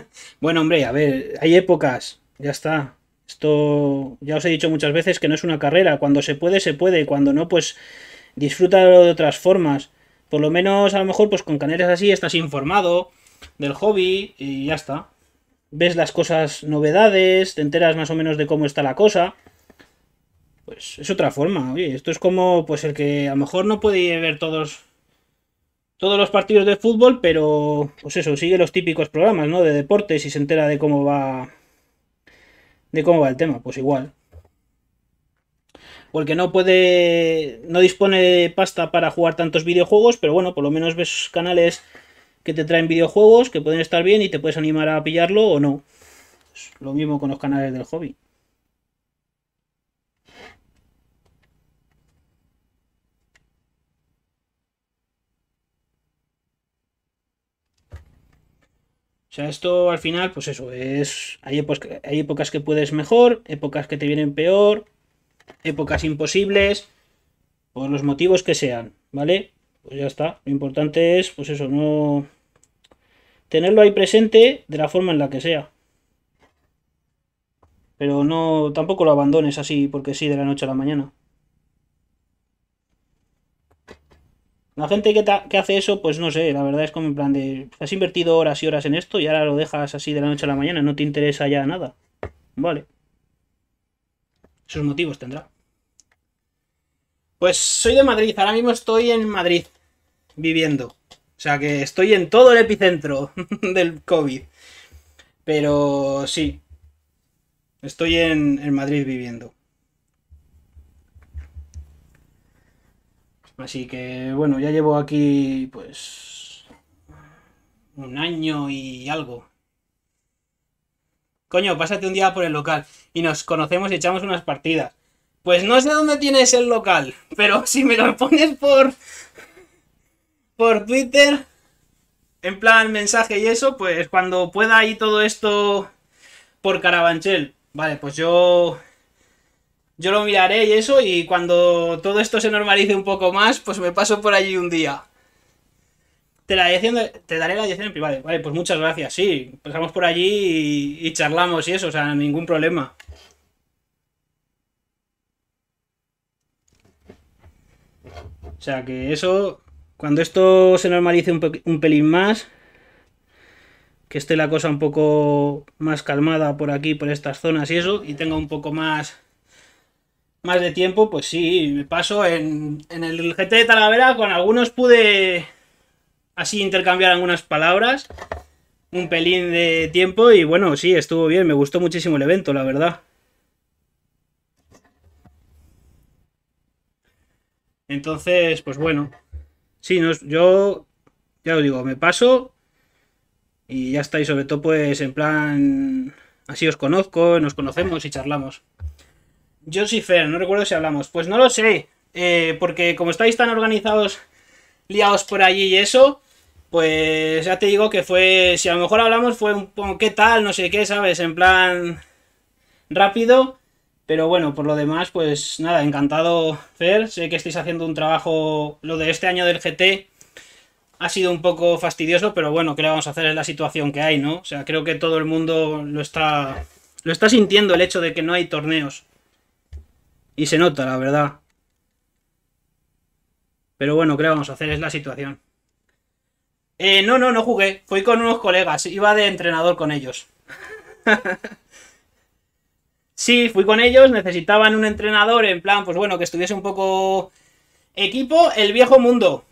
bueno, hombre, a ver, hay épocas, ya está. Esto ya os he dicho muchas veces que no es una carrera. Cuando se puede, se puede. Cuando no, pues disfrútalo de otras formas. Por lo menos, a lo mejor, pues con canales así estás informado del hobby y ya está. Ves las cosas, novedades, te enteras más o menos de cómo está la cosa. Pues es otra forma, oye. Esto es como pues el que a lo mejor no puede ver todos todos los partidos de fútbol, pero pues eso, sigue los típicos programas, ¿no? De deportes y se entera de cómo va de cómo va el tema, pues igual. Porque no puede no dispone de pasta para jugar tantos videojuegos, pero bueno, por lo menos ves canales que te traen videojuegos que pueden estar bien y te puedes animar a pillarlo o no. lo mismo con los canales del hobby. O sea, esto al final, pues eso, es. Hay, épocas que, hay épocas que puedes mejor, épocas que te vienen peor, épocas imposibles, por los motivos que sean, ¿vale? Pues ya está. Lo importante es, pues eso, no. Tenerlo ahí presente de la forma en la que sea. Pero no. tampoco lo abandones así porque sí de la noche a la mañana. La gente que, hace eso, pues no sé, la verdad es como en plan de, has invertido horas y horas en esto y ahora lo dejas así de la noche a la mañana, no te interesa ya nada. Vale. Sus motivos tendrá. Pues soy de Madrid, ahora mismo estoy en Madrid viviendo. O sea que estoy en todo el epicentro del COVID. Pero sí, estoy en Madrid viviendo. Así que bueno, ya llevo aquí pues un año y algo. Coño, pásate un día por el local y nos conocemos y echamos unas partidas. Pues no sé dónde tienes el local, pero si me lo pones por por Twitter en plan mensaje y eso, pues cuando pueda ir todo esto por Carabanchel. Vale, pues yo yo lo miraré y eso, y cuando todo esto se normalice un poco más, pues me paso por allí un día. Te, la te daré la dirección en privado. Vale, pues muchas gracias, sí. Pasamos por allí y, charlamos y eso, o sea, ningún problema. O sea, que eso, cuando esto se normalice un pelín más, que esté la cosa un poco más calmada por aquí, por estas zonas y eso, y tenga un poco más más de tiempo, pues sí, me paso en, en el GT de Talavera con algunos pude así intercambiar algunas palabras, un pelín de tiempo y bueno, sí, estuvo bien, me gustó muchísimo el evento, la verdad. Entonces, pues bueno, sí, yo ya os digo, me paso y ya está, y sobre todo pues en plan, así os conozco, nos conocemos y charlamos. Josie Fer, no recuerdo si hablamos. Pues no lo sé, eh, porque como estáis tan organizados, liados por allí y eso, pues ya te digo que fue, si a lo mejor hablamos fue un poco, ¿qué tal? No sé qué, ¿sabes? En plan rápido. Pero bueno, por lo demás, pues nada, encantado, Fer. Sé que estáis haciendo un trabajo, lo de este año del GT ha sido un poco fastidioso, pero bueno, ¿qué le vamos a hacer? Es la situación que hay, ¿no? O sea, creo que todo el mundo lo está, lo está sintiendo el hecho de que no hay torneos. Y se nota, la verdad. Pero bueno, creo que vamos a hacer? Es la situación. Eh, no, no, no jugué. Fui con unos colegas. Iba de entrenador con ellos. sí, fui con ellos. Necesitaban un entrenador en plan, pues bueno, que estuviese un poco... Equipo, el viejo mundo.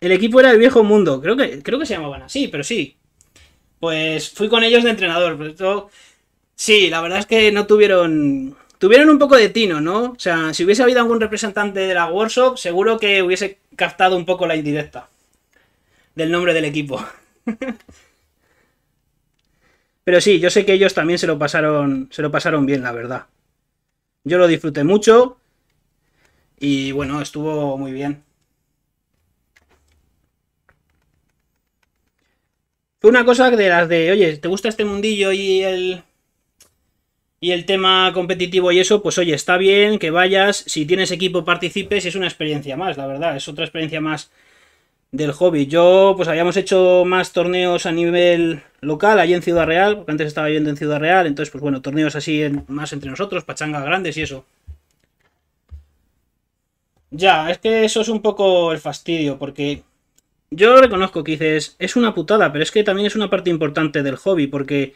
El equipo era el viejo mundo. Creo que, creo que se llamaban así, pero sí. Pues fui con ellos de entrenador. Sí, la verdad es que no tuvieron. Tuvieron un poco de tino, ¿no? O sea, si hubiese habido algún representante de la workshop, seguro que hubiese captado un poco la indirecta del nombre del equipo. Pero sí, yo sé que ellos también se lo pasaron, se lo pasaron bien, la verdad. Yo lo disfruté mucho y bueno, estuvo muy bien. Fue una cosa de las de, oye, ¿te gusta este mundillo y el... Y el tema competitivo y eso, pues oye, está bien que vayas, si tienes equipo participes, es una experiencia más, la verdad, es otra experiencia más del hobby. Yo, pues habíamos hecho más torneos a nivel local, allí en Ciudad Real, porque antes estaba viviendo en Ciudad Real, entonces, pues bueno, torneos así más entre nosotros, pachangas grandes y eso. Ya, es que eso es un poco el fastidio, porque yo reconozco que dices, es una putada, pero es que también es una parte importante del hobby, porque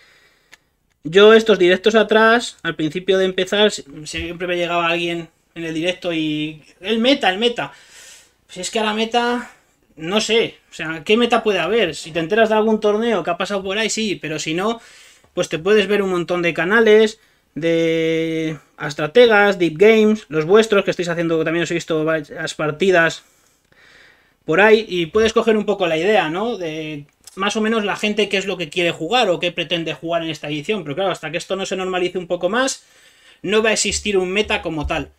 yo estos directos atrás, al principio de empezar, siempre me llegaba alguien en el directo y... El meta, el meta. Si pues es que a la meta, no sé, o sea, ¿qué meta puede haber? Si te enteras de algún torneo que ha pasado por ahí, sí, pero si no, pues te puedes ver un montón de canales, de estrategas, deep games, los vuestros que estáis haciendo, también os he visto varias partidas por ahí y puedes coger un poco la idea, ¿no? De más o menos la gente que es lo que quiere jugar o qué pretende jugar en esta edición. Pero claro, hasta que esto no se normalice un poco más, no va a existir un meta como tal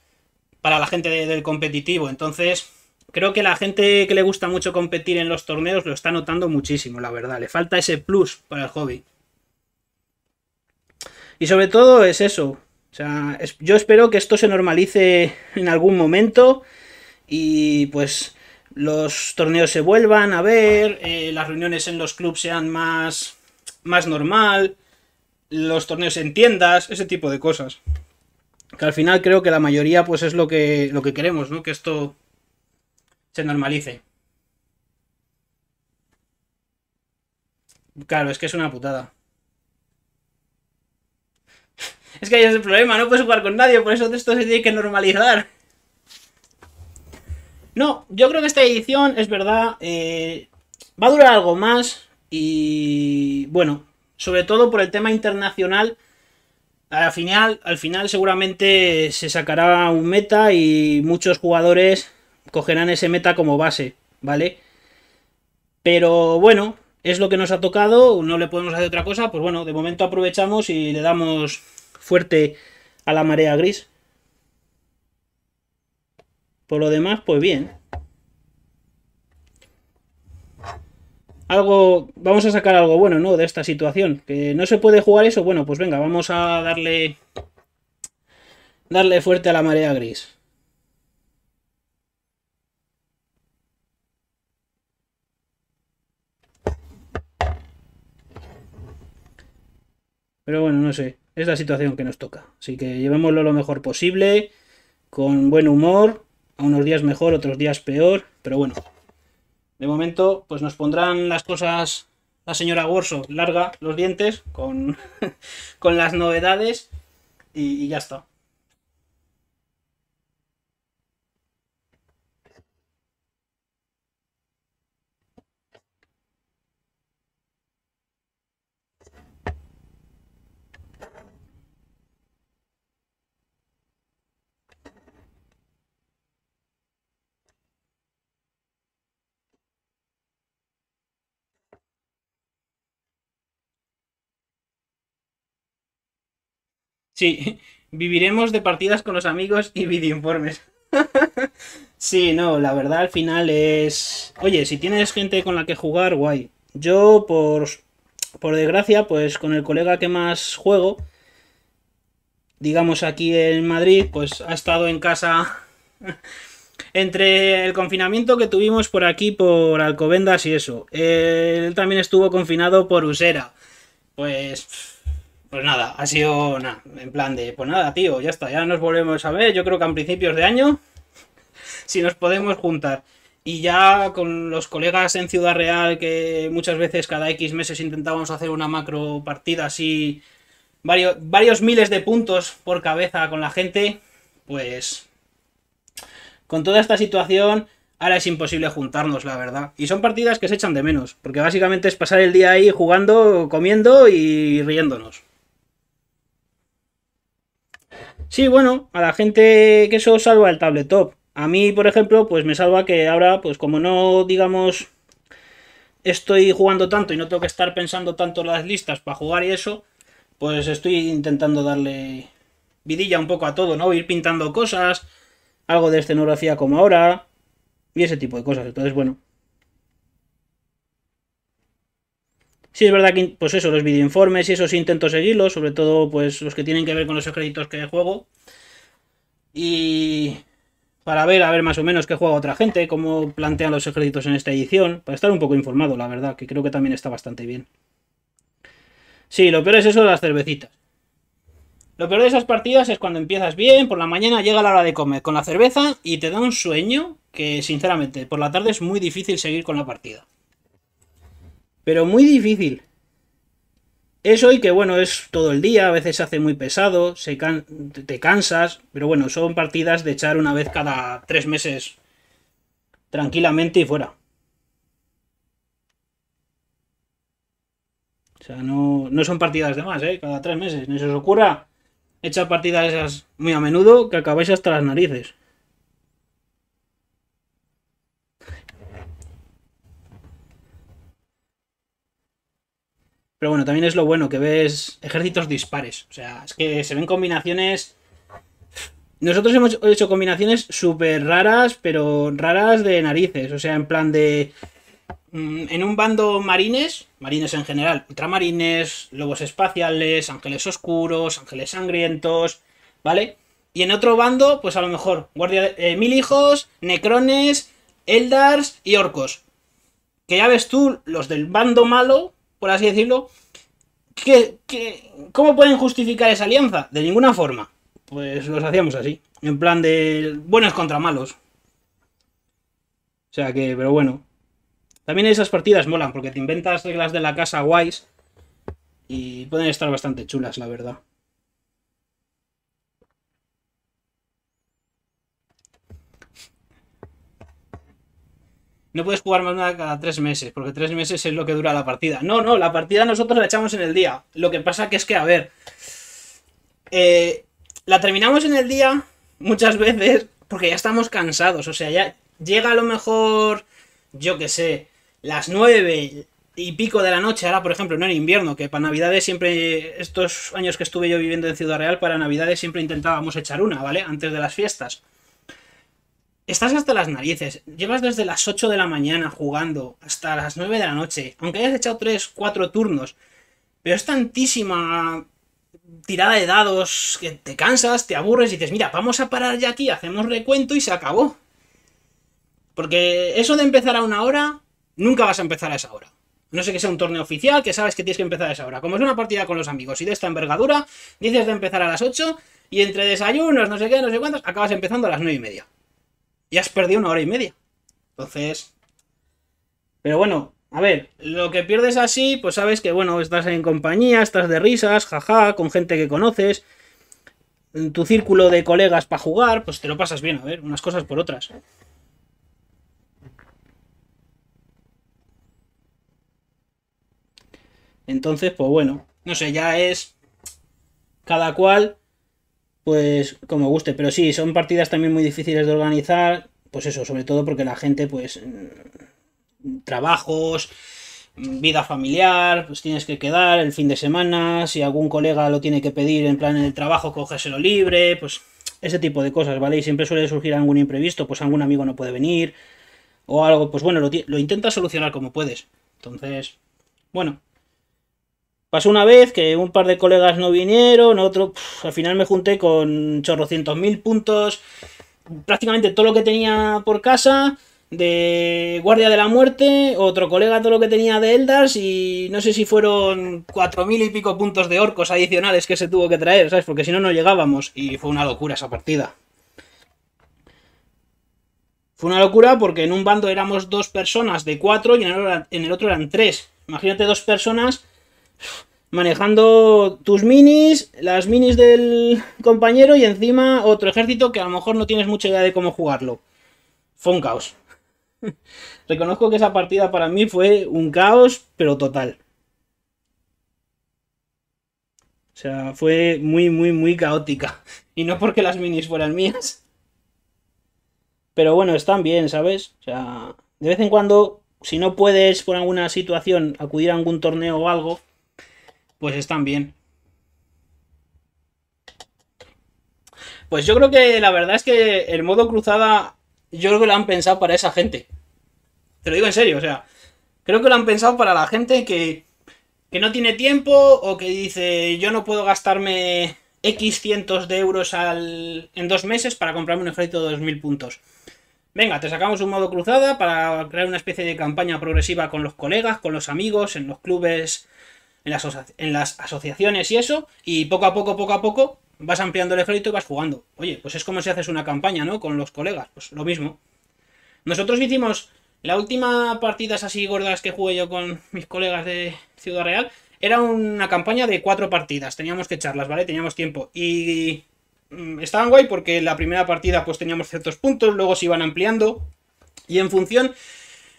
para la gente del competitivo. Entonces, creo que la gente que le gusta mucho competir en los torneos lo está notando muchísimo, la verdad. Le falta ese plus para el hobby. Y sobre todo es eso. O sea, yo espero que esto se normalice en algún momento y pues los torneos se vuelvan a ver, eh, las reuniones en los clubes sean más, más normal, los torneos en tiendas, ese tipo de cosas. Que al final creo que la mayoría pues es lo que, lo que queremos, ¿no? Que esto se normalice. Claro, es que es una putada. Es que ahí es el problema, no puedes jugar con nadie, por eso esto se tiene que normalizar. No, yo creo que esta edición, es verdad, eh, va a durar algo más y bueno, sobre todo por el tema internacional. Al final, al final seguramente se sacará un meta y muchos jugadores cogerán ese meta como base, ¿vale? Pero bueno, es lo que nos ha tocado, no le podemos hacer otra cosa, pues bueno, de momento aprovechamos y le damos fuerte a la marea gris. Por lo demás, pues bien. Algo, vamos a sacar algo bueno, ¿no? De esta situación. Que no se puede jugar eso. Bueno, pues venga, vamos a darle, darle fuerte a la marea gris. Pero bueno, no sé. Es la situación que nos toca. Así que llevémoslo lo mejor posible, con buen humor unos días mejor, otros días peor, pero bueno. De momento, pues nos pondrán las cosas la señora Gorso larga los dientes con, con las novedades y ya está. Sí, viviremos de partidas con los amigos y videoinformes. sí, no, la verdad al final es... Oye, si tienes gente con la que jugar, guay. Yo, por, por desgracia, pues con el colega que más juego, digamos aquí en Madrid, pues ha estado en casa entre el confinamiento que tuvimos por aquí, por Alcobendas y eso. Él también estuvo confinado por Usera. Pues pues nada, ha sido nada, en plan de, pues nada, tío, ya está, ya nos volvemos a ver, yo creo que a principios de año, si nos podemos juntar. Y ya con los colegas en Ciudad Real, que muchas veces cada X meses intentábamos hacer una macro partida así, varios, varios miles de puntos por cabeza con la gente, pues con toda esta situación ahora es imposible juntarnos, la verdad. Y son partidas que se echan de menos, porque básicamente es pasar el día ahí jugando, comiendo y riéndonos. Sí, bueno, a la gente que eso salva el tabletop. A mí, por ejemplo, pues me salva que ahora, pues como no, digamos, estoy jugando tanto y no tengo que estar pensando tanto las listas para jugar y eso, pues estoy intentando darle vidilla un poco a todo, ¿no? Ir pintando cosas, algo de escenografía como ahora, y ese tipo de cosas. Entonces, bueno, Sí, es verdad que, pues eso, los videoinformes y esos intento seguirlos, sobre todo pues los que tienen que ver con los créditos que juego. Y para ver, a ver más o menos qué juega otra gente, cómo plantean los ejércitos en esta edición, para estar un poco informado, la verdad, que creo que también está bastante bien. Sí, lo peor es eso de las cervecitas. Lo peor de esas partidas es cuando empiezas bien, por la mañana llega la hora de comer con la cerveza y te da un sueño que, sinceramente, por la tarde es muy difícil seguir con la partida pero muy difícil. Es hoy que, bueno, es todo el día, a veces se hace muy pesado, se te cansas, pero bueno, son partidas de echar una vez cada tres meses tranquilamente y fuera. O sea, no, no son partidas de más, ¿eh? Cada tres meses. Ni se os ocurra echar partidas esas muy a menudo que acabáis hasta las narices. Pero bueno, también es lo bueno que ves ejércitos dispares. O sea, es que se ven combinaciones. Nosotros hemos hecho combinaciones súper raras, pero raras de narices. O sea, en plan de. Mm, en un bando marines, marines en general, ultramarines, lobos espaciales, ángeles oscuros, ángeles sangrientos, ¿vale? Y en otro bando, pues a lo mejor, guardia de, eh, mil hijos, necrones, eldars y orcos. Que ya ves tú, los del bando malo, por así decirlo, que, ¿cómo pueden justificar esa alianza? De ninguna forma. Pues los hacíamos así, en plan de buenos contra malos. O sea que, pero bueno. También esas partidas molan, porque te inventas reglas de la casa guays y pueden estar bastante chulas, la verdad. No puedes jugar más nada cada tres meses, porque tres meses es lo que dura la partida. No, no, la partida nosotros la echamos en el día. Lo que pasa que es que, a ver, eh, la terminamos en el día muchas veces porque ya estamos cansados. O sea, ya llega a lo mejor, yo que sé, las nueve y pico de la noche. Ahora, por ejemplo, no en invierno, que para Navidades siempre, estos años que estuve yo viviendo en Ciudad Real, para Navidades siempre intentábamos echar una, ¿vale? Antes de las fiestas. Estás hasta las narices, llevas desde las 8 de la mañana jugando hasta las 9 de la noche, aunque hayas echado 3, 4 turnos, pero es tantísima tirada de dados que te cansas, te aburres y dices, mira, vamos a parar ya aquí, hacemos recuento y se acabó. Porque eso de empezar a una hora, nunca vas a empezar a esa hora. No sé que sea un torneo oficial, que sabes que tienes que empezar a esa hora. Como es una partida con los amigos y de esta envergadura, dices de empezar a las 8 y entre desayunos, no sé qué, no sé cuántos, acabas empezando a las 9 y media y has perdido una hora y media. Entonces. Pero bueno, a ver, lo que pierdes así, pues sabes que, bueno, estás en compañía, estás de risas, jaja, con gente que conoces, tu círculo de colegas para jugar, pues te lo pasas bien, a ver, unas cosas por otras. Entonces, pues bueno, no sé, ya es cada cual pues como guste. Pero sí, son partidas también muy difíciles de organizar, pues eso, sobre todo porque la gente, pues, mm, trabajos, mm, vida familiar, pues tienes que quedar el fin de semana, si algún colega lo tiene que pedir en plan en el trabajo, cógeselo libre, pues ese tipo de cosas, ¿vale? Y siempre suele surgir algún imprevisto, pues algún amigo no puede venir o algo, pues bueno, lo, lo intentas solucionar como puedes. Entonces, bueno, Pasó una vez que un par de colegas no vinieron, otro, al final me junté con chorrocientos mil puntos, prácticamente todo lo que tenía por casa, de Guardia de la Muerte, otro colega todo lo que tenía de Eldars y no sé si fueron cuatro mil y pico puntos de orcos adicionales que se tuvo que traer, ¿sabes? Porque si no, no llegábamos y fue una locura esa partida. Fue una locura porque en un bando éramos dos personas de cuatro y en el otro eran tres. Imagínate dos personas manejando tus minis, las minis del compañero y encima otro ejército que a lo mejor no tienes mucha idea de cómo jugarlo. Fue un caos. Reconozco que esa partida para mí fue un caos, pero total. O sea, fue muy, muy, muy caótica. Y no porque las minis fueran mías. Pero bueno, están bien, ¿sabes? O sea, de vez en cuando, si no puedes por alguna situación acudir a algún torneo o algo, pues están bien. Pues yo creo que la verdad es que el modo cruzada, yo creo que lo han pensado para esa gente. Te lo digo en serio, o sea, creo que lo han pensado para la gente que, no tiene tiempo o que dice yo no puedo gastarme X cientos de euros en dos meses para comprarme un ejército de 2.000 puntos. Venga, te sacamos un modo cruzada para crear una especie de campaña progresiva con los colegas, con los amigos, en los clubes en las, asociaciones y eso, y poco a poco, poco a poco, vas ampliando el efecto y vas jugando. Oye, pues es como si haces una campaña, ¿no? Con los colegas, pues lo mismo. Nosotros hicimos la última partida así gordas que jugué yo con mis colegas de Ciudad Real. Era una campaña de cuatro partidas, teníamos que echarlas, ¿vale? Teníamos tiempo. Y mm, estaban guay porque la primera partida pues teníamos ciertos puntos, luego se iban ampliando. Y en función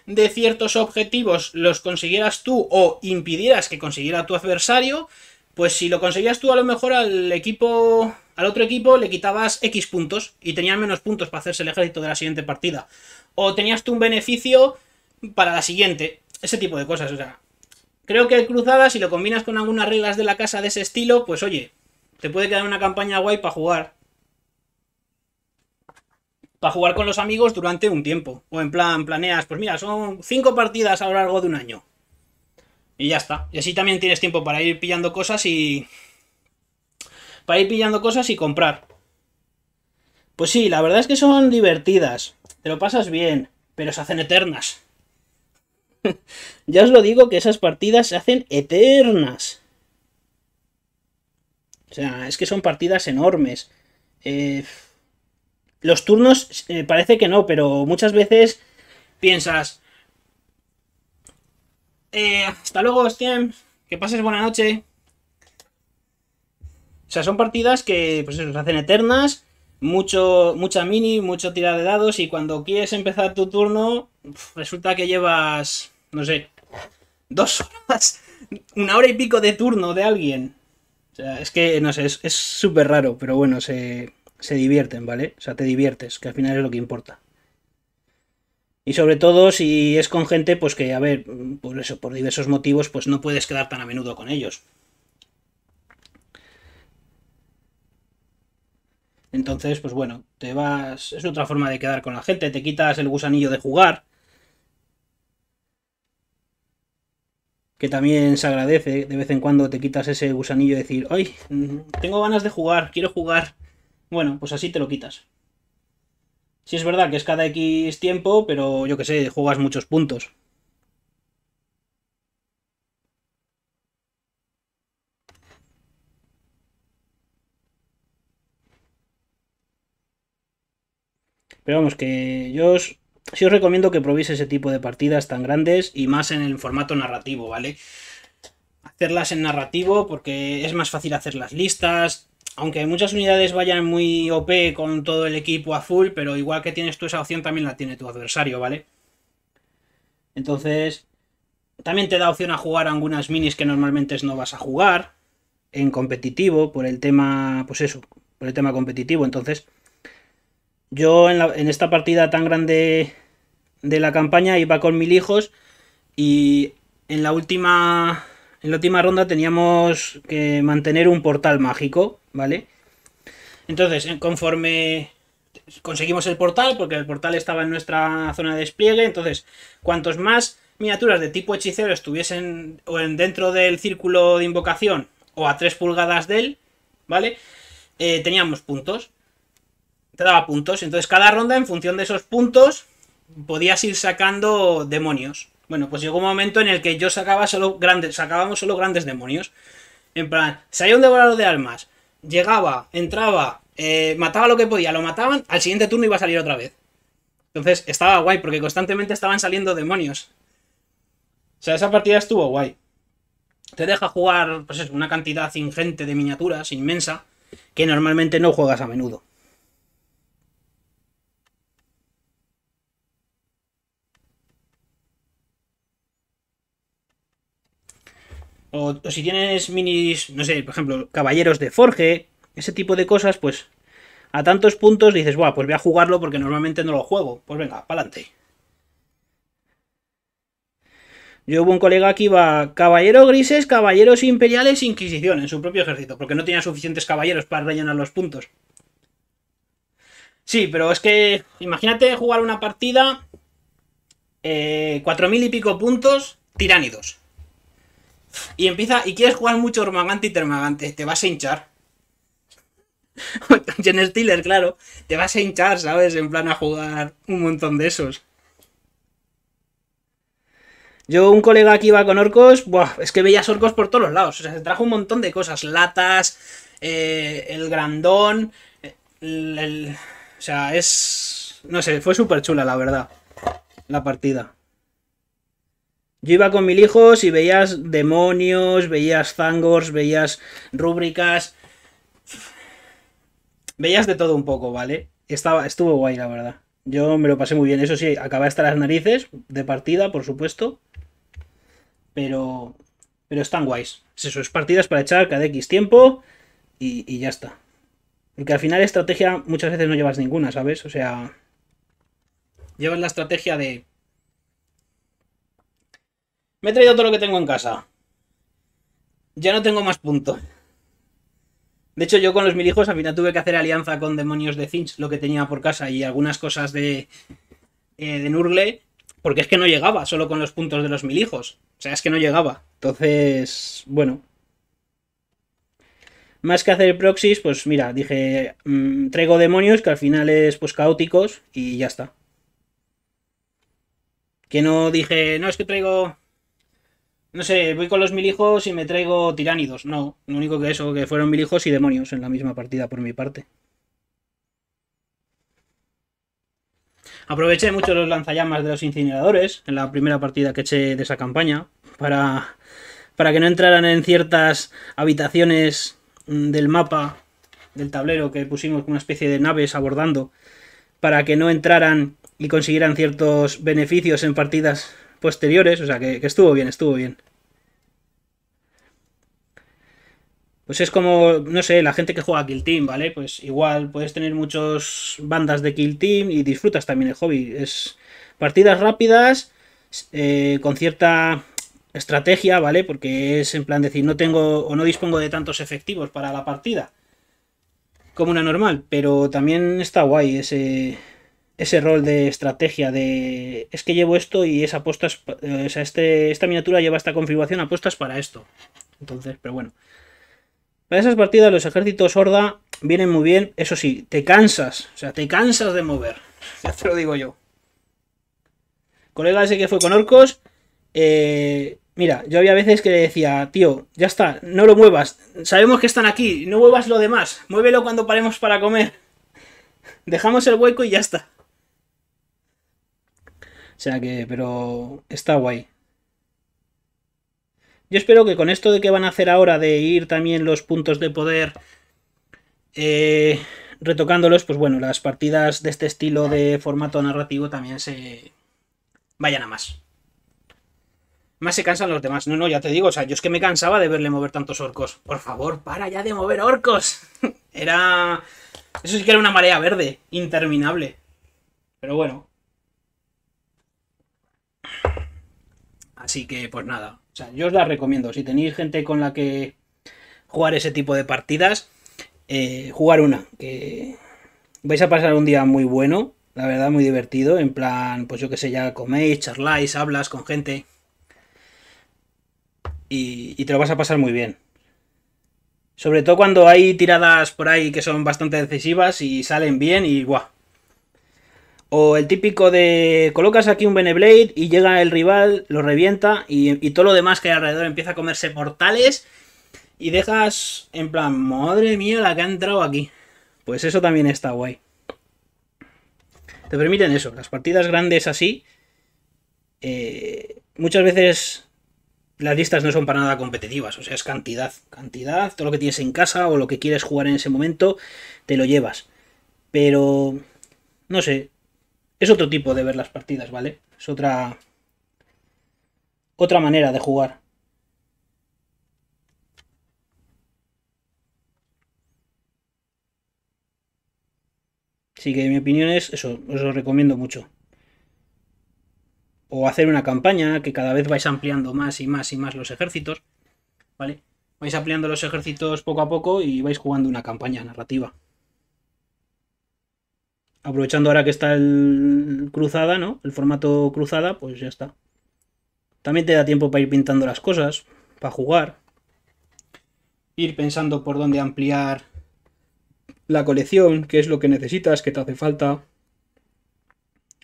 de ciertos objetivos los consiguieras tú o impidieras que consiguiera tu adversario, pues si lo conseguías tú a lo mejor al equipo al otro equipo le quitabas X puntos y tenían menos puntos para hacerse el ejército de la siguiente partida. O tenías tú un beneficio para la siguiente. Ese tipo de cosas, o sea, Creo que el Cruzada, si lo combinas con algunas reglas de la casa de ese estilo, pues oye, te puede quedar una campaña guay para jugar para jugar con los amigos durante un tiempo. O en plan, planeas, pues mira, son cinco partidas a lo largo de un año. Y ya está. Y así también tienes tiempo para ir pillando cosas y. Para ir pillando cosas y comprar. Pues sí, la verdad es que son divertidas. Te lo pasas bien, pero se hacen eternas. ya os lo digo que esas partidas se hacen eternas. O sea, es que son partidas enormes. Eh los turnos eh, parece que no, pero muchas veces piensas... Eh, hasta luego, Steam. Que pases buena noche. O sea, son partidas que pues se hacen eternas. Mucho, mucha mini, mucho tirar de dados. Y cuando quieres empezar tu turno, resulta que llevas, no sé, dos horas, una hora y pico de turno de alguien. O sea, es que, no sé, es súper raro, pero bueno, se, se divierten, ¿vale? O sea, te diviertes, que al final es lo que importa. Y sobre todo si es con gente, pues que, a ver, por eso, por diversos motivos, pues no puedes quedar tan a menudo con ellos. Entonces, pues bueno, te vas. Es otra forma de quedar con la gente, te quitas el gusanillo de jugar. Que también se agradece, de vez en cuando te quitas ese gusanillo de decir, ¡ay! Mm, tengo ganas de jugar, quiero jugar. Bueno, pues así te lo quitas. Si es verdad que es cada X tiempo, pero yo que sé, juegas muchos puntos. Pero vamos, que yo os, sí os recomiendo que probéis ese tipo de partidas tan grandes y más en el formato narrativo, ¿vale? Hacerlas en narrativo porque es más fácil hacer las listas, aunque muchas unidades vayan muy OP con todo el equipo azul, pero igual que tienes tú esa opción, también la tiene tu adversario, ¿vale? Entonces, también te da opción a jugar algunas minis que normalmente no vas a jugar en competitivo por el tema, pues eso, por el tema competitivo. Entonces, yo en, esta partida tan grande de la campaña iba con mil hijos y en la última en la última ronda teníamos que mantener un portal mágico ¿vale? Entonces, conforme conseguimos el portal, porque el portal estaba en nuestra zona de despliegue, entonces, cuantos más miniaturas de tipo hechicero estuviesen o en, dentro del círculo de invocación o a 3 pulgadas de él, ¿vale? Eh, teníamos puntos. Te daba puntos. Entonces, cada ronda, en función de esos puntos, podías ir sacando demonios. Bueno, pues llegó un momento en el que yo sacaba solo grandes, sacábamos solo grandes demonios. En plan, si hay un devorador de almas, llegaba, entraba, eh, mataba lo que podía, lo mataban, al siguiente turno iba a salir otra vez. Entonces estaba guay porque constantemente estaban saliendo demonios. O sea, esa partida estuvo guay. Te deja jugar pues, una cantidad ingente de miniaturas, inmensa, que normalmente no juegas a menudo. O, si tienes minis, no sé, por ejemplo, caballeros de Forge, ese tipo de cosas, pues a tantos puntos dices, Buah, pues voy a jugarlo porque normalmente no lo juego. Pues venga, pa'lante. Yo hubo un colega que iba caballero grises, caballeros imperiales, inquisición en su propio ejército, porque no tenía suficientes caballeros para rellenar los puntos. Sí, pero es que imagínate jugar una partida, eh, cuatro mil y pico puntos, tiránidos. Y empieza, y quieres jugar mucho Ormagante y Termagante, te vas a hinchar. general claro, te vas a hinchar, ¿sabes? En plan a jugar un montón de esos. Yo, un colega que iba con orcos, buah, es que veías orcos por todos los lados. O sea, se trajo un montón de cosas. Latas, eh, el grandón. o sea, es. No sé, fue súper chula, la verdad. La partida. Yo iba con mil hijos y veías demonios, veías zangors, veías rúbricas. Veías de todo un poco, ¿vale? Estaba, estuvo guay, la verdad. Yo me lo pasé muy bien. Eso sí, acabé hasta las narices de partida, por supuesto. Pero. Pero están guays. eso, es partidas para echar cada X tiempo y, y ya está. Porque al final estrategia muchas veces no llevas ninguna, ¿sabes? O sea. Llevas la estrategia de me he traído todo lo que tengo en casa. Ya no tengo más puntos. De hecho, yo con los mil hijos al final tuve que hacer alianza con demonios de Finch, lo que tenía por casa, y algunas cosas de, eh, de Nurgle, porque es que no llegaba solo con los puntos de los mil hijos. O sea, es que no llegaba. Entonces, bueno. Más que hacer proxies, pues mira, dije, mm, traigo demonios que al final es pues caóticos y ya está. Que no dije, no, es que traigo no sé, voy con los mil hijos y me traigo tiránidos. No, lo único que eso, que fueron mil hijos y demonios en la misma partida por mi parte. Aproveché mucho los lanzallamas de los incineradores en la primera partida que eché de esa campaña para, para que no entraran en ciertas habitaciones mm, del mapa, del tablero que pusimos con una especie de naves abordando, para que no entraran y consiguieran ciertos beneficios en partidas posteriores, o sea que, estuvo bien, estuvo bien. Pues es como, no sé, la gente que juega Kill Team, ¿vale? Pues igual puedes tener muchas bandas de Kill Team y disfrutas también el hobby. Es partidas rápidas, eh, con cierta estrategia, ¿vale? Porque es en plan decir, no tengo o no dispongo de tantos efectivos para la partida como una normal, pero también está guay ese, ese rol de estrategia de es que llevo esto y esa apuestas eh, este, esta miniatura lleva esta configuración apuestas para esto entonces pero bueno para esas partidas los ejércitos horda vienen muy bien eso sí te cansas o sea te cansas de mover ya te lo digo yo colega ese que fue con orcos eh, mira yo había veces que le decía tío ya está no lo muevas sabemos que están aquí no muevas lo demás muévelo cuando paremos para comer Dejamos el hueco y ya está. O sea que, pero está guay. Yo espero que con esto de que van a hacer ahora de ir también los puntos de poder eh, retocándolos, pues bueno, las partidas de este estilo de formato narrativo también se vayan a más. Más se cansan los demás. No, no, ya te digo, o sea, yo es que me cansaba de verle mover tantos orcos. Por favor, para ya de mover orcos. era... Eso sí que era una marea verde, interminable. Pero bueno. Así que, pues nada. O sea, yo os la recomiendo. Si tenéis gente con la que jugar ese tipo de partidas, eh, jugar una. Que vais a pasar un día muy bueno, la verdad, muy divertido. En plan, pues yo que sé, ya coméis, charláis, hablas con gente. Y, y te lo vas a pasar muy bien. Sobre todo cuando hay tiradas por ahí que son bastante decisivas y salen bien y guau. O el típico de colocas aquí un Beneblade y llega el rival, lo revienta y, todo lo demás que hay alrededor empieza a comerse portales y dejas en plan, madre mía la que ha entrado aquí. Pues eso también está guay. Te permiten eso, las partidas grandes así. Eh, muchas veces las listas no son para nada competitivas, o sea, es cantidad, cantidad, todo lo que tienes en casa o lo que quieres jugar en ese momento, te lo llevas. Pero, no sé, es otro tipo de ver las partidas, ¿vale? Es otra. Otra manera de jugar. Así que mi opinión es eso, os lo recomiendo mucho. O hacer una campaña que cada vez vais ampliando más y más y más los ejércitos, ¿vale? Vais ampliando los ejércitos poco a poco y vais jugando una campaña narrativa aprovechando ahora que está el cruzada, ¿no? El formato cruzada, pues ya está. También te da tiempo para ir pintando las cosas, para jugar. Ir pensando por dónde ampliar la colección, qué es lo que necesitas, qué te hace falta.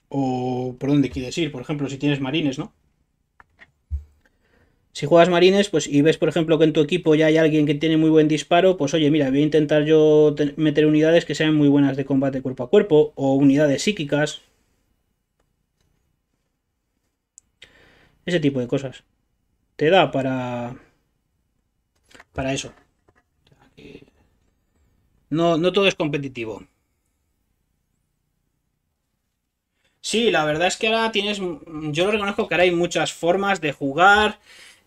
O por dónde quieres ir, por ejemplo, si tienes marines, ¿no? Si juegas marines, pues y ves, por ejemplo, que en tu equipo ya hay alguien que tiene muy buen disparo, pues oye, mira, voy a intentar yo meter unidades que sean muy buenas de combate cuerpo a cuerpo o unidades psíquicas. Ese tipo de cosas. Te da para para eso. No, no todo es competitivo. Sí, la verdad es que ahora tienes, yo lo reconozco que ahora hay muchas formas de jugar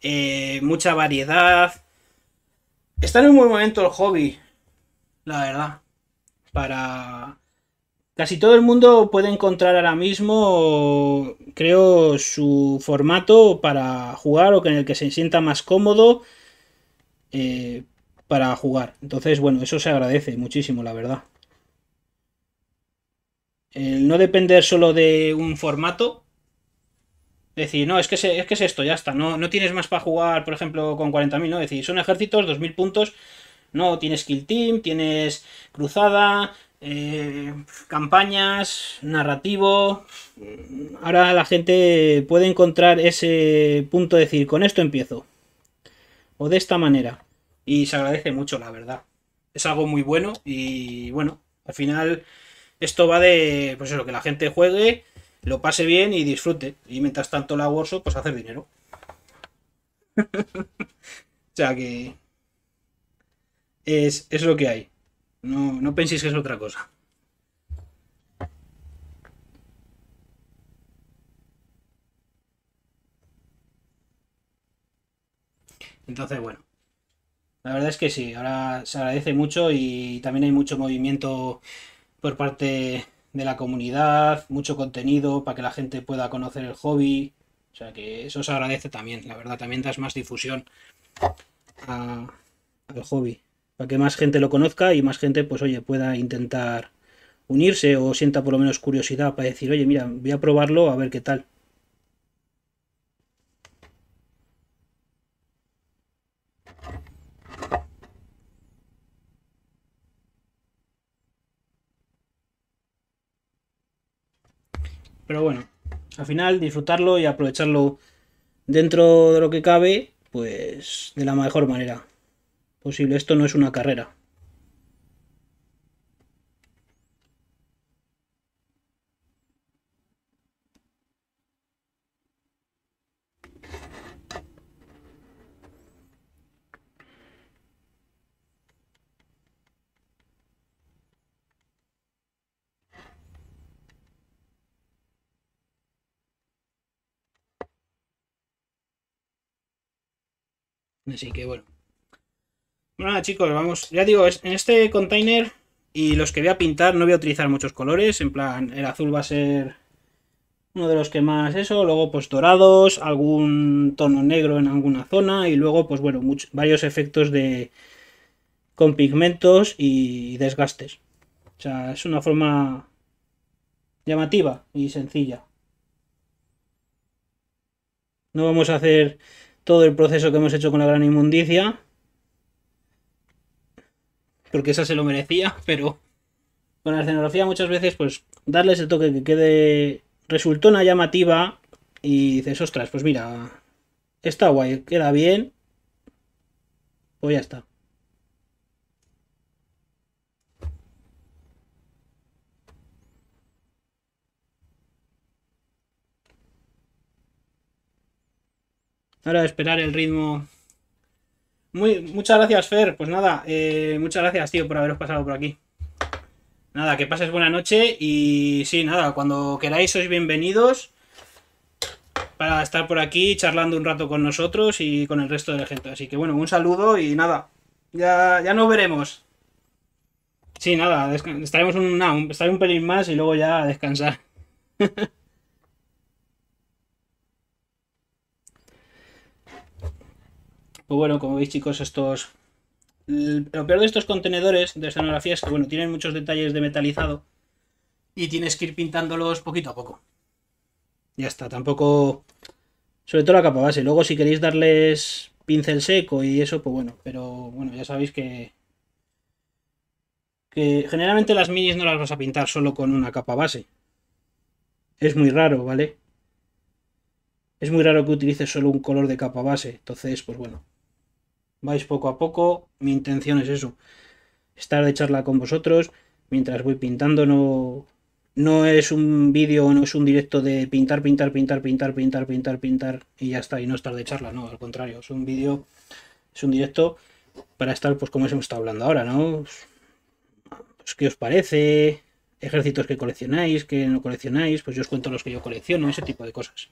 eh, mucha variedad. Está en un buen momento el hobby, la verdad. Para... Casi todo el mundo puede encontrar ahora mismo, creo, su formato para jugar o en el que se sienta más cómodo eh, para jugar. Entonces, bueno, eso se agradece muchísimo, la verdad. El no depender solo de un formato Decir, no, es que, es, que es esto, ya está. No, no tienes más para jugar, por ejemplo, con 40.000, ¿no? Decir, son ejércitos, 2.000 puntos. No, tienes Kill Team, tienes Cruzada, eh, campañas, narrativo. Ahora la gente puede encontrar ese punto de decir, con esto empiezo. O de esta manera. Y se agradece mucho, la verdad. Es algo muy bueno y bueno, al final esto va de, pues eso, que la gente juegue lo pase bien y disfrute. Y mientras tanto la workshop, pues hacer dinero. o sea que es, lo que hay. No, no penséis que es otra cosa. Entonces, bueno, la verdad es que sí, ahora se agradece mucho y también hay mucho movimiento por parte de la comunidad, mucho contenido para que la gente pueda conocer el hobby. O sea que eso se agradece también, la verdad, también das más difusión al hobby, para que más gente lo conozca y más gente, pues oye, pueda intentar unirse o sienta por lo menos curiosidad para decir, oye, mira, voy a probarlo a ver qué tal. Pero bueno, al final disfrutarlo y aprovecharlo dentro de lo que cabe, pues de la mejor manera posible. Esto no es una carrera. Así que bueno. Bueno, nada, chicos, vamos. Ya digo, en este container y los que voy a pintar no voy a utilizar muchos colores. En plan, el azul va a ser uno de los que más eso. Luego, pues dorados, algún tono negro en alguna zona. Y luego, pues bueno, muchos, varios efectos de con pigmentos y desgastes. O sea, es una forma llamativa y sencilla. No vamos a hacer todo el proceso que hemos hecho con la gran inmundicia. Porque esa se lo merecía, pero con la escenografía muchas veces, pues darles el toque que quede resultó una llamativa. Y dices, ostras, pues mira, está guay, queda bien. Pues ya está. Ahora esperar el ritmo. Muy, muchas gracias, Fer. Pues nada, eh, muchas gracias, tío, por haberos pasado por aquí. Nada, que pases buena noche y sí, nada, cuando queráis sois bienvenidos para estar por aquí charlando un rato con nosotros y con el resto de la gente. Así que bueno, un saludo y nada, ya, ya nos veremos. Sí, nada, estaremos un, estaré un pelín más y luego ya a descansar. Pues bueno, como veis chicos, estos... Lo peor de estos contenedores de escenografía es que, bueno, tienen muchos detalles de metalizado y tienes que ir pintándolos poquito a poco. Ya está, tampoco... Sobre todo la capa base. Luego si queréis darles pincel seco y eso, pues bueno, pero bueno, ya sabéis que... Que generalmente las minis no las vas a pintar solo con una capa base. Es muy raro, ¿vale? Es muy raro que utilices solo un color de capa base. Entonces, pues bueno, vais poco a poco. Mi intención es eso, estar de charla con vosotros mientras voy pintando. No, no es un vídeo, no es un directo de pintar, pintar, pintar, pintar, pintar, pintar, pintar y ya está, y no estar de charla, no, al contrario, es un vídeo, es un directo para estar pues como hemos estado hablando ahora, ¿no? Pues, ¿Qué os parece? Ejércitos que coleccionáis, que no coleccionáis, pues yo os cuento los que yo colecciono, ese tipo de cosas.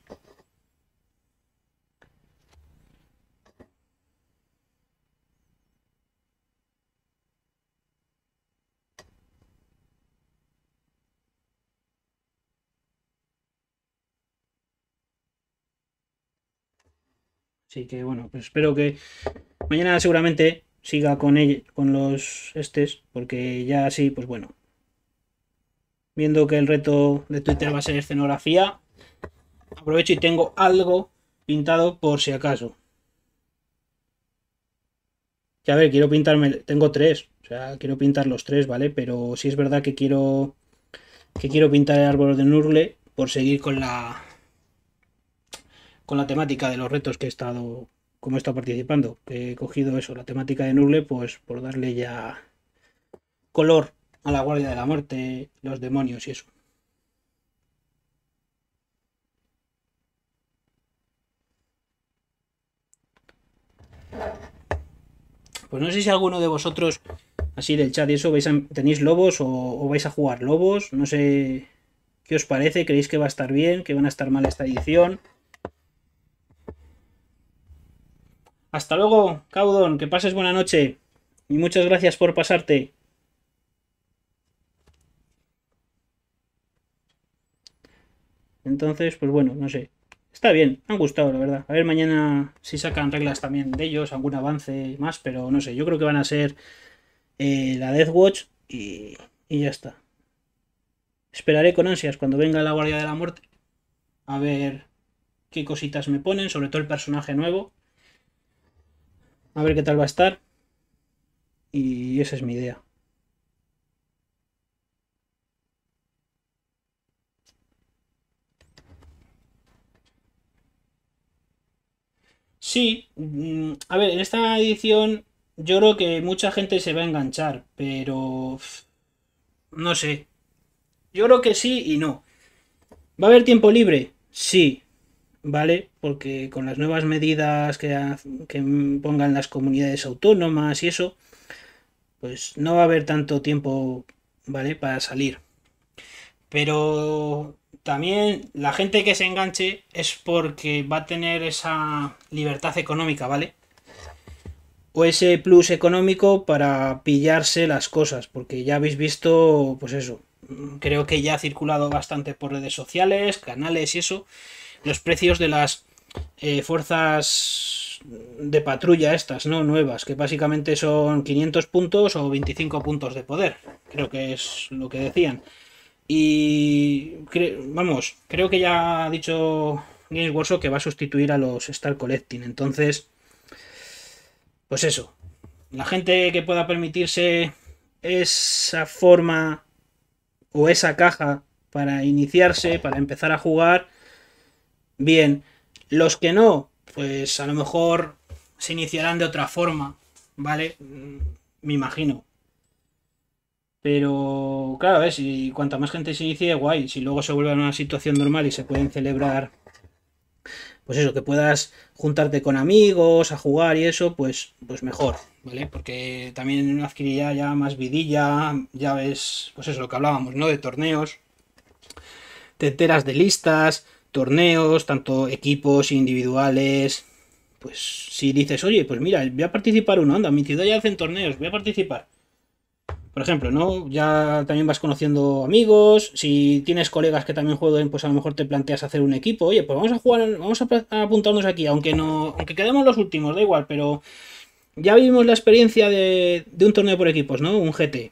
Así que bueno, pues espero que mañana seguramente siga con con los estes, porque ya así, pues bueno. Viendo que el reto de Twitter va a ser escenografía, aprovecho y tengo algo pintado por si acaso. ya a ver, quiero pintarme, tengo tres, o sea, quiero pintar los tres, ¿vale? Pero si es verdad que quiero que quiero pintar el árbol de Nurle. por seguir con la con la temática de los retos que he estado, como he estado participando. He cogido eso, la temática de Nuble, pues por darle ya color a la Guardia de la Muerte, los demonios y eso. Pues no sé si alguno de vosotros, así del chat y eso, tenéis lobos o, o, vais a jugar lobos. No sé qué os parece, creéis que va a estar bien, que van a estar mal esta edición. Hasta luego, Caudon, que pases buena noche. Y muchas gracias por pasarte. Entonces, pues bueno, no sé. Está bien, me han gustado, la verdad. A ver mañana si sacan reglas también de ellos, algún avance más, pero no sé. Yo creo que van a ser eh, la Death Watch y, y ya está. Esperaré con ansias cuando venga la Guardia de la Muerte. A ver qué cositas me ponen, sobre todo el personaje nuevo a ver qué tal va a estar. Y esa es mi idea. Sí, mm, a ver, en esta edición yo creo que mucha gente se va a enganchar, pero no sé. Yo creo que sí y no. ¿Va a haber tiempo libre? Sí. ¿vale? Porque con las nuevas medidas que, que pongan las comunidades autónomas y eso, pues no va a haber tanto tiempo, ¿vale? Para salir. Pero también la gente que se enganche es porque va a tener esa libertad económica, ¿vale? O ese plus económico para pillarse las cosas, porque ya habéis visto, pues eso, creo que ya ha circulado bastante por redes sociales, canales y eso, los precios de las eh, fuerzas de patrulla estas, ¿no? Nuevas, que básicamente son 500 puntos o 25 puntos de poder, creo que es lo que decían. Y vamos, creo que ya ha dicho Games Workshop que va a sustituir a los Star Collecting, entonces, pues eso, la gente que pueda permitirse esa forma o esa caja para iniciarse, para empezar a jugar, bien. Los que no, pues a lo mejor se iniciarán de otra forma, ¿vale? Mm, me imagino. Pero claro, eh si cuanta más gente se inicie, guay. Si luego se vuelve a una situación normal y se pueden celebrar, pues eso, que puedas juntarte con amigos a jugar y eso, pues, pues mejor, ¿vale? Porque también adquiriría ya más vidilla, ya ves, pues eso, lo que hablábamos, ¿no? De torneos, te enteras de listas, torneos, tanto equipos individuales. Pues si dices, oye, pues mira, voy a participar uno, anda, mi ciudad ya hacen torneos, voy a participar. Por ejemplo, ¿no? Ya también vas conociendo amigos, si tienes colegas que también jueguen, pues a lo mejor te planteas hacer un equipo, oye, pues vamos a jugar, vamos a apuntarnos aquí, aunque no, aunque quedemos los últimos, da igual, pero ya vivimos la experiencia de, de un torneo por equipos, ¿no? Un GT,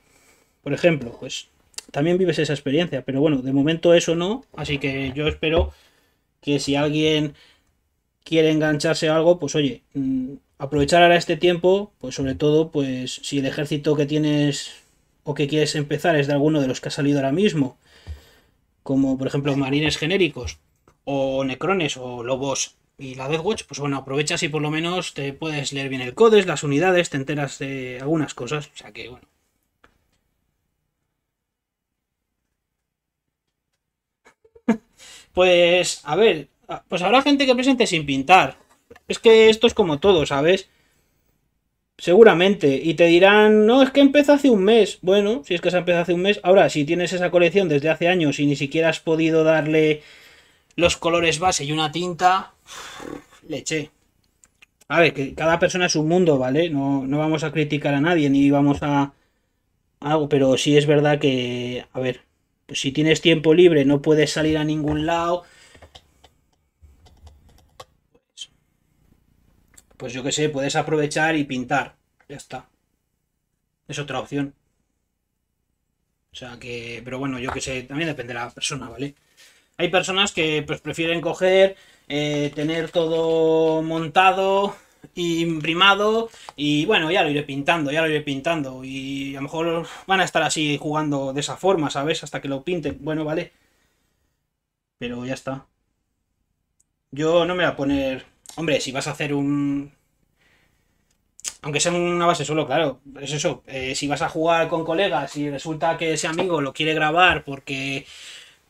por ejemplo, pues también vives esa experiencia, pero bueno, de momento eso no, así que yo espero que si alguien quiere engancharse a algo, pues oye, mm, aprovechar ahora este tiempo, pues sobre todo, pues si el ejército que tienes o que quieres empezar es de alguno de los que ha salido ahora mismo, como por ejemplo marines genéricos, o necrones, o lobos y la Deathwatch, pues bueno, aprovechas y por lo menos te puedes leer bien el codes, las unidades, te enteras de algunas cosas, o sea que bueno. Pues, a ver, pues habrá gente que presente sin pintar. Es que esto es como todo, ¿sabes? Seguramente. Y te dirán, no, es que empezó hace un mes. Bueno, si es que se empezó hace un mes. Ahora, si tienes esa colección desde hace años y ni siquiera has podido darle los colores base y una tinta, leche. A ver, que cada persona es un mundo, ¿vale? No, vamos a criticar a nadie ni vamos a, a algo, pero sí es verdad que, a ver, pues si tienes tiempo libre, no puedes salir a ningún lado. Pues yo qué sé, puedes aprovechar y pintar. Ya está. Es otra opción. O sea que, pero bueno, yo qué sé, también depende de la persona, ¿vale? Hay personas que pues prefieren coger, eh, tener todo montado, imprimado y bueno, ya lo iré pintando, ya lo iré pintando y a lo mejor van a estar así jugando de esa forma, ¿sabes? Hasta que lo pinten, bueno, vale. Pero ya está. Yo no me voy a poner... Hombre, si vas a hacer un... Aunque sea una base solo, claro, es eso. Eh, si vas a jugar con colegas y resulta que ese amigo lo quiere grabar porque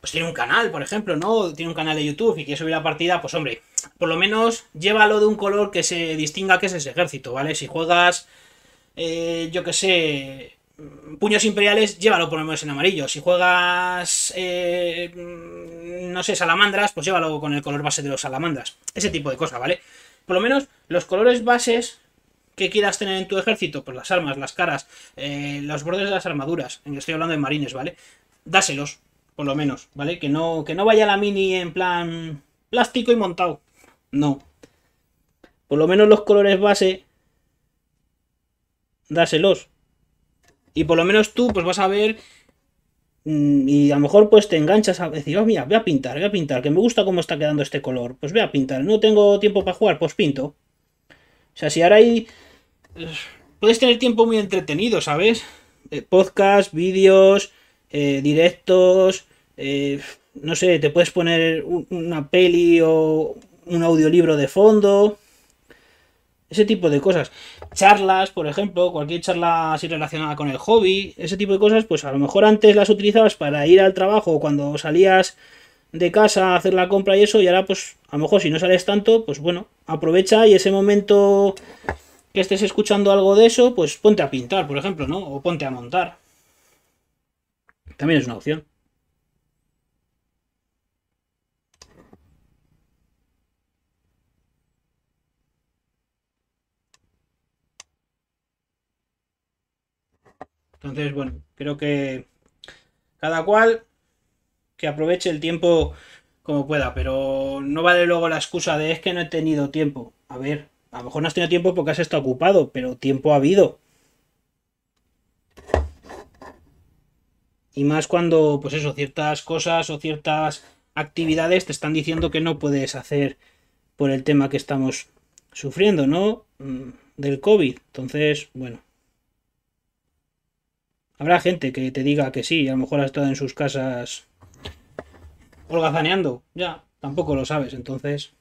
pues tiene un canal, por ejemplo, ¿no? Tiene un canal de YouTube y quiere subir la partida, pues hombre, por lo menos llévalo de un color que se distinga que es ese ejército, ¿vale? Si juegas, eh, yo qué sé, mm, puños imperiales, llévalo por lo menos en amarillo. Si juegas, eh, no sé, salamandras, pues llévalo con el color base de los salamandras. Ese tipo de cosas, ¿vale? Por lo menos los colores bases que quieras tener en tu ejército, pues las armas, las caras, eh, los bordes de las armaduras, en estoy hablando de marines, ¿vale? Dáselos, por lo menos, ¿vale? Que no, que no vaya la mini en plan plástico y montado. No. Por lo menos los colores base, dáselos. Y por lo menos tú, pues vas a ver. Mm, y a lo mejor pues te enganchas a decir, oh, mira, voy a pintar, voy a pintar, que me gusta cómo está quedando este color, pues voy a pintar, no tengo tiempo para jugar, pues pinto. O sea, si ahora hay... Eh, puedes tener tiempo muy entretenido, ¿sabes? Eh, podcast, vídeos, eh, directos, eh, no sé, te puedes poner una peli o un audiolibro de fondo, ese tipo de cosas. Charlas, por ejemplo, cualquier charla así relacionada con el hobby, ese tipo de cosas, pues a lo mejor antes las utilizabas para ir al trabajo o cuando salías de casa a hacer la compra y eso, y ahora pues a lo mejor si no sales tanto, pues bueno, aprovecha y ese momento que estés escuchando algo de eso, pues ponte a pintar, por ejemplo, ¿no? O ponte a montar. También es una opción. Entonces, bueno, creo que cada cual que aproveche el tiempo como pueda, pero no vale luego la excusa de es que no he tenido tiempo. A ver, a lo mejor no has tenido tiempo porque has estado ocupado, pero tiempo ha habido. Y más cuando, pues eso, ciertas cosas o ciertas actividades te están diciendo que no puedes hacer por el tema que estamos sufriendo, ¿no? Mm, del COVID. Entonces, bueno. Habrá gente que te diga que sí, a lo mejor has estado en sus casas holgazaneando. Ya, tampoco lo sabes, entonces.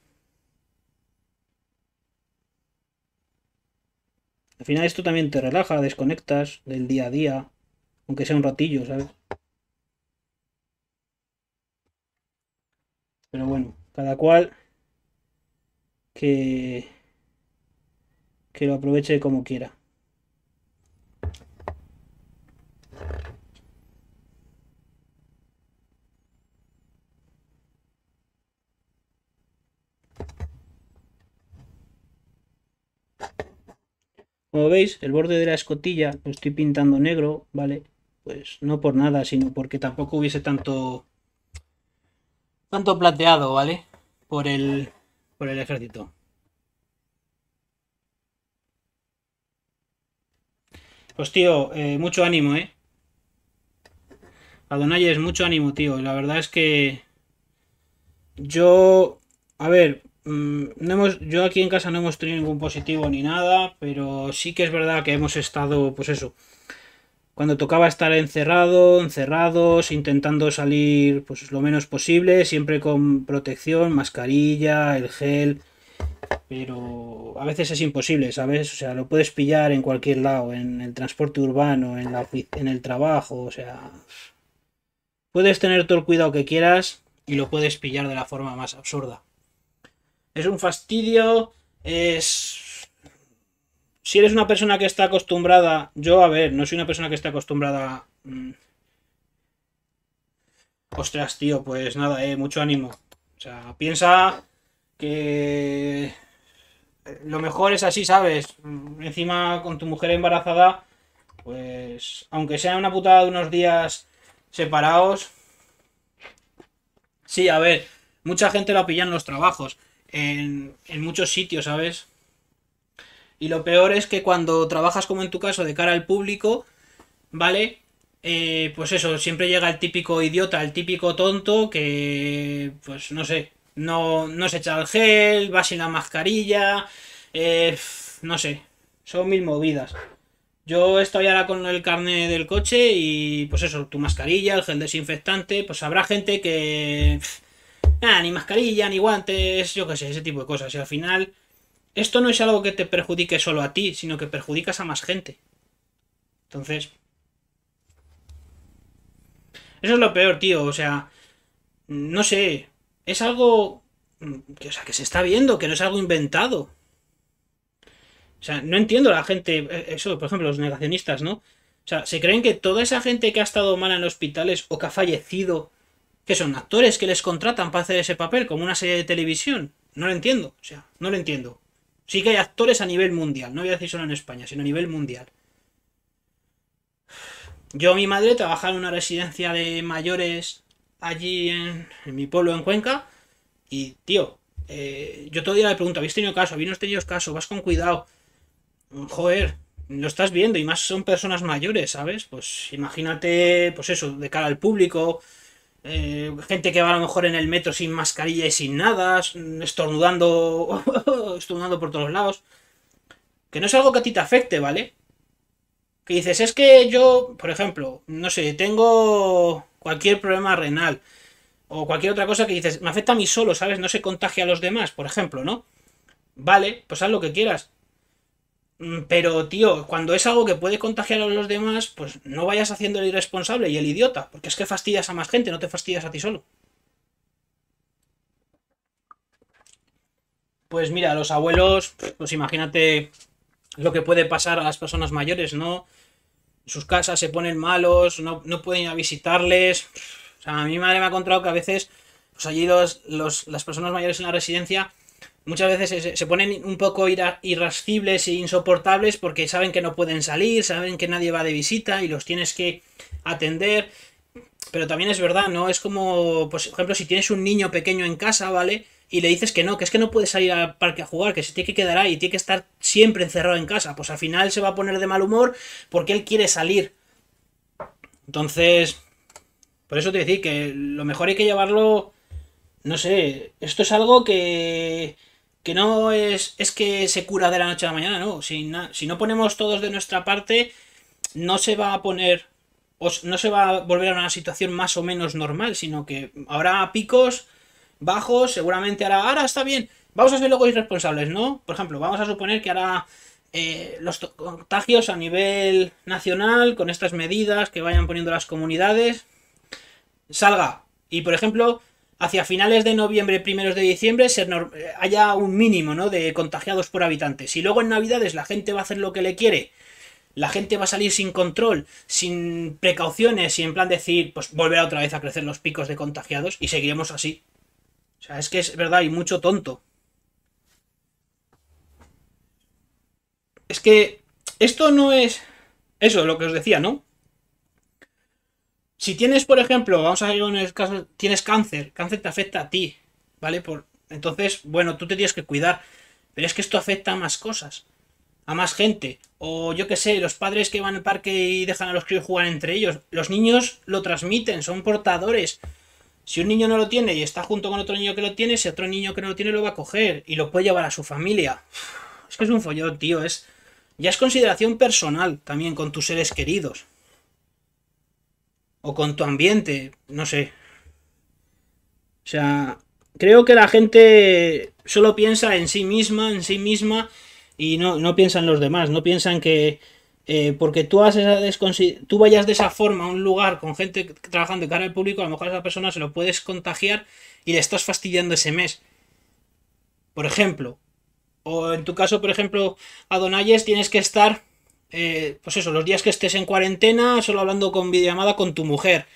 Al final esto también te relaja, desconectas del día a día. Aunque sea un ratillo, ¿sabes? Pero bueno, cada cual que, que lo aproveche como quiera. Como veis, el borde de la escotilla lo estoy pintando negro, ¿vale? pues no por nada, sino porque tampoco hubiese tanto tanto plateado, ¿vale? Por el por el ejército. Pues tío, eh, mucho ánimo, ¿eh? es mucho ánimo, tío. La verdad es que yo, a ver, mm, no hemos, yo aquí en casa no hemos tenido ningún positivo ni nada, pero sí que es verdad que hemos estado, pues eso, cuando tocaba estar encerrado, encerrados, intentando salir pues lo menos posible, siempre con protección, mascarilla, el gel, pero a veces es imposible, ¿sabes? O sea, lo puedes pillar en cualquier lado, en el transporte urbano, en, la, en el trabajo, o sea, puedes tener todo el cuidado que quieras y lo puedes pillar de la forma más absurda. Es un fastidio, es si eres una persona que está acostumbrada, yo a ver, no soy una persona que está acostumbrada... Mm. ostras, tío, pues nada, eh, mucho ánimo. O sea, piensa que lo mejor es así, ¿sabes? Mm, encima con tu mujer embarazada, pues aunque sea una putada de unos días separados. Sí, a ver, mucha gente la pilla en los trabajos, en, en muchos sitios, ¿sabes? Y lo peor es que cuando trabajas como en tu caso de cara al público, ¿vale? Eh, pues eso, siempre llega el típico idiota, el típico tonto que, pues no sé, no, se echa el gel, va sin la mascarilla, eh, no sé, son mil movidas. Yo estoy ahora con el carnet del coche y pues eso, tu mascarilla, el gel desinfectante, pues habrá gente que... ni mascarilla, ni guantes, yo qué sé, ese tipo de cosas. Y al final esto no es algo que te perjudique solo a ti, sino que perjudicas a más gente. Entonces... Eso es lo peor, tío. O sea, no sé. Es algo... Mm, que, o sea, que se está viendo, que no es algo inventado. O sea, no entiendo la gente, eh, eso, por ejemplo, los negacionistas, ¿no? O sea, se creen que toda esa gente que ha estado mala en hospitales o que ha fallecido, que son actores que les contratan para hacer ese papel como una serie de televisión. No lo entiendo, o sea, no lo entiendo. Sí que hay actores a nivel mundial, no voy a decir solo en España, sino a nivel mundial. Yo, mi madre, trabajaba en una residencia de mayores allí en, mi pueblo, en Cuenca, y, tío, eh, yo todavía le pregunto, ¿habéis tenido caso? ¿Habéis tenido caso? Vas con cuidado. Joder, lo estás viendo, y más son personas mayores, ¿sabes? Pues imagínate, pues eso, de cara al público, eh, gente que va a lo mejor en el metro sin mascarilla y sin nada, mm, estornudando, estornudando por todos lados. Que no es algo que a ti te afecte, ¿vale? Que dices, es que yo, por ejemplo, no sé, tengo cualquier problema renal o cualquier otra cosa que dices, me afecta a mí solo, ¿sabes? No se contagia a los demás, por ejemplo, ¿no? Vale, pues haz lo que quieras. Mm, pero, tío, cuando es algo que puede contagiar a los demás, pues no vayas haciendo el irresponsable y el idiota, porque es que fastidias a más gente, no te fastidias a ti solo. Pues mira, los abuelos, pues imagínate lo que puede pasar a las personas mayores, ¿no? Sus casas se ponen malos, no, pueden ir a visitarles. O sea, a mi madre me ha contado que a veces, pues allí las personas mayores en la residencia muchas veces se ponen un poco irascibles e insoportables porque saben que no pueden salir, saben que nadie va de visita y los tienes que atender. Pero también es verdad, ¿no? Es como, pues, por ejemplo, si tienes un niño pequeño en casa, ¿vale? Y le dices que no, que es que no puedes salir al parque a jugar, que se tiene que quedar ahí, tiene que estar siempre encerrado en casa. Pues al final se va a poner de mal humor porque él quiere salir. Entonces, por eso te decir que lo mejor hay que llevarlo, no sé, esto es algo que que no es, es que se cura de la noche a la mañana, no. Si, si no ponemos todos de nuestra parte, no se va a poner, no se va a volver a una situación más o menos normal, sino que habrá picos, bajos, seguramente ahora, ahora está bien. Vamos a ser luego irresponsables, ¿no? Por ejemplo, vamos a suponer que ahora eh, los contagios a nivel nacional, con estas medidas que vayan poniendo las comunidades, salga. Y por ejemplo, hacia finales de noviembre, primeros de diciembre, eh, haya un mínimo ¿no? de contagiados por habitante. Si luego en Navidades la gente va a hacer lo que le quiere, la gente va a salir sin control, sin precauciones y en plan decir, pues volverá otra vez a crecer los picos de contagiados y seguiremos así. O sea, es que es verdad, y mucho tonto. Es que esto no es... Eso, lo que os decía, ¿no? Si tienes, por ejemplo, vamos a ir con el caso, tienes cáncer, cáncer te afecta a ti, ¿vale? Por, entonces, bueno, tú te tienes que cuidar, pero es que esto afecta a más cosas, a más gente, o yo qué sé, los padres que van al parque y dejan a los críos jugar entre ellos, los niños lo transmiten, son portadores. Si un niño no lo tiene y está junto con otro niño que lo tiene, si otro niño que no lo tiene lo va a coger y lo puede llevar a su familia. Es que es un follón, tío, es... Ya es consideración personal también con tus seres queridos o con tu ambiente, no sé. O sea, creo que la gente solo piensa en sí misma, en sí misma, y no, no piensa en los demás, no piensan que eh, porque tú, haces tú vayas de esa forma a un lugar con gente trabajando de cara al público, a lo mejor a esa persona se lo puedes contagiar y le estás fastidiando ese mes. Por ejemplo. O en tu caso, por ejemplo, a Donalles tienes que estar eh, pues eso, los días que estés en cuarentena, solo hablando con videollamada con tu mujer.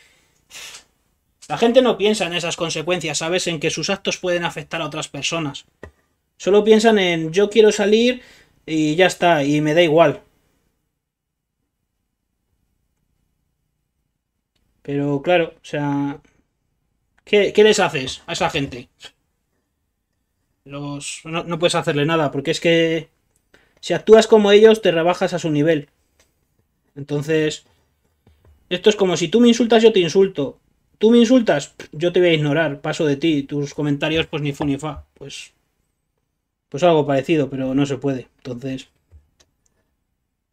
La gente no piensa en esas consecuencias, ¿sabes? En que sus actos pueden afectar a otras personas. Solo piensan en yo quiero salir y ya está, y me da igual. Pero claro, o sea... ¿Qué, les haces a esa gente? Los, no puedes hacerle nada, porque es que si actúas como ellos, te rebajas a su nivel. Entonces, esto es como si tú me insultas, yo te insulto. Tú me insultas, yo te voy a ignorar, paso de ti. Tus comentarios, pues ni fu ni fa. Pues, pues algo parecido, pero no se puede. Entonces,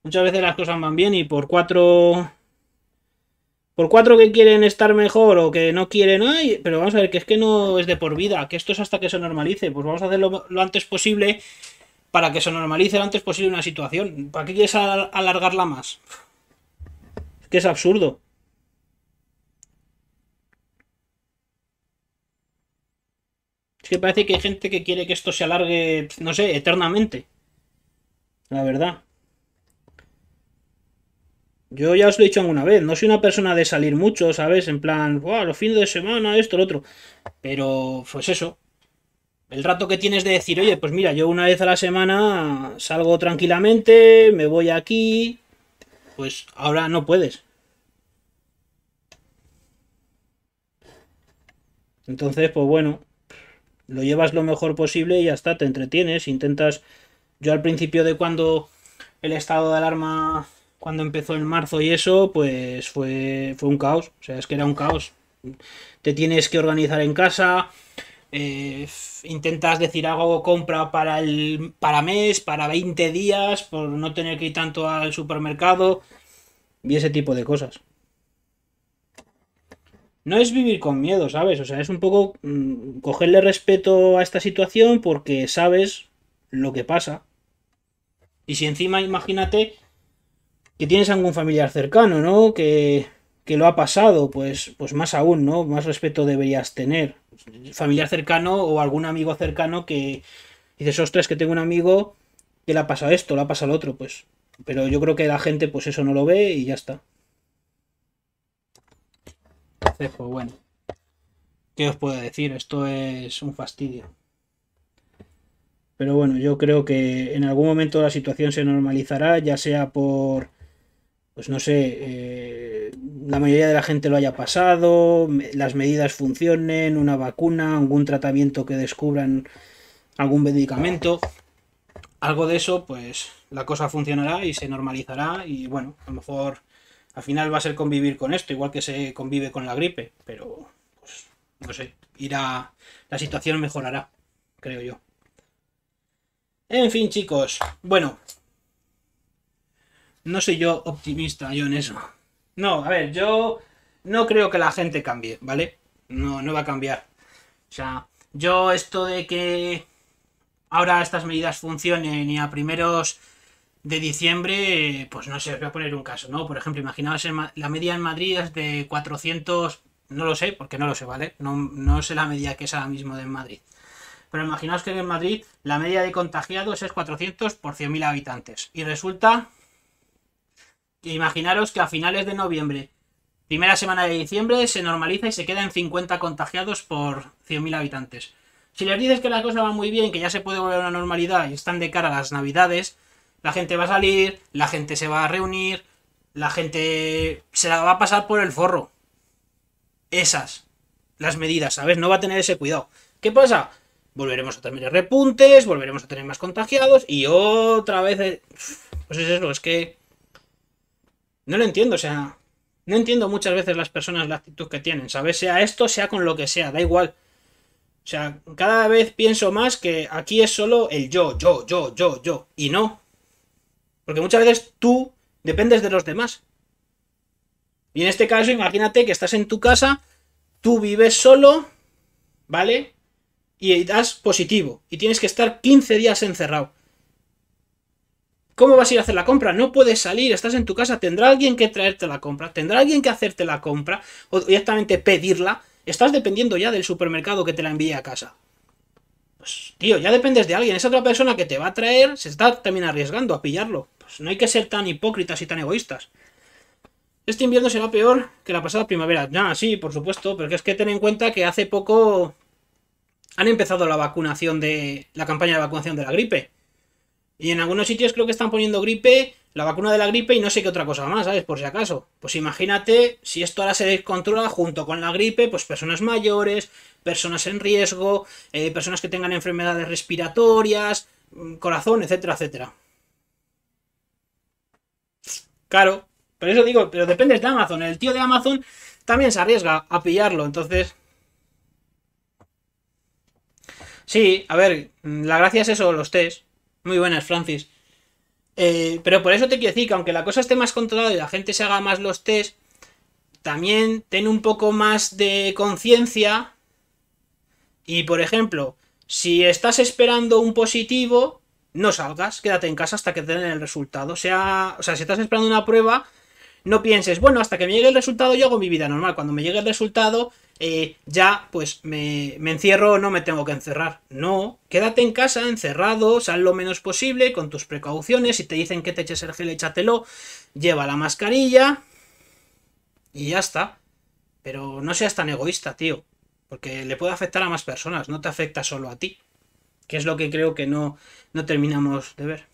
muchas veces las cosas van bien y por cuatro por cuatro que quieren estar mejor o que no quieren, ay, pero vamos a ver, que es que no es de por vida, que esto es hasta que se normalice, pues vamos a hacerlo lo antes posible para que se normalice lo antes posible una situación. ¿Para qué quieres alargarla más? Es que es absurdo. Es que parece que hay gente que quiere que esto se alargue, no sé, eternamente. La verdad. Yo ya os lo he dicho alguna vez, no soy una persona de salir mucho, ¿sabes? En plan, wow, los fines de semana, esto, lo otro. Pero, pues eso. El rato que tienes de decir, oye, pues mira, yo una vez a la semana salgo tranquilamente, me voy aquí, pues ahora no puedes. Entonces, pues bueno, lo llevas lo mejor posible y ya está, te entretienes, intentas... Yo al principio de cuando el estado de alarma, cuando empezó en marzo y eso, pues fue, fue un caos, o sea, es que era un caos. Te tienes que organizar en casa, eh, intentas decir hago compra para el para mes, para 20 días, por no tener que ir tanto al supermercado y ese tipo de cosas. No es vivir con miedo, ¿sabes? O sea, es un poco mm, cogerle respeto a esta situación porque sabes lo que pasa. Y si encima imagínate que tienes algún familiar cercano, ¿no? Que, que lo ha pasado, pues, pues más aún, ¿no? Más respeto deberías tener familiar cercano o algún amigo cercano que dices, ostras, que tengo un amigo que le ha pasado esto, le ha pasado lo otro, pues. Pero yo creo que la gente, pues eso no lo ve y ya está. bueno. ¿Qué os puedo decir? Esto es un fastidio. Pero bueno, yo creo que en algún momento la situación se normalizará, ya sea por pues no sé, eh, la mayoría de la gente lo haya pasado, las medidas funcionen, una vacuna, algún tratamiento que descubran, algún medicamento, algo de eso, pues la cosa funcionará y se normalizará y bueno, a lo mejor al final va a ser convivir con esto, igual que se convive con la gripe, pero pues no sé, irá, la situación mejorará, creo yo. En fin, chicos, bueno, no soy yo optimista yo en eso. No, a ver, yo no creo que la gente cambie, ¿vale? No, no va a cambiar. O sea, yo esto de que ahora estas medidas funcionen y a primeros de diciembre, pues no sé, os voy a poner un caso, ¿no? Por ejemplo, imaginaos, la media en Madrid es de 400, no lo sé, porque no lo sé, ¿vale? No, no sé la media que es ahora mismo de Madrid. Pero imaginaos que en Madrid la media de contagiados es 400 por 100.000 habitantes. Y resulta imaginaros que a finales de noviembre, primera semana de diciembre, se normaliza y se quedan 50 contagiados por 100.000 habitantes. Si les dices que la cosa va muy bien, que ya se puede volver a la normalidad y están de cara a las navidades, la gente va a salir, la gente se va a reunir, la gente se la va a pasar por el forro. Esas, las medidas, ¿sabes? No va a tener ese cuidado. ¿Qué pasa? Volveremos a tener repuntes, volveremos a tener más contagiados y otra vez... Eh, pues es eso, es que no lo entiendo, o sea, no entiendo muchas veces las personas la actitud que tienen, ¿sabes? Sea esto, sea con lo que sea, da igual. O sea, cada vez pienso más que aquí es solo el yo, yo, yo, yo, yo, y no. Porque muchas veces tú dependes de los demás. Y en este caso, imagínate que estás en tu casa, tú vives solo, ¿vale? Y das positivo, y tienes que estar 15 días encerrado. ¿Cómo vas a ir a hacer la compra? No puedes salir, estás en tu casa, tendrá alguien que traerte la compra, tendrá alguien que hacerte la compra o directamente pedirla. Estás dependiendo ya del supermercado que te la envíe a casa. Pues, tío, ya dependes de alguien. Esa otra persona que te va a traer se está también arriesgando a pillarlo. Pues no hay que ser tan hipócritas y tan egoístas. Este invierno será peor que la pasada primavera. Ya, sí, por supuesto, pero es que ten en cuenta que hace poco han empezado la vacunación de la campaña de vacunación de la gripe. Y en algunos sitios creo que están poniendo gripe, la vacuna de la gripe y no sé qué otra cosa más, ¿sabes? Por si acaso. Pues imagínate si esto ahora se descontrola junto con la gripe, pues personas mayores, personas en riesgo, eh, personas que tengan enfermedades respiratorias, mm, corazón, etcétera, etcétera. Claro, por eso digo, pero depende de Amazon. El tío de Amazon también se arriesga a pillarlo, entonces... Sí, a ver, mm, la gracia es eso, los test. Muy buenas, Francis. Eh, pero por eso te quiero decir que aunque la cosa esté más controlada y la gente se haga más los test, también ten un poco más de conciencia. Y por ejemplo, si estás esperando un positivo, no salgas, quédate en casa hasta que te den el resultado. sea, o sea, si estás esperando una prueba, no pienses, bueno, hasta que me llegue el resultado yo hago mi vida normal. Cuando me llegue el resultado, eh, ya pues me, encierro no me tengo que encerrar. No, quédate en casa, encerrado, sal lo menos posible, con tus precauciones, si te dicen que te eches el gel, échatelo, lleva la mascarilla y ya está. Pero no seas tan egoísta, tío, porque le puede afectar a más personas, no te afecta solo a ti, que es lo que creo que no, no terminamos de ver.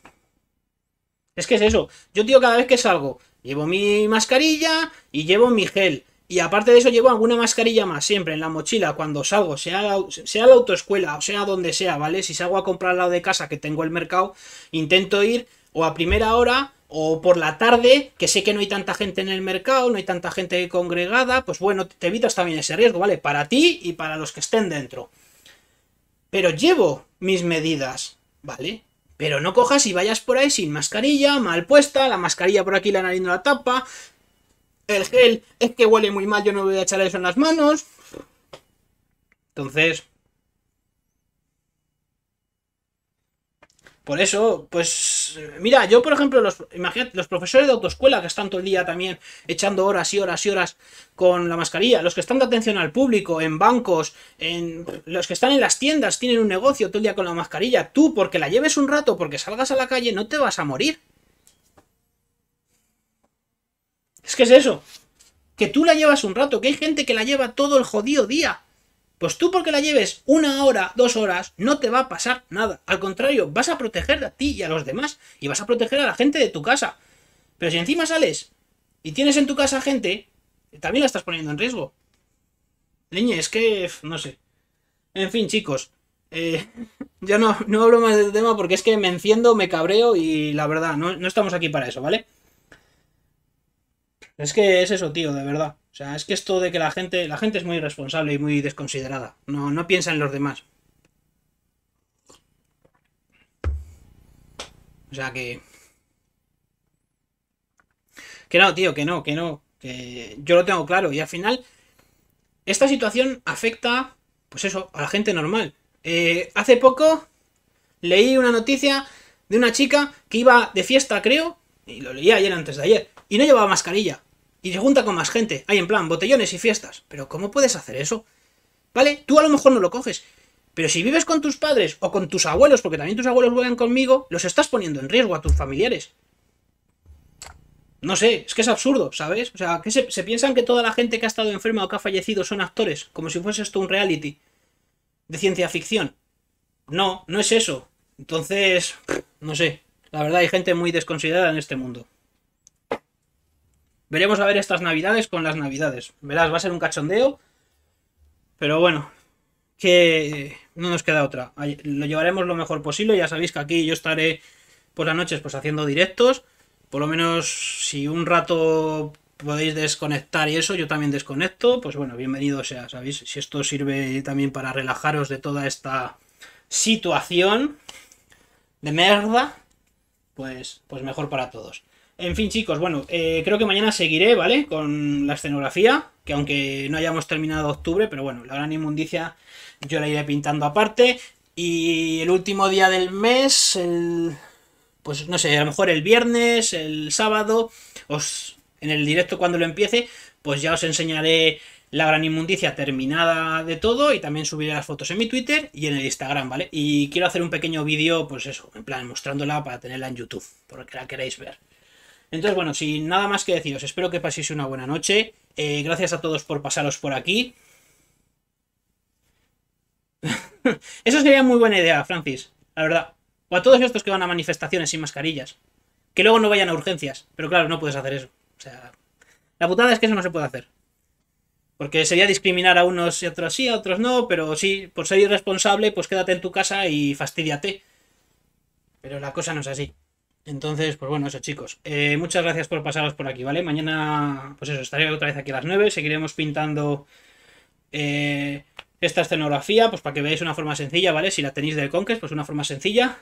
Es que es eso, yo tío cada vez que salgo, llevo mi mascarilla y llevo mi gel, y aparte de eso, llevo alguna mascarilla más siempre en la mochila cuando salgo, sea sea la autoescuela o sea donde sea, ¿vale? Si salgo a comprar al lado de casa que tengo el mercado, intento ir o a primera hora o por la tarde, que sé que no hay tanta gente en el mercado, no hay tanta gente congregada, pues bueno, te evitas también ese riesgo, ¿vale? Para ti y para los que estén dentro. Pero llevo mis medidas, ¿vale? Pero no cojas y vayas por ahí sin mascarilla, mal puesta, la mascarilla por aquí, la nariz no la tapa, el gel es que huele muy mal, yo no voy a echar eso en las manos. Entonces... Por eso, pues, mira, yo por ejemplo, los, imagínate, los profesores de autoescuela que están todo el día también echando horas y horas y horas con la mascarilla, los que están de atención al público, en bancos, en los que están en las tiendas, tienen un negocio todo el día con la mascarilla, tú porque la lleves un rato, porque salgas a la calle, no te vas a morir. Es que es eso. Que tú la llevas un rato, que hay gente que la lleva todo el jodido día. Pues tú porque la lleves una hora, dos horas, no te va a pasar nada. Al contrario, vas a proteger a ti y a los demás. Y vas a proteger a la gente de tu casa. Pero si encima sales y tienes en tu casa gente, también la estás poniendo en riesgo. Niña, es que... no sé. En fin, chicos. Eh, ya yo no, no hablo más del tema porque es que me enciendo, me cabreo y la verdad, no estamos aquí para eso, ¿vale? Es que es eso, tío, de verdad. O sea, es que esto de que la gente, la gente es muy irresponsable y muy desconsiderada. No, no piensa en los demás. O sea que. Que no, tío, que no, que no. Que yo lo tengo claro. Y al final, esta situación afecta, pues eso, a la gente normal. Eh, hace poco leí una noticia de una chica que iba de fiesta, creo, y lo leía ayer antes de ayer, y no llevaba mascarilla y se junta con más gente. Hay en plan botellones y fiestas. Pero ¿cómo puedes hacer eso? ¿Vale? Tú a lo mejor no lo coges. Pero si vives con tus padres o con tus abuelos, porque también tus abuelos juegan conmigo, los estás poniendo en riesgo a tus familiares. No sé, es que es absurdo, ¿sabes? O sea, que se, se, piensan que toda la gente que ha estado enferma o que ha fallecido son actores, como si fuese esto un reality de ciencia ficción. No, no es eso. Entonces, no sé. La verdad hay gente muy desconsiderada en este mundo. Veremos a ver estas navidades con las navidades. Verás, va a ser un cachondeo. Pero bueno, que no nos queda otra. Lo llevaremos lo mejor posible. Ya sabéis que aquí yo estaré por las noches pues haciendo directos. Por lo menos si un rato podéis desconectar y eso, yo también desconecto. Pues bueno, bienvenido sea, ¿sabéis? Si esto sirve también para relajaros de toda esta situación de merda, pues, pues mejor para todos. En fin, chicos, bueno, eh, creo que mañana seguiré, ¿vale? Con la escenografía, que aunque no hayamos terminado octubre, pero bueno, la gran inmundicia yo la iré pintando aparte. Y el último día del mes, el... Pues no sé, a lo mejor el viernes, el sábado, os... En el directo cuando lo empiece, pues ya os enseñaré la gran inmundicia terminada de todo y también subiré las fotos en mi Twitter y en el Instagram, ¿vale? Y quiero hacer un pequeño vídeo, pues eso, en plan mostrándola para tenerla en YouTube, porque la queréis ver. Entonces, bueno, sin nada más que deciros, espero que paséis una buena noche. Eh, gracias a todos por pasaros por aquí. Eso sería muy buena idea, Francis, la verdad. O a todos estos que van a manifestaciones sin mascarillas. Que luego no vayan a urgencias. Pero claro, no puedes hacer eso. O sea, la putada es que eso no se puede hacer. Porque sería discriminar a unos y a otros sí, a otros no, pero sí, por ser irresponsable, pues quédate en tu casa y fastidiate. Pero la cosa no es así. Entonces, pues bueno, eso chicos. Eh, muchas gracias por pasaros por aquí, ¿vale? Mañana, pues eso, estaré otra vez aquí a las 9. Seguiremos pintando eh, esta escenografía, pues para que veáis una forma sencilla, ¿vale? Si la tenéis del Conquest, pues una forma sencilla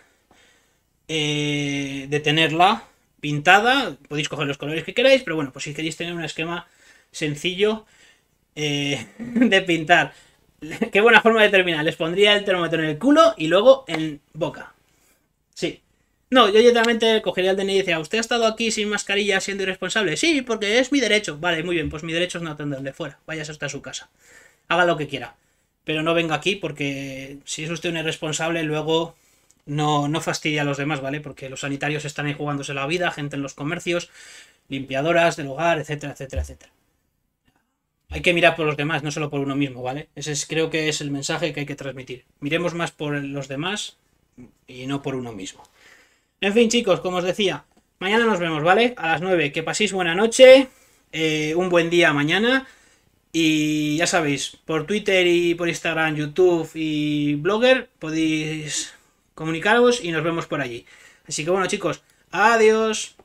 eh, de tenerla pintada. Podéis coger los colores que queráis, pero bueno, pues si queréis tener un esquema sencillo de pintar. Qué buena forma de terminar. Les pondría el termómetro en el culo y luego en boca. Sí. No, yo directamente cogería el DNI y decía, ¿usted ha estado aquí sin mascarilla siendo irresponsable? Sí, porque es mi derecho. Vale, muy bien, pues mi derecho es no atenderle fuera. Vayas hasta su casa. Haga lo que quiera. Pero no venga aquí porque si es usted un irresponsable, luego no, no fastidia a los demás, ¿vale? Porque los sanitarios están ahí jugándose la vida, gente en los comercios, limpiadoras del hogar, etcétera, etcétera, etcétera. Hay que mirar por los demás, no solo por uno mismo, ¿vale? Ese es, creo que es el mensaje que hay que transmitir. Miremos más por los demás y no por uno mismo. En fin, chicos, como os decía, mañana nos vemos, ¿vale? A las 9. Que paséis buena noche, eh, un buen día mañana. Y ya sabéis, por Twitter y por Instagram, YouTube y Blogger podéis comunicaros y nos vemos por allí. Así que bueno, chicos, adiós.